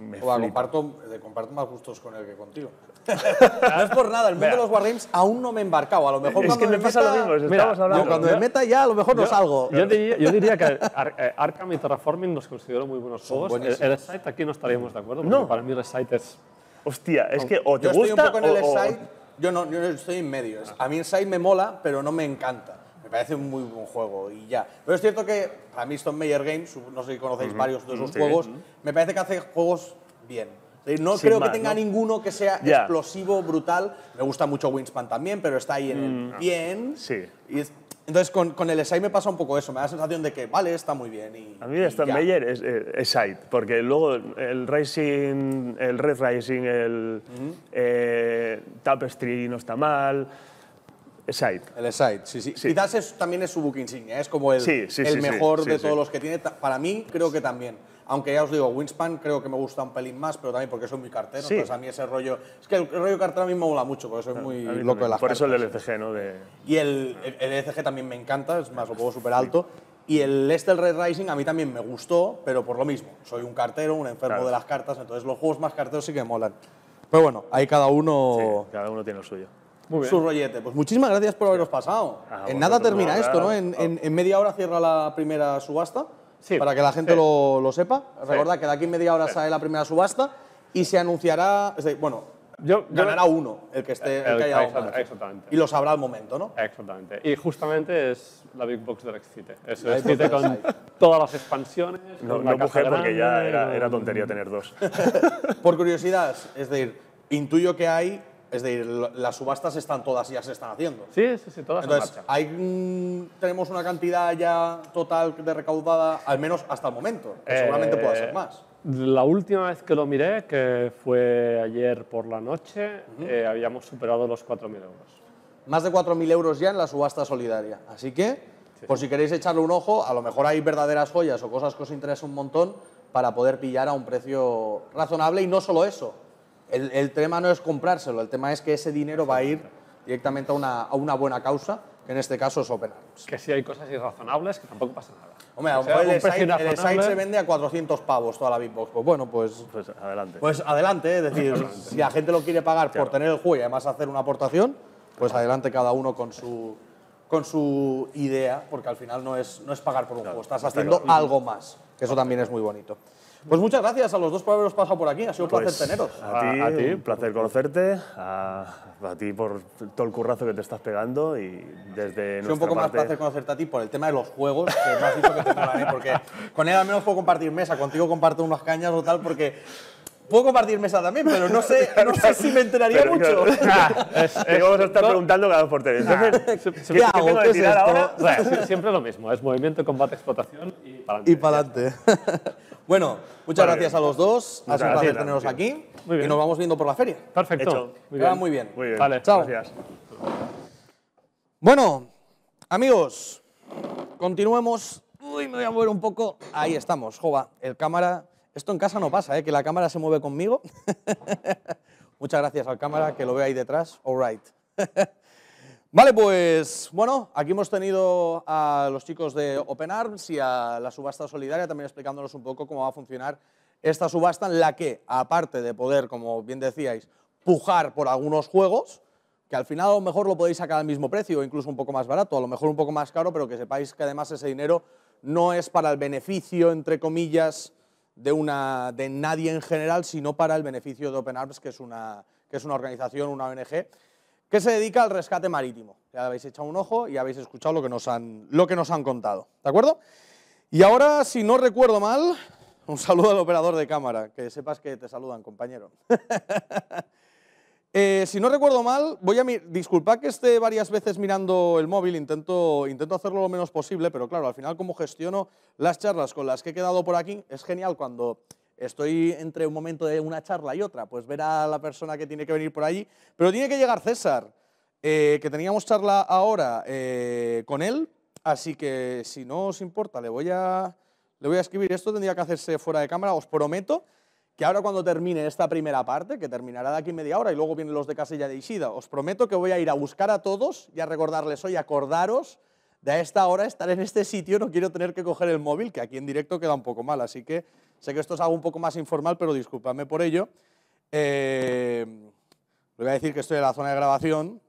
me comparto, comparto más gustos con él que contigo. no es por nada, el mundo de los wargames aún no me he embarcado. A lo mejor es que me, pasa lo mismo. hablando, yo cuando me meta ya, a lo mejor no salgo. Yo diría, que eh, Arkham y Terraforming los considero muy buenos juegos. El Sight aquí no estaríamos de acuerdo, no. para mí el es. Hostia, es que o te yo gusta. Estoy un poco en el o, Yo, no, estoy en medio. A mí el me mola, pero no me encanta me parece un muy buen juego y ya. Pero es cierto que para mí Stone Meyer Games, no sé si conocéis varios de esos juegos, me parece que hace juegos bien. No creo que tenga ninguno que sea explosivo, brutal. Me gusta mucho Wingspan también, pero está ahí en mm. bien. Sí. Y entonces, con, el Esai me pasa un poco eso. Me da la sensación de que, vale, está muy bien. Y, a mí Meyer es Esai, porque luego el Racing, el Red Racing, el eh, Tapestry no está mal. side El side sí, sí, sí, Quizás también es su book insignia, es como el, el mejor de todos los que tiene. Para mí, creo que también. Aunque ya os digo, Winspan creo que me gusta un pelín más, pero también porque soy muy cartero. Entonces a mí ese rollo. Es que el rollo cartero a mí me mola mucho, porque soy muy loco de las Por eso el LCG, ¿no? Y el, el, LCG e también me encanta, es más, lo pongo súper alto. Y el este, Red Rising, a mí también me gustó, pero por lo mismo. Soy un cartero, un enfermo de las cartas, entonces los juegos más carteros sí que me molan. Pero bueno, ahí cada uno. cada uno tiene lo suyo. Muy bien. Su rollete. Pues muchísimas gracias por haberos pasado. Ah, en nada pues termina esto, ¿no? en media hora cierra la primera subasta para que la gente lo, sepa. Recordad que de aquí media hora sale la primera subasta y se anunciará, bueno, yo, ganará uno el que esté eh, eh, exactamente. Y lo sabrá al momento, ¿no? Exactamente. Y justamente es la Big Box del Excite. Es el Excite con todas las expansiones. No, no porque ya era tontería tener dos. Por curiosidad, es decir, intuyo que hay es decir, las subastas están todas, ya se están haciendo. Sí, sí, sí, todas Entonces, Hay, tenemos una cantidad ya total de recaudada, al menos hasta el momento, seguramente pueda ser eh, más. La última vez que lo miré, que fue ayer por la noche, eh, habíamos superado los 4.000 euros. Más de 4.000 euros ya en la subasta solidaria. Así que, por si queréis echarle un ojo, a lo mejor hay verdaderas joyas o cosas que os interesan un montón para poder pillar a un precio razonable. Y no solo eso, el, tema no es comprárselo, el tema es que ese dinero va a ir directamente a una, buena causa, que en este caso es Open Arms. Que si hay cosas irrazonables, que tampoco pasa nada. Hombre, o el, site, se vende a 400 pavos toda la Bitbox. Pues bueno, pues-, pues. adelante. Pues adelante, es decir, si la gente lo quiere pagar por tener el juego y además hacer una aportación, pues adelante cada uno con su con su idea, porque al final no es, no es pagar por un juego, estás haciendo algo más, que eso también es muy bonito. Pues muchas gracias a los dos por haberos pasado por aquí, ha sido un placer pues teneros. A, a ti, un placer conocerte, a, ti por todo el currazo que te estás pegando y desde nuestra un poco más placer conocerte a ti por el tema de los juegos, que me dicho que te porque con él al menos puedo compartir mesa, contigo comparto unas cañas o tal, porque Puedo compartir mesa también, pero no sé, si me enteraría mucho. Ah, vamos a estar preguntando cada dos por ah. ¿qué, hago? ¿Qué es esto? siempre lo mismo, es movimiento, combate, explotación y para adelante. Y para adelante. bueno, muchas gracias a los dos. Es un placer teneros aquí. Y nos vamos viendo por la feria. Perfecto. Muy, bien. muy bien. Vale, Chao. Gracias. Bueno, amigos, continuemos. Uy, me voy a mover un poco. Ahí estamos, Jova, el cámara esto en casa no pasa, ¿eh? que la cámara se mueve conmigo. Muchas gracias al cámara que lo ve ahí detrás. All right. vale, pues bueno, aquí hemos tenido a los chicos de Open Arms y a la subasta solidaria también explicándonos un poco cómo va a funcionar esta subasta en la que, aparte de poder, como bien decíais, pujar por algunos juegos, que al final a lo mejor lo podéis sacar al mismo precio o incluso un poco más barato, a lo mejor un poco más caro, pero que sepáis que además ese dinero no es para el beneficio, entre comillas, de, una, de nadie en general, sino para el beneficio de Open Arms, que es una, que es una organización, una ONG, que se dedica al rescate marítimo. Ya habéis echado un ojo y habéis escuchado lo que nos han, lo que nos han contado. ¿De acuerdo? Y ahora, si no recuerdo mal, un saludo al operador de cámara, que sepas que te saludan, compañero. Eh, si no recuerdo mal, voy a disculpad que esté varias veces mirando el móvil, intento, intento hacerlo lo menos posible, pero claro, al final como gestiono las charlas con las que he quedado por aquí, es genial cuando estoy entre un momento de una charla y otra, pues ver a la persona que tiene que venir por allí, pero tiene que llegar César, eh, que teníamos charla ahora eh, con él, así que si no os importa, le voy a, le voy a escribir, esto tendría que hacerse fuera de cámara, os prometo que ahora cuando termine esta primera parte, que terminará de aquí media hora y luego vienen los de Casilla de Isida, os prometo que voy a ir a buscar a todos y a recordarles hoy, acordaros de a esta hora estar en este sitio, no quiero tener que coger el móvil, que aquí en directo queda un poco mal, así que sé que esto es algo un poco más informal, pero discúlpame por ello. Eh, le voy a decir que estoy en la zona de grabación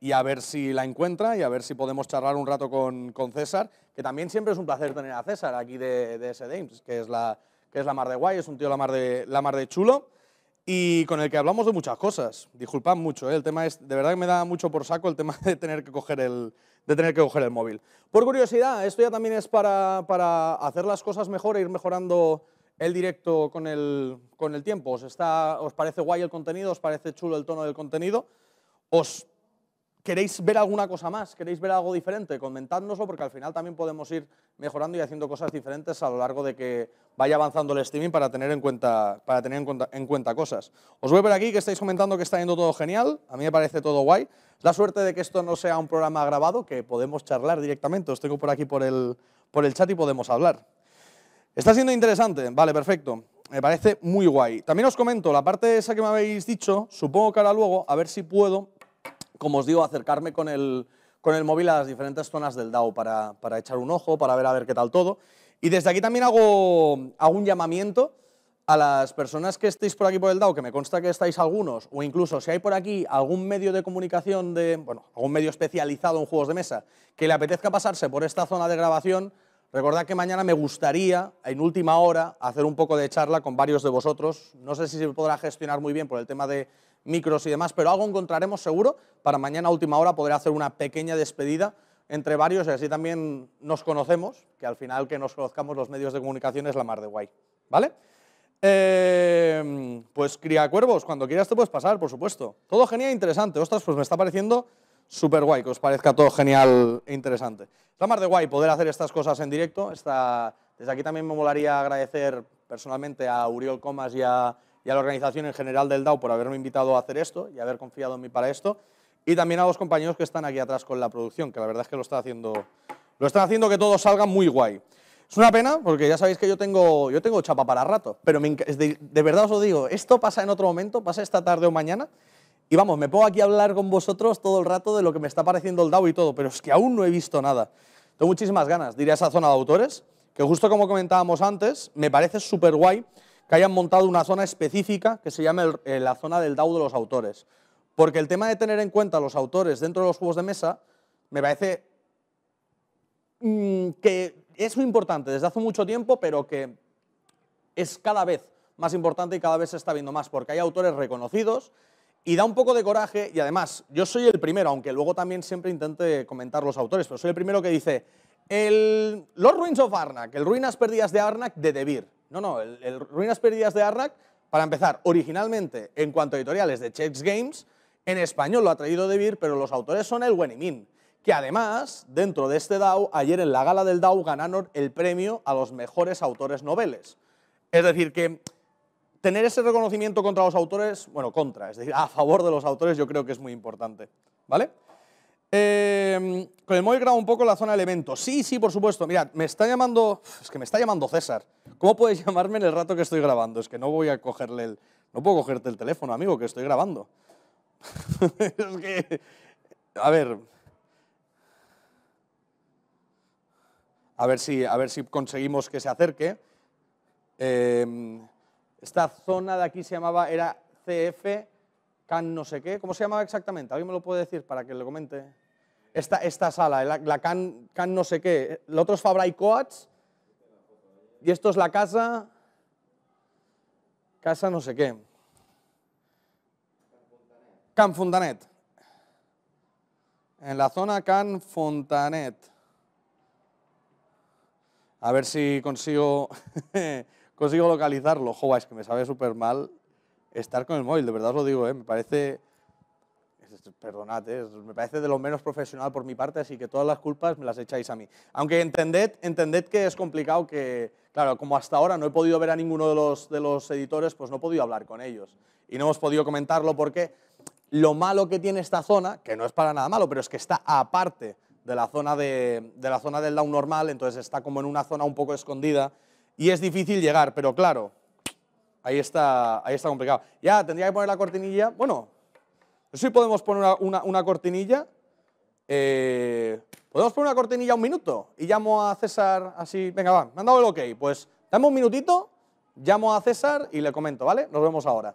y a ver si la encuentra y a ver si podemos charlar un rato con, César, que también siempre es un placer tener a César aquí de, de que es la, que es la mar de guay, es un tío la mar de, la mar de chulo y con el que hablamos de muchas cosas. Disculpad mucho, ¿eh? el tema es, de verdad que me da mucho por saco el tema de tener que coger el, de tener que el móvil. Por curiosidad, esto ya también es para, hacer las cosas mejor e ir mejorando el directo con el, con el tiempo. ¿Os, está, ¿Os parece guay el contenido? ¿Os parece chulo el tono del contenido? ¿Os ¿Queréis ver alguna cosa más? ¿Queréis ver algo diferente? Comentadnoslo porque al final también podemos ir mejorando y haciendo cosas diferentes a lo largo de que vaya avanzando el streaming para tener en cuenta, para tener en cuenta, cosas. Os voy por aquí que estáis comentando que está yendo todo genial, a mí me parece todo guay. La suerte de que esto no sea un programa grabado, que podemos charlar directamente, os tengo por aquí por el, por el chat y podemos hablar. Está siendo interesante, vale, perfecto. Me parece muy guay. También os comento, la parte esa que me habéis dicho, supongo que ahora luego, a ver si puedo como os digo, acercarme con el, con el móvil a las diferentes zonas del DAO para, para, echar un ojo, para ver a ver qué tal todo. Y desde aquí también hago, hago un llamamiento a las personas que estéis por aquí por el DAO, que me consta que estáis algunos, o incluso si hay por aquí algún medio de comunicación, de, bueno, algún medio especializado en juegos de mesa, que le apetezca pasarse por esta zona de grabación, recordad que mañana me gustaría, en última hora, hacer un poco de charla con varios de vosotros. No sé si se podrá gestionar muy bien por el tema de micros y demás, pero algo encontraremos seguro para mañana última hora poder hacer una pequeña despedida entre varios y así también nos conocemos, que al final que nos conozcamos los medios de comunicación es la mar de guay, ¿vale? Em, pues cría cuervos, cuando quieras te puedes pasar, por supuesto. Todo genial e interesante, ostras, pues me está pareciendo súper guay, que os parezca todo genial e interesante. La mar de guay poder hacer estas cosas en directo, desde aquí también me molaría agradecer personalmente a Uriol Comas y a y a la organización en general del DAO por haberme invitado a hacer esto y haber confiado en mí para esto. Y también a los compañeros que están aquí atrás con la producción, que la verdad es que lo está haciendo, lo están haciendo que todo salga muy guay. Es una pena porque ya sabéis que yo tengo, yo tengo chapa para rato, pero de, verdad os lo digo, esto pasa en otro momento, pasa esta tarde o mañana, y vamos, me pongo aquí a hablar con vosotros todo el rato de lo que me está pareciendo el DAO y todo, pero es que aún no he visto nada. Tengo muchísimas ganas diría a esa zona de autores, que justo como comentábamos antes, me parece súper guay que hayan montado una zona específica que se llama eh, la zona del DAO de los autores. Porque el tema de tener en cuenta a los autores dentro de los juegos de mesa me parece mm, que es muy importante desde hace mucho tiempo, pero que es cada vez más importante y cada vez se está viendo más, porque hay autores reconocidos y da un poco de coraje y además yo soy el primero, aunque luego también siempre intente comentar los autores, pero soy el primero que dice Los Ruins of Arnak, el Ruinas Perdidas de Arnak de Debir. No, no, el, Ruinas Perdidas de Arrak, para empezar, originalmente, en cuanto a editoriales de Chex Games, en español lo ha traído De pero los autores son el Wenimin, que además, dentro de este DAO, ayer en la gala del DAO ganaron el premio a los mejores autores noveles. Es decir, que tener ese reconocimiento contra los autores, bueno, contra, es decir, a favor de los autores yo creo que es muy importante, ¿vale? Em, con el móvil grabo un poco la zona de elementos. Sí, sí, por supuesto. Mirad, me está llamando... Es que me está llamando César. ¿Cómo puedes llamarme en el rato que estoy grabando? Es que no voy a cogerle el... No puedo cogerte el teléfono, amigo, que estoy grabando. es que... A ver... A ver si, a ver si conseguimos que se acerque. Em, esta zona de aquí se llamaba... Era CF... Can no sé qué. ¿Cómo se llamaba exactamente? ¿Alguien me lo puede decir para que le comente? esta, sala, la, can, can, no sé qué. El otro es Fabra y Coats. Y esto es la casa. Casa no sé qué. Can Fontanet. En la zona Can Fontanet. A ver si consigo, consigo localizarlo. Joder, es que me sabe súper mal estar con el móvil, de verdad os lo digo, eh, me parece pues, perdonad, ¿eh? me parece de lo menos profesional por mi parte, así que todas las culpas me las echáis a mí. Aunque entended, entended que es complicado que, claro, como hasta ahora no he podido ver a ninguno de los, de los editores, pues no he podido hablar con ellos. Y no hemos podido comentarlo porque lo malo que tiene esta zona, que no es para nada malo, pero es que está aparte de la zona, de, de la zona del down normal, entonces está como en una zona un poco escondida y es difícil llegar, pero claro, ahí está, ahí está complicado. Ya, tendría que poner la cortinilla, bueno, podemos poner una, cortinilla. Eh, podemos poner una cortinilla un minuto y llamo a César así. Venga, va, me han dado el ok. Pues dame un minutito, llamo a César y le comento, ¿vale? Nos vemos ahora.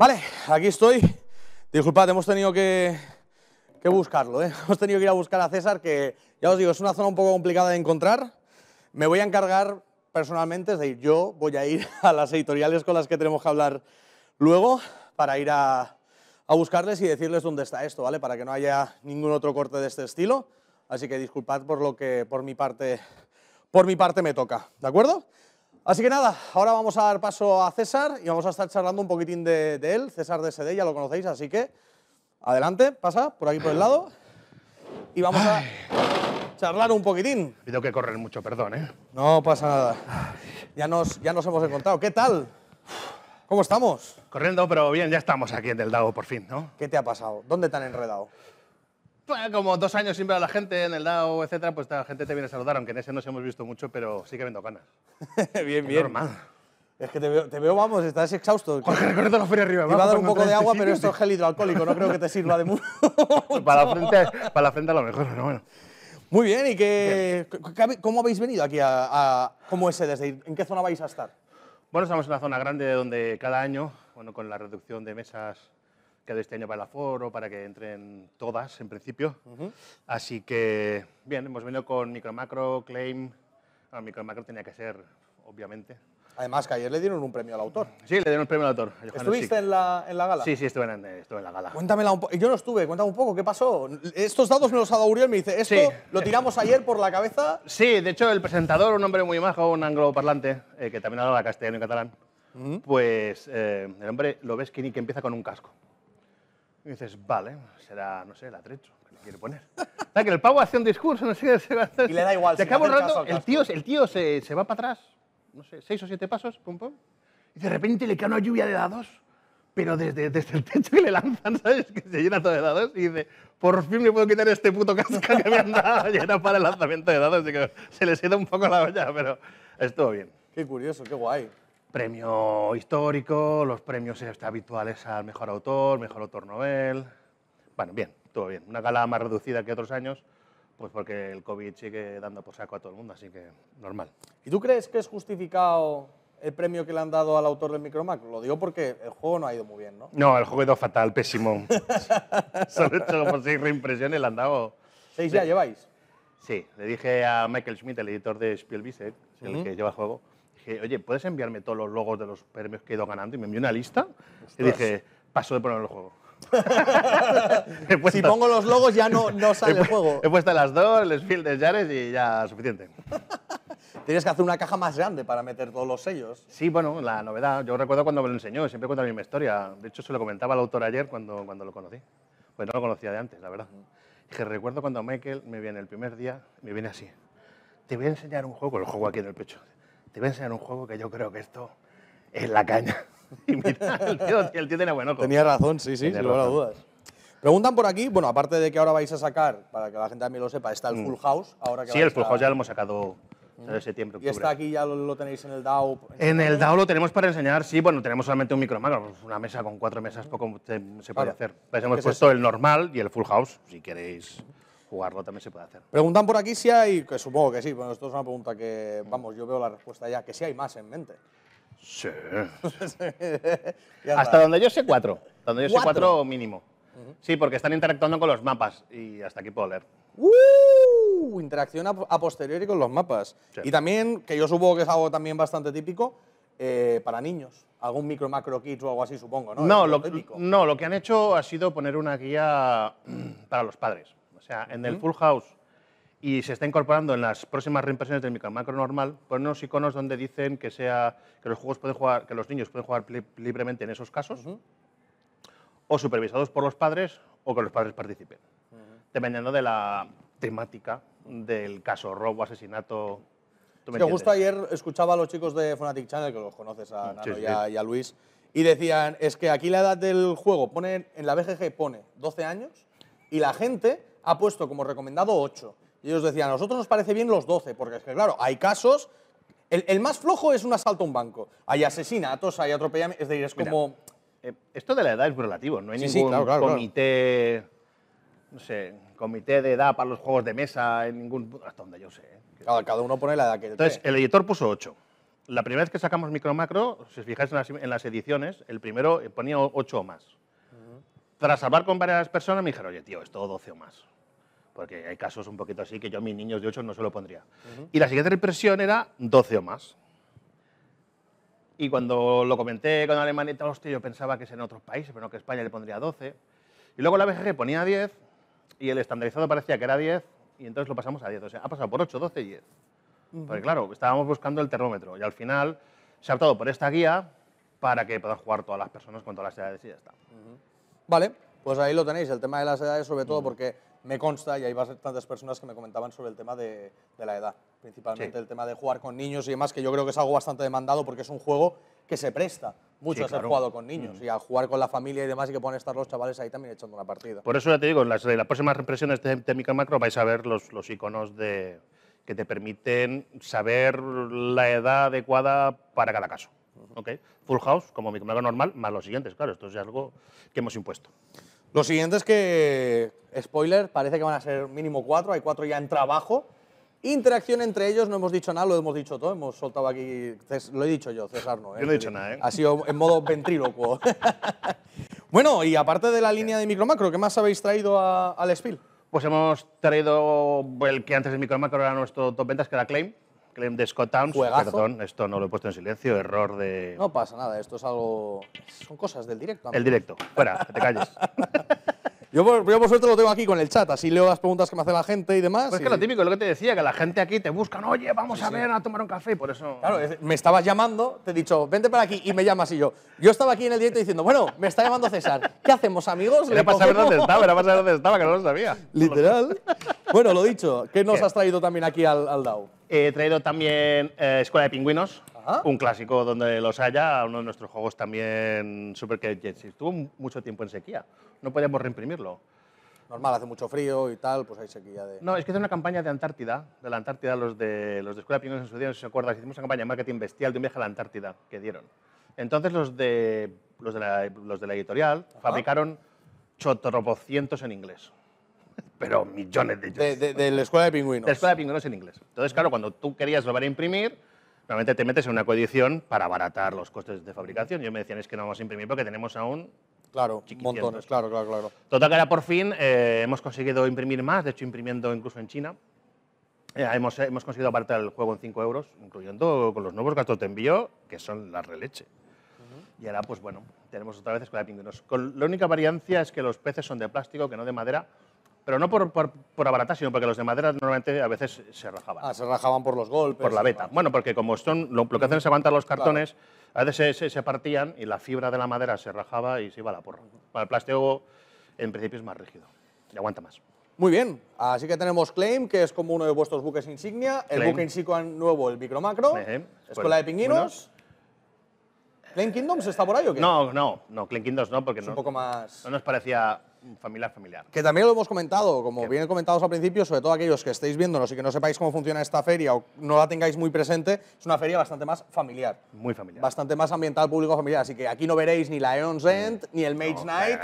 Vale, aquí estoy. Disculpad, hemos tenido que, que buscarlo, ¿eh? Hemos tenido que ir a buscar a César, que ya os digo, es una zona un poco complicada de encontrar. Me voy a encargar personalmente, es decir, yo voy a ir a las editoriales con las que tenemos que hablar luego para ir a, a buscarles y decirles dónde está esto, ¿vale? Para que no haya ningún otro corte de este estilo. Así que disculpad por lo que por mi parte, por mi parte me toca, ¿de acuerdo? Así que nada, ahora vamos a dar paso a César y vamos a estar charlando un poquitín de, él. César de SD ya lo conocéis, así que adelante, pasa por aquí por el lado y vamos a charlar un poquitín. Y que correr mucho, perdón, ¿eh? No pasa nada. Ya nos, ya nos hemos encontrado. ¿Qué tal? ¿Cómo estamos? Corriendo, pero bien, ya estamos aquí en Del por fin, ¿no? ¿Qué te ha pasado? ¿Dónde te han enredado? como dos años sin ver a la gente en el DAO, etcétera, pues la gente te viene a saludar, aunque en ese no se hemos visto mucho, pero sí que me ganas. bien, bien. Normal. Es que te veo, vamos, estás exhausto. Jorge, la feria arriba. Te iba a dar un poco de agua, pero esto es gel hidroalcohólico, no creo que te sirva de mucho. para, la frente, para la frente a lo mejor, pero bueno. Muy bien, ¿y qué, cómo habéis venido aquí a, a cómo es desde ¿En qué zona vais a estar? Bueno, estamos en una zona grande donde cada año, bueno, con la reducción de mesas de este año para el aforo, para que entren todas en principio. Así que, bien, hemos venido con micro macro Claim. micro macro tenía que ser, obviamente. Además, que ayer le dieron un premio al autor. Sí, le dieron un premio al autor. ¿Estuviste en la, en la, gala? Sí, sí, estuve en, eh, estuve en la gala. Cuéntamela un poco. Yo no estuve, cuéntame un poco, ¿qué pasó? Estos datos me los ha dado Uriel, me dice, ¿esto lo tiramos ayer por la cabeza? Sí, de hecho, el presentador, un hombre muy majo, un angloparlante, eh, que también habla castellano y catalán, pues eh, el hombre lo ves que ni que empieza con un casco. Y dices, vale, será, no sé, el atrecho que le quiere poner. que el pavo hace un discurso, no sé qué. Y le da igual. Se si acaba un rato, el tío, se, se, va para atrás, no sé, seis o siete pasos, pum, pum. Y de repente le cae una lluvia de dados, pero desde, desde el techo que le lanzan, ¿sabes? Que se llena todo de dados y dice, por fin me puedo quitar este puto casco que me han dado. Y era para el lanzamiento de dados, se le sienta un poco la olla, pero estuvo bien. Qué curioso, qué guay premio histórico, los premios este, habituales al mejor autor, mejor autor novel... Bueno, bien, todo bien. Una gala más reducida que otros años, pues porque el COVID sigue dando por saco a todo el mundo, así que normal. ¿Y tú crees que es justificado el premio que le han dado al autor del Micromac? Lo digo porque el juego no ha ido muy bien, ¿no? No, el juego ha ido fatal, pésimo. Solo he hecho como seis reimpresiones, le han dado. ¿Seis ya lleváis? Sí, le dije a Michael Schmidt, el editor de Spielbisek, el que lleva el juego dije, oye, ¿puedes enviarme todos los logos de los premios que he ido ganando? Y me envió una lista. Y dije, paso de poner el juego. si pongo los logos ya no, no sale el juego. He puesto las dos, el Spiel de Jares y ya suficiente. Tienes que hacer una caja más grande para meter todos los sellos. Sí, bueno, la novedad. Yo recuerdo cuando me lo enseñó, siempre cuenta la misma historia. De hecho, se lo comentaba al autor ayer cuando, cuando lo conocí. Pues no lo conocía de antes, la verdad. Dije, recuerdo cuando Michael me viene el primer día, me viene así. Te voy a enseñar un juego, el juego aquí en el pecho te voy a enseñar un juego que yo creo que esto es la caña. el tío, tenía Tenía razón, sí, sí, sin dudas. Preguntan por aquí, bueno, aparte de que ahora vais a sacar, para que la gente también lo sepa, está el mm. Full House. Ahora sí, el Full House ya lo hemos sacado mm. en septiembre, ¿Y está aquí ya lo, tenéis en el DAO? En, el DAO lo tenemos para enseñar, sí, bueno, tenemos solamente un micromano, pues, una mesa con cuatro mesas poco se, puede hacer. Pues hemos puesto el normal y el full house, si queréis jugarlo también se puede hacer. Preguntan por aquí si hay, que supongo que sí, bueno, esto es una pregunta que, vamos, yo veo la respuesta ya, que si sí hay más en mente. Sí. hasta donde yo sé cuatro, donde yo ¿Cuatro? sé cuatro mínimo. Sí, porque están interactuando con los mapas y hasta aquí puedo leer. ¡Uh! interacción a, posteriori con los mapas. Y también, que yo supongo que es algo también bastante típico, eh, para niños. Algún micro macro kit o algo así, supongo, ¿no? No no, lo que han hecho ha sido poner una guía mm, para los padres en el Full House y se está incorporando en las próximas reimpresiones del micro macro normal, ponen unos iconos donde dicen que, sea, que, los, juegos pueden jugar, que los niños pueden jugar libremente en esos casos, o supervisados por los padres, o que los padres participen, dependiendo de la temática del caso, robo, asesinato. justo ayer escuchaba a los chicos de Fanatic Channel, que los conoces a Nano Y, a, Luis, y decían, es que aquí la edad del juego, pone, en la BGG pone 12 años, y la gente ha puesto como recomendado 8. Y ellos decían, a nosotros nos parece bien los 12, porque es que, claro, hay casos. El, más flojo es un asalto a un banco. Hay asesinatos, hay atropellamientos. Es decir, es como. Eh, esto de la edad es relativo, no hay ningún comité. No sé, comité de edad para los juegos de mesa, en ningún. Hasta donde yo sé. ¿eh? cada uno pone la edad que Entonces, el editor puso 8. La primera vez que sacamos micro macro, si os fijáis en las, en las ediciones, el primero ponía 8 o más tras hablar con varias personas, me dijeron, oye, tío, todo 12 o más. Porque hay casos un poquito así que yo a mis niños de 8 no se lo pondría. Y la siguiente impresión era 12 o más. Y cuando lo comenté con Alemania, hostia, yo pensaba que es en otros países, pero no que España le pondría 12. Y luego la BGG ponía 10 y el estandarizado parecía que era 10 y entonces lo pasamos a 10. O sea, ha pasado por 8, 12 y 10. Porque claro, estábamos buscando el termómetro y al final se ha optado por esta guía para que puedan jugar todas las personas con todas las edades y ya está. Vale, pues ahí lo tenéis, el tema de las edades, sobre todo porque me consta, y hay bastantes personas que me comentaban sobre el tema de, la edad, principalmente el tema de jugar con niños y demás, que yo creo que es algo bastante demandado porque es un juego que se presta mucho a ser jugado con niños y a jugar con la familia y demás y que pueden estar los chavales ahí también echando una partida. Por eso ya te digo, en las, próximas de, este Macro vais a ver los, los iconos de, que te permiten saber la edad adecuada para cada caso. Ok, Full house, como mi normal, más los siguientes, claro, esto es algo que hemos impuesto. Los siguientes que, spoiler, parece que van a ser mínimo cuatro, hay cuatro ya en trabajo. Interacción entre ellos, no hemos dicho nada, lo hemos dicho todo, hemos soltado aquí, lo he dicho yo, César no. ¿eh? Yo no he dicho nada, ¿eh? Ha sido en modo ventrílocuo. bueno, y aparte de la línea de Micro Macro, ¿qué más habéis traído al Spiel? Pues hemos traído el que antes de Macro era nuestro top ventas, que era Claim Clem de Scott Towns. Perdón, esto no lo he puesto en silencio, error de. No pasa nada, esto es algo. Son cosas del directo. El directo, fuera, que te calles. Yo, por suerte lo tengo aquí con el chat, así leo las preguntas que me hace la gente y demás. Pues es que lo típico, lo que te decía, que la gente aquí te buscan, oye, vamos a ver, a tomar un café, por eso. Claro, me estabas llamando, te he dicho, vente para aquí y me llamas y yo. Yo estaba aquí en el directo diciendo, bueno, me está llamando César, ¿qué hacemos, amigos? Era para saber dónde estaba, era para dónde estaba, que no lo sabía. Literal. bueno, lo dicho, ¿qué nos has traído también aquí al, al DAO? He traído también eh, Escuela de Pingüinos, un clásico donde los haya, uno de nuestros juegos también, Super Jets. Estuvo mucho tiempo en sequía, no podíamos reimprimirlo. Normal, hace mucho frío y tal, pues hay sequía de... No, es que hice una campaña de Antártida, de la Antártida, los de, los Escuela de Pingüinos en su si se acuerdan, hicimos una campaña de marketing bestial de un viaje a la Antártida que dieron. Entonces los de, los de, la, editorial fabricaron chotropocientos en inglés pero millones de ellos. De, la escuela de pingüinos. escuela de pingüinos en inglés. Entonces, claro, cuando tú querías volver a imprimir, Normalmente te metes en una coedición para abaratar los costes de fabricación. Yo me decían, es que no vamos a imprimir porque tenemos aún Claro, montones, claro, claro, Total que ahora por fin eh, hemos conseguido imprimir más, de hecho imprimiendo incluso en China. Eh, eh, hemos, conseguido abaratar el juego en 5 euros, incluyendo con los nuevos gastos de envío, que son la releche. leche. Y ahora, pues bueno, tenemos otra vez escuela de pingüinos. la única variancia es que los peces son de plástico, que no de madera, pero no por, por, abaratar, sino porque los de madera normalmente a veces se rajaban. Ah, se rajaban por los golpes. Por la beta. Bueno, porque como son, lo, que hacen es aguantar los cartones, a veces se, partían y la fibra de la madera se rajaba y se iba a la porra. el plástico, en principio, es más rígido y aguanta más. Muy bien, así que tenemos Claim, que es como uno de vuestros buques insignia, el buque insignia nuevo, el Micromacro, Macro, pues, Escuela de Pingüinos. ¿Claim Kingdoms está por ahí o qué? No, no, no, Claim Kingdoms no, porque un poco más... no nos parecía familiar, familiar. Que también lo hemos comentado, como bien comentados al principio, sobre todo aquellos que estéis viéndonos y que no sepáis cómo funciona esta feria o no la tengáis muy presente, es una feria bastante más familiar. Muy familiar. Bastante más ambiental, público, familiar. Así que aquí no veréis ni la Eon's End, mm. ni el Mage Night.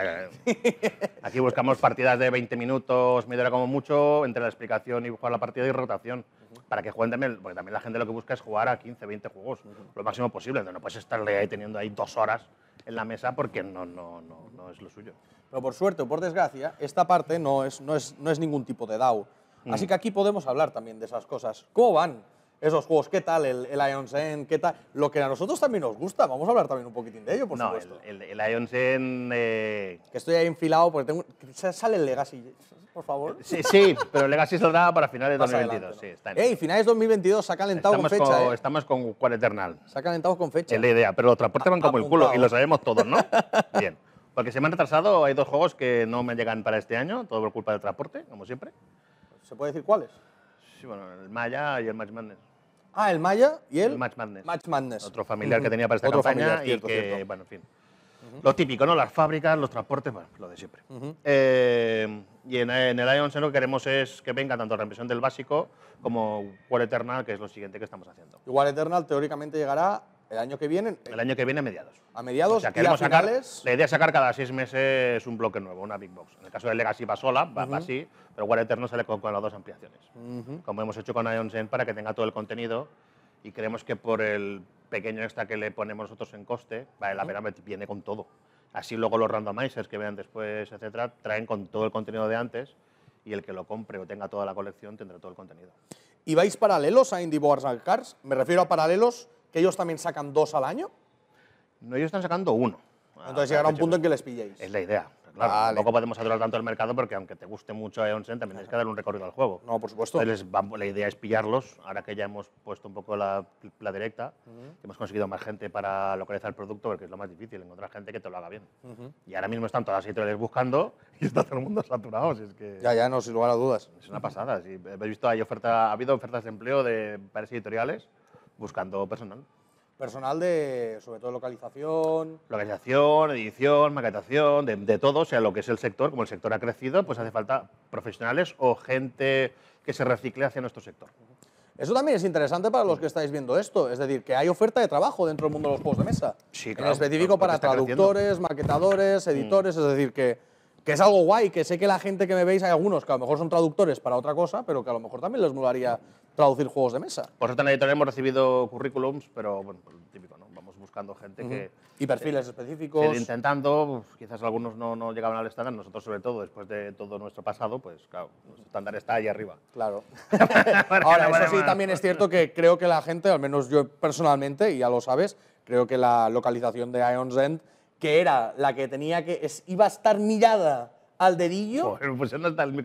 Eh, aquí buscamos partidas de 20 minutos, media hora como mucho, entre la explicación y jugar la partida y rotación. Para que jueguen también, porque también la gente lo que busca es jugar a 15, 20 juegos, lo máximo posible. no puedes estarle ahí teniendo ahí dos horas en la mesa porque no, no, no, no es lo suyo. Pero por suerte o por desgracia, esta parte no es, no es, no es ningún tipo de DAO. Mm. Así que aquí podemos hablar también de esas cosas. ¿Cómo van esos juegos? ¿Qué tal el, el Ion Zen? ¿Qué tal? Lo que a nosotros también nos gusta. Vamos a hablar también un poquitín de ello, por supuesto. El, el, el Ion Zen, eh, Que estoy ahí enfilado porque tengo... sale el Legacy, por favor. Eh, sí, sí pero el Legacy saldrá para finales de 2022. sí, Ey, finales de 2022, se ha calentado con fecha. Eh. Estamos con Cual Eternal. Se ha calentado con fecha. Es la idea, pero los transportes van como el culo y lo sabemos todos, ¿no? Bien. Porque se me han retrasado, hay dos juegos que no me llegan para este año, todo por culpa del transporte, como siempre. ¿Se puede decir cuáles? Sí, bueno, el Maya y el Match Madness. Ah, el Maya y el, Match, Madness. Madness. Otro familiar que tenía para esta campaña y que, bueno, en fin. Lo típico, ¿no? Las fábricas, los transportes, bueno, lo de siempre. Eh, y en, el Ion lo que queremos es que venga tanto la impresión del básico como War Eternal, que es lo siguiente que estamos haciendo. Y War Eternal teóricamente llegará el año que viene. Eh, el año que viene a mediados. A mediados. O queremos a finales... sacar. La idea es sacar cada seis meses un bloque nuevo, una big box. En el caso de Legacy va sola, va, así, pero War Eternal sale con, con las dos ampliaciones. Como hemos hecho con Ion Zen para que tenga todo el contenido y creemos que por el pequeño extra que le ponemos nosotros en coste, la pena pues, viene con todo. Así luego los randomizers que vean después, etcétera, traen con todo el contenido de antes y el que lo compre o tenga toda la colección tendrá todo el contenido. ¿Y vais paralelos a Indie Boards Cars? Me refiero a paralelos que ellos también sacan dos al año? No, ellos están sacando uno. Entonces ah, llegará un punto en que les pilléis. Es la idea. Claro, podemos saturar tanto el mercado porque aunque te guste mucho Eonsen, también tienes que dar un recorrido al juego. No, por supuesto. Entonces, la idea es pillarlos, ahora que ya hemos puesto un poco la, directa, hemos conseguido más gente para localizar el producto, porque es lo más difícil, encontrar gente que te lo haga bien. Y ahora mismo están todas las editoriales buscando y está todo el mundo saturado, es que Ya, ya, no, sin lugar a dudas. es una pasada. Si habéis visto, hay oferta, ha habido ofertas de empleo de varias editoriales buscando personal. Personal de, sobre todo, localización. Localización, edición, maquetación, de, de, todo, o sea, lo que es el sector, como el sector ha crecido, pues hace falta profesionales o gente que se recicle hacia nuestro sector. Eso también es interesante para los que estáis viendo esto, es decir, que hay oferta de trabajo dentro del mundo de los juegos de mesa. Sí, claro. En específico para traductores, maquetadores, mm. editores, es decir, que, que es algo guay, que sé que la gente que me veis, hay algunos que a lo mejor son traductores para otra cosa, pero que a lo mejor también les molaría traducir juegos de mesa. Nosotros en la editorial hemos recibido currículums, pero bueno, típico, ¿no? Vamos buscando gente que... Y perfiles eh, específicos. Intentando, pues, quizás algunos no, no, llegaban al estándar, nosotros sobre todo, después de todo nuestro pasado, pues claro, nuestro estándar está ahí arriba. Claro. Ahora, eso sí, también es cierto que creo que la gente, al menos yo personalmente, y ya lo sabes, creo que la localización de Ions End, que era la que tenía que, iba a estar mirada al dedillo.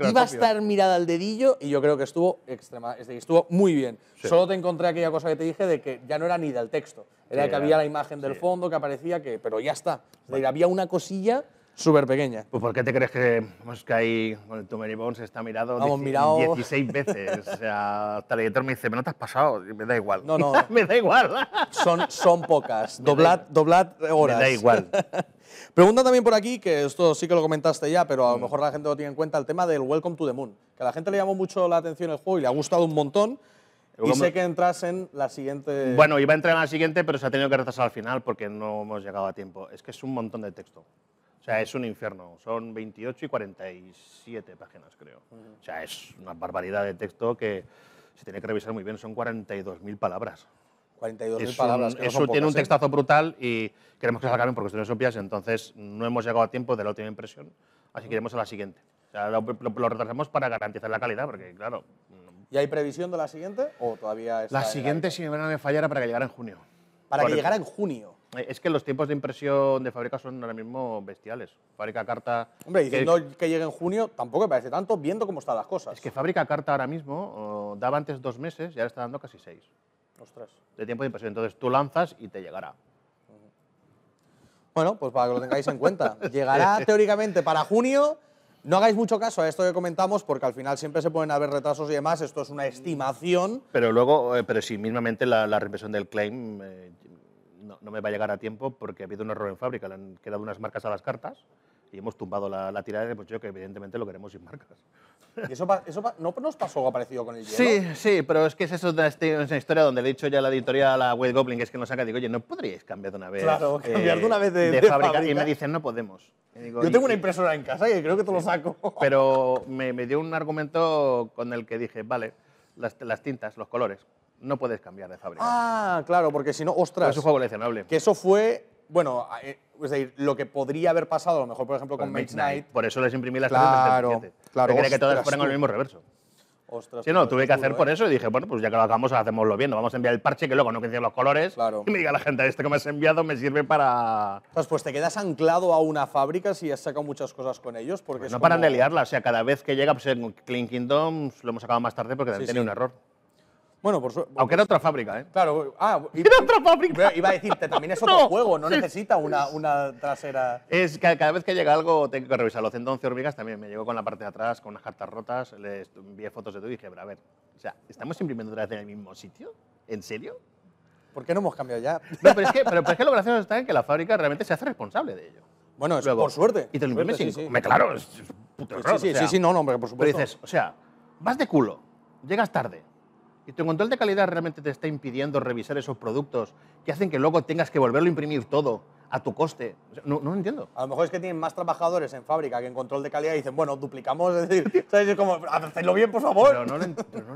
iba a estar mirada al dedillo y yo creo que estuvo extrema, estuvo muy bien. Solo te encontré aquella cosa que te dije de que ya no era ni del texto, era que había la imagen del fondo que aparecía, que, pero ya está. había una cosilla súper pequeña. Pues ¿por qué te crees que, pues, que ahí con el Bones está mirado, 16 veces? o sea, hasta el editor me dice, me no te has pasado, me da igual. No, no. me da igual. son, son pocas, doblad, doblad horas. Me da igual. Pregunta también por aquí, que esto sí que lo comentaste ya, pero a lo mejor la gente lo tiene en cuenta, el tema del Welcome to the Moon, que a la gente le llamó mucho la atención el juego y le ha gustado un montón. Y sé que entras en la siguiente. Bueno, iba a entrar en la siguiente, pero se ha tenido que retrasar al final porque no hemos llegado a tiempo. Es que es un montón de texto. O sea, es un infierno. Son 28 y 47 páginas, creo. O sea, es una barbaridad de texto que se tiene que revisar muy bien. Son 42.000 palabras. 42.000 palabras. eso tiene un ¿eh? textazo brutal y queremos que se bien por cuestiones obvias, entonces no hemos llegado a tiempo de la última impresión, así que iremos a la siguiente. lo, retrasamos para garantizar la calidad, porque claro... ¿Y hay previsión de la siguiente o todavía La siguiente, si me fallara, para que llegara en junio. Para que llegara en junio. Eh, es que los tiempos de impresión de fábrica son ahora mismo bestiales. Fábrica Carta. Hombre, diciendo que, que llegue en junio tampoco me parece tanto, viendo cómo están las cosas. Es que Fábrica Carta ahora mismo oh, daba antes dos meses y ahora está dando casi seis de tiempo de impresión. Entonces tú lanzas y te llegará. Bueno, pues para que lo tengáis en cuenta. Llegará teóricamente para junio. No hagáis mucho caso a esto que comentamos, porque al final siempre se pueden haber retrasos y demás. Esto es una estimación. Pero luego, eh, pero si mismamente la, la represión del claim eh, no, me va a llegar a tiempo porque ha habido un error en fábrica. Le han quedado unas marcas a las cartas y hemos tumbado la, tirada de pues que evidentemente lo queremos sin marcas. Y eso, eso no nos pasó algo parecido con el Sí, sí, pero es que es eso este, historia donde le he dicho ya a la editorial a la White Goblin, que es que nos saca, digo, oye, ¿no podríais cambiar de una vez? Claro, eh, cambiar de una vez de, fábrica? Y me dicen, no podemos. Yo tengo una impresora en casa y creo que te lo saco. Pero me, me dio un argumento con el que dije, vale, las, tintas, los colores, no puedes cambiar de fábrica. Ah, claro, porque si no, ostras. es un juego Que eso fue bueno, eh, es decir, lo que podría haber pasado, a lo mejor, por ejemplo, con, Mage Knight. Por eso les imprimí las claro, claro. Claro, que todas fueran con el mismo reverso. Ostras, sí, no, tuve que hacer por eh. eso y dije, bueno, pues ya que lo hagamos, hacemoslo bien. vamos a enviar el parche que luego no coinciden los colores. Claro. Y me diga la gente, este que me has enviado me sirve para. Pues, pues te quedas anclado a una fábrica si has sacado muchas cosas con ellos. porque pues No paran de liarla, o sea, cada vez que llega, pues en Clean Kingdoms lo hemos sacado más tarde porque también tiene un error. Bueno, por suerte. Aunque era otra fábrica, ¿eh? Claro. Ah, y, era otra fábrica. Iba a decirte, también es otro juego, no necesita una, una trasera. Es que cada vez que llega algo tengo que revisarlo. 11 hormigas también me llegó con la parte de atrás, con unas cartas rotas, le envié fotos de todo y dije, pero a ver, o sea, ¿estamos imprimiendo otra vez en el mismo sitio? ¿En serio? ¿Por qué no hemos cambiado ya? No, pero es que, pero, es que lo gracioso está en que la fábrica realmente se hace responsable de ello. Bueno, es por suerte. Y te lo imprimes sí, sí. Claro, es, Sí, sí, o sea, sí, sí, no, no, hombre, por supuesto. Pero dices, o sea, vas de culo, llegas tarde, y tu control de calidad realmente te está impidiendo revisar esos productos que hacen que luego tengas que volverlo a imprimir todo a tu coste. no, lo entiendo. A lo mejor es que tienen más trabajadores en fábrica que en control de calidad y dicen, bueno, duplicamos, es decir, ¿sabes? Es como, hacedlo bien, por favor. Pero no lo,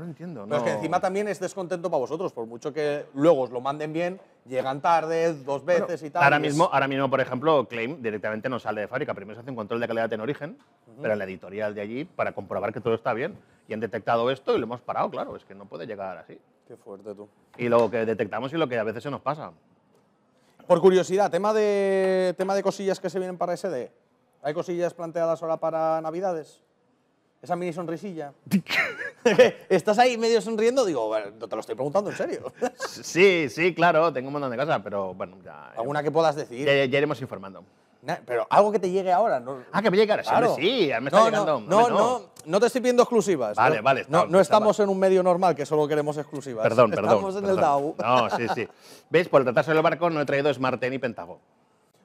entiendo. Pero es que encima también es descontento para vosotros, por mucho que luego os lo manden bien, llegan tarde, dos veces y tal. Ahora, mismo, ahora mismo, por ejemplo, Claim directamente no sale de fábrica. Primero se hace un control de calidad en origen, pero en la editorial de allí, para comprobar que todo está bien. Y han detectado esto y lo hemos parado, claro, es que no puede llegar así. Qué fuerte tú. Y lo que detectamos y lo que a veces se nos pasa. Por curiosidad, tema de, tema de cosillas que se vienen para SD. ¿Hay cosillas planteadas ahora para Navidades? Esa mini sonrisilla. Estás ahí medio sonriendo, digo, te lo estoy preguntando en serio. sí, sí, claro, tengo un montón de cosas, pero bueno, ¿Alguna que puedas decir? ya iremos informando. Pero algo que te llegue ahora, Ah, que me llegue ahora. Claro. Sí, me está no, llegando. No, no, no, te estoy pidiendo exclusivas. Vale, vale. no, no estamos en un medio normal que solo queremos exclusivas. Perdón, perdón. Estamos en el DAO. No, sí, sí. ¿Veis? Por el tratarse del barco no he traído Smarten y Pentago.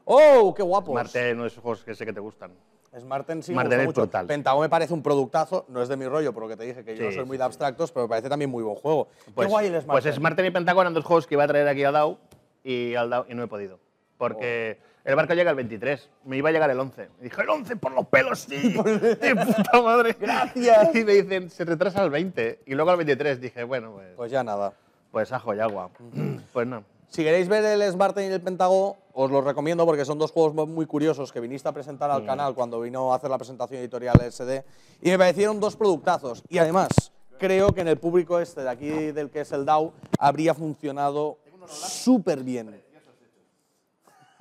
¡Oh, qué guapos! Smarten, esos juegos que sé que te gustan. Smarten sí, me gusta es brutal. Pentago me parece un productazo, no es de mi rollo, por lo que te dije, que yo no soy muy de abstractos, pero me parece también muy buen juego. qué pues, guay el Smarten. Pues Smarten y Pentago eran dos juegos que iba a traer aquí al DAO y, al DAO, y no he podido. Porque... Oh. El barco llega el 23, me iba a llegar el 11. dije, el 11 por los pelos, sí, de puta madre. Gracias. Y me dicen, se retrasa al 20. Y luego al 23 dije, bueno, pues, pues... ya nada. Pues ajo y agua. pues no. Si queréis ver el Smarten y el Pentágono, os los recomiendo porque son dos juegos muy curiosos que viniste a presentar al mm. canal cuando vino a hacer la presentación editorial SD. Y me parecieron dos productazos. Y además, creo que en el público este de aquí, del que es el DAO, habría funcionado súper bien.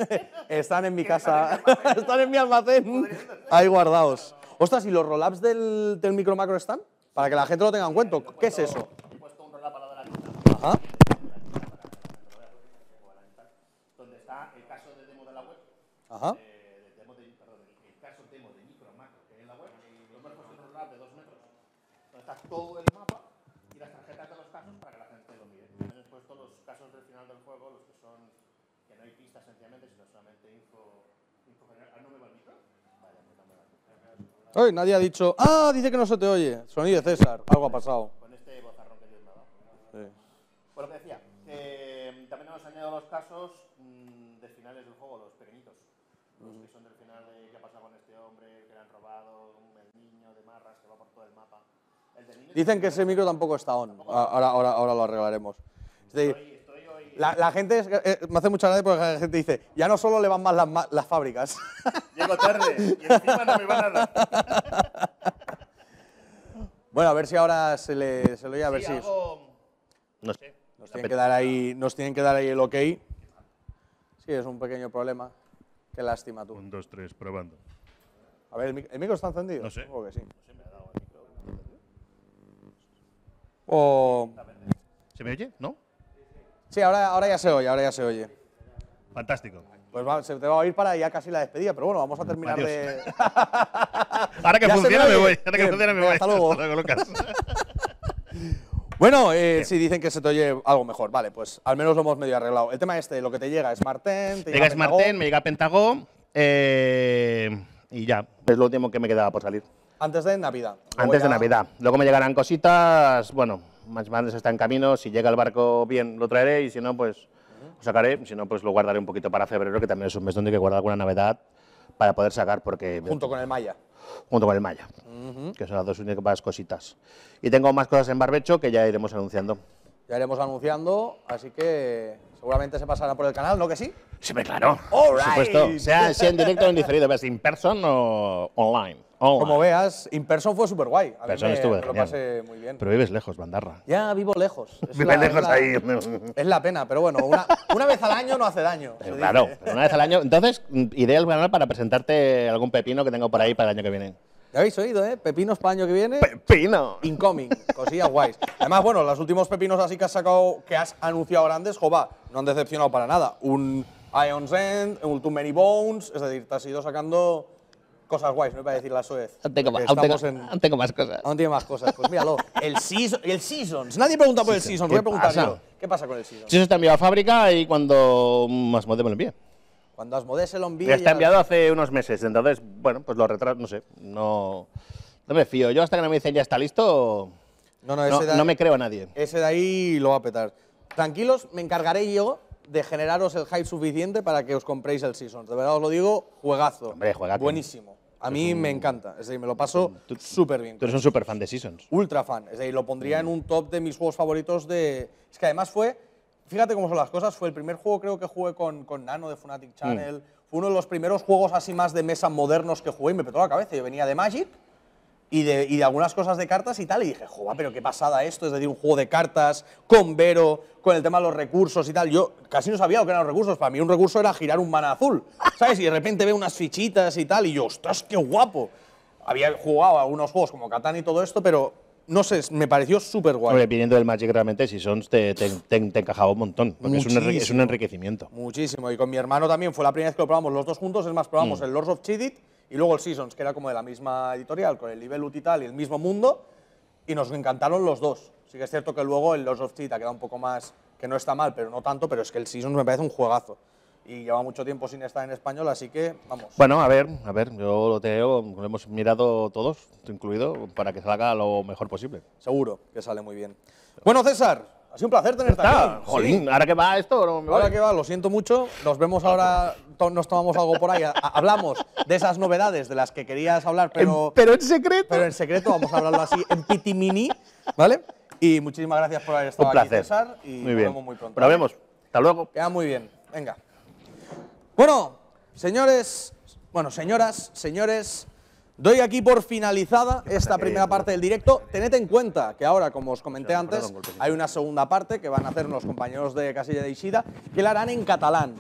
están en mi casa, están en mi almacén, ahí guardados. Ostras, ¿y los roll del, del micro macro están? Para que la gente lo tenga en cuenta, ¿qué es eso? He puesto un roll-up a la de la lista. Ajá. Donde está el caso de demo de la web. Ajá. Todo el Oye, nadie ha dicho, ah, dice que no se te oye. Sonido de César, algo ha pasado. Con este bozarrón que Sí. Pues lo que decía, eh, también hemos añadido los casos mm, de finales del juego, los pequeñitos. Los que son del final de qué ha pasado con este hombre, que le han robado, el niño de marras que va por todo el mapa. El Dicen que ese micro tampoco está on. Ahora, ahora, ahora lo arreglaremos. La, gente, eh, me hace mucha gracia porque la gente dice, ya no solo le van mal las, fábricas. Llego tarde y encima no me van a bueno, a ver si ahora se le se oye, a ver si No sé. nos tienen, que dar ahí, nos tienen que dar ahí el ok. Sí, es un pequeño problema. Qué lástima tú. Un, dos, tres, probando. A ver, ¿el micro, está encendido? No sé. Supongo que sí. O ¿Se me oye? ¿No? Sí, ahora, ahora ya se oye, ahora ya se oye. Fantástico. Pues se te va a oír para ya casi la despedida, pero bueno, vamos a terminar de. ahora que funciona me voy, Hasta luego. Bueno, eh, si dicen que se te oye algo mejor, vale, pues al menos lo hemos medio arreglado. El tema este, lo que te llega es Martén, te llega, llega me llega Pentagón eh, y ya, es lo último que me quedaba por salir. Antes de Navidad. Antes de Navidad. Luego me llegarán cositas, bueno, más grandes está en camino, si llega el barco bien lo traeré y si no, pues lo sacaré, si no, pues lo guardaré un poquito para febrero, que también es un mes donde hay que guardar alguna novedad para poder sacar, porque... Junto con el Maya. Junto con el Maya, que son las dos únicas cositas. Y tengo más cosas en barbecho que ya iremos anunciando. Ya iremos anunciando, así que seguramente se pasará por el canal, ¿no que sí? Siempre, claro. All por right. supuesto. Sea, en directo o en diferido, sea in person o online. Oh, Como veas, veas, person fue súper guay. Pero vives lejos, Bandarra. Ya, vivo lejos. Es lejos ahí. Es la pena, pero bueno, una, vez al año no hace daño. claro, una vez al año. Entonces, mm, ideal al para presentarte algún pepino que tengo por ahí para el año que viene. Ya habéis oído, ¿eh? Pepinos para el año que viene. ¡Pepino! Incoming, cosillas guays. Además, bueno, los últimos pepinos así que has sacado, que has anunciado grandes, joba, no han decepcionado para nada. Un Ion's End, un Too Many Bones, es decir, te has ido sacando cosas guays, no voy a decir la Suez. Aún tengo, más, tengo, tengo más cosas. Aún tiene más cosas. Pues míralo. El, season, Seasons. Nadie pregunta por el Seasons. ¿Qué pasa con el Seasons? Seasons está enviado a fábrica y cuando Asmodee me lo envíe. Cuando Asmodee se lo envíe. Está enviado hace unos meses. Entonces, bueno, pues lo retraso. No sé. No, no me fío. Yo hasta que no me dicen ya está listo. No, no, ese ahí, no me creo a nadie. Ese de ahí lo va a petar. Tranquilos, me encargaré yo de generaros el hype suficiente para que os compréis el Seasons. De verdad os lo digo, juegazo. Hombre, juegazo. Buenísimo. A mí me encanta, es decir, me lo paso súper bien. Tú eres un súper fan de Seasons. Ultra fan, es decir, lo pondría en mm. un top de mis juegos favoritos de... Es que además fue, fíjate cómo son las cosas, fue el primer juego creo que jugué con, con Nano de Funatic mm. Channel, fue uno de los primeros juegos así más de mesa modernos que jugué y me petó la cabeza. Yo venía de Magic, y de, algunas cosas de cartas y tal. Y dije, joder, pero qué pasada esto. Es decir, un juego de cartas con Vero, con el tema de los recursos y tal. Yo casi no sabía lo que eran los recursos. Para mí un recurso era girar un mana azul, ¿sabes? Y de repente veo unas fichitas y tal. Y yo, ostras, qué guapo. Había jugado algunos juegos como Catán y todo esto, pero no sé, me pareció súper guay. Porque viniendo del Magic realmente, si son, te, encajaba un montón. es un, es un, enriquecimiento. Muchísimo. Y con mi hermano también fue la primera vez que lo probamos los dos juntos. Es más, probamos mm. el Lords of Chidit y luego el Seasons, que era como de la misma editorial, con el nivel y tal y el mismo mundo. Y nos encantaron los dos. Sí que es cierto que luego el Lords of Chidit ha quedado un poco más, que no está mal, pero no tanto, pero es que el Seasons me parece un juegazo y lleva mucho tiempo sin estar en español, así que vamos. Bueno, a ver, a ver, yo lo tengo, lo hemos mirado todos, incluido, para que salga lo mejor posible. Seguro que sale muy bien. Bueno, César. Ha sido un placer tenerte aquí. Jolín, ahora que va esto, Ahora que va, lo siento mucho. Nos vemos ahora, nos tomamos algo por ahí. hablamos de esas novedades de las que querías hablar, pero. En, pero en secreto. Pero en secreto, vamos a hablarlo así, en pitimini, ¿vale? Y muchísimas gracias por haber estado aquí, César. Y muy nos bien. vemos muy pronto. Nos vemos. Hasta luego. Queda muy bien. Venga. Bueno, señores, bueno, señoras, señores, doy aquí por finalizada esta primera eh, parte del directo. Tened en cuenta que ahora, como os comenté antes, hay una segunda parte que van a hacer los compañeros de Casilla de Isida, que la harán en catalán.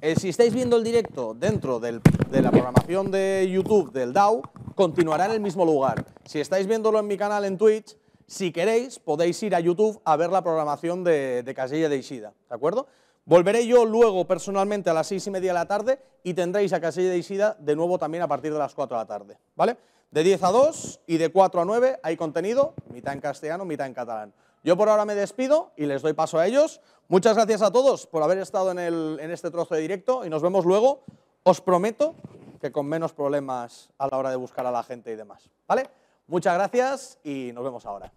Eh, si estáis viendo el directo dentro de la programación de YouTube del DAO, continuará en el mismo lugar. Si estáis viéndolo en mi canal en Twitch, si queréis, podéis ir a YouTube a ver la programación de, de Casilla de Isida, ¿de acuerdo? Volveré yo luego personalmente a las seis y media de la tarde y tendréis a Casilla de Isida de nuevo también a partir de las 4 de la tarde, ¿vale? De 10 a 2 y de 4 a 9 hay contenido, mitad en castellano, mitad en catalán. Yo por ahora me despido y les doy paso a ellos. Muchas gracias a todos por haber estado en, en este trozo de directo y nos vemos luego. Os prometo que con menos problemas a la hora de buscar a la gente y demás, ¿vale? Muchas gracias y nos vemos ahora.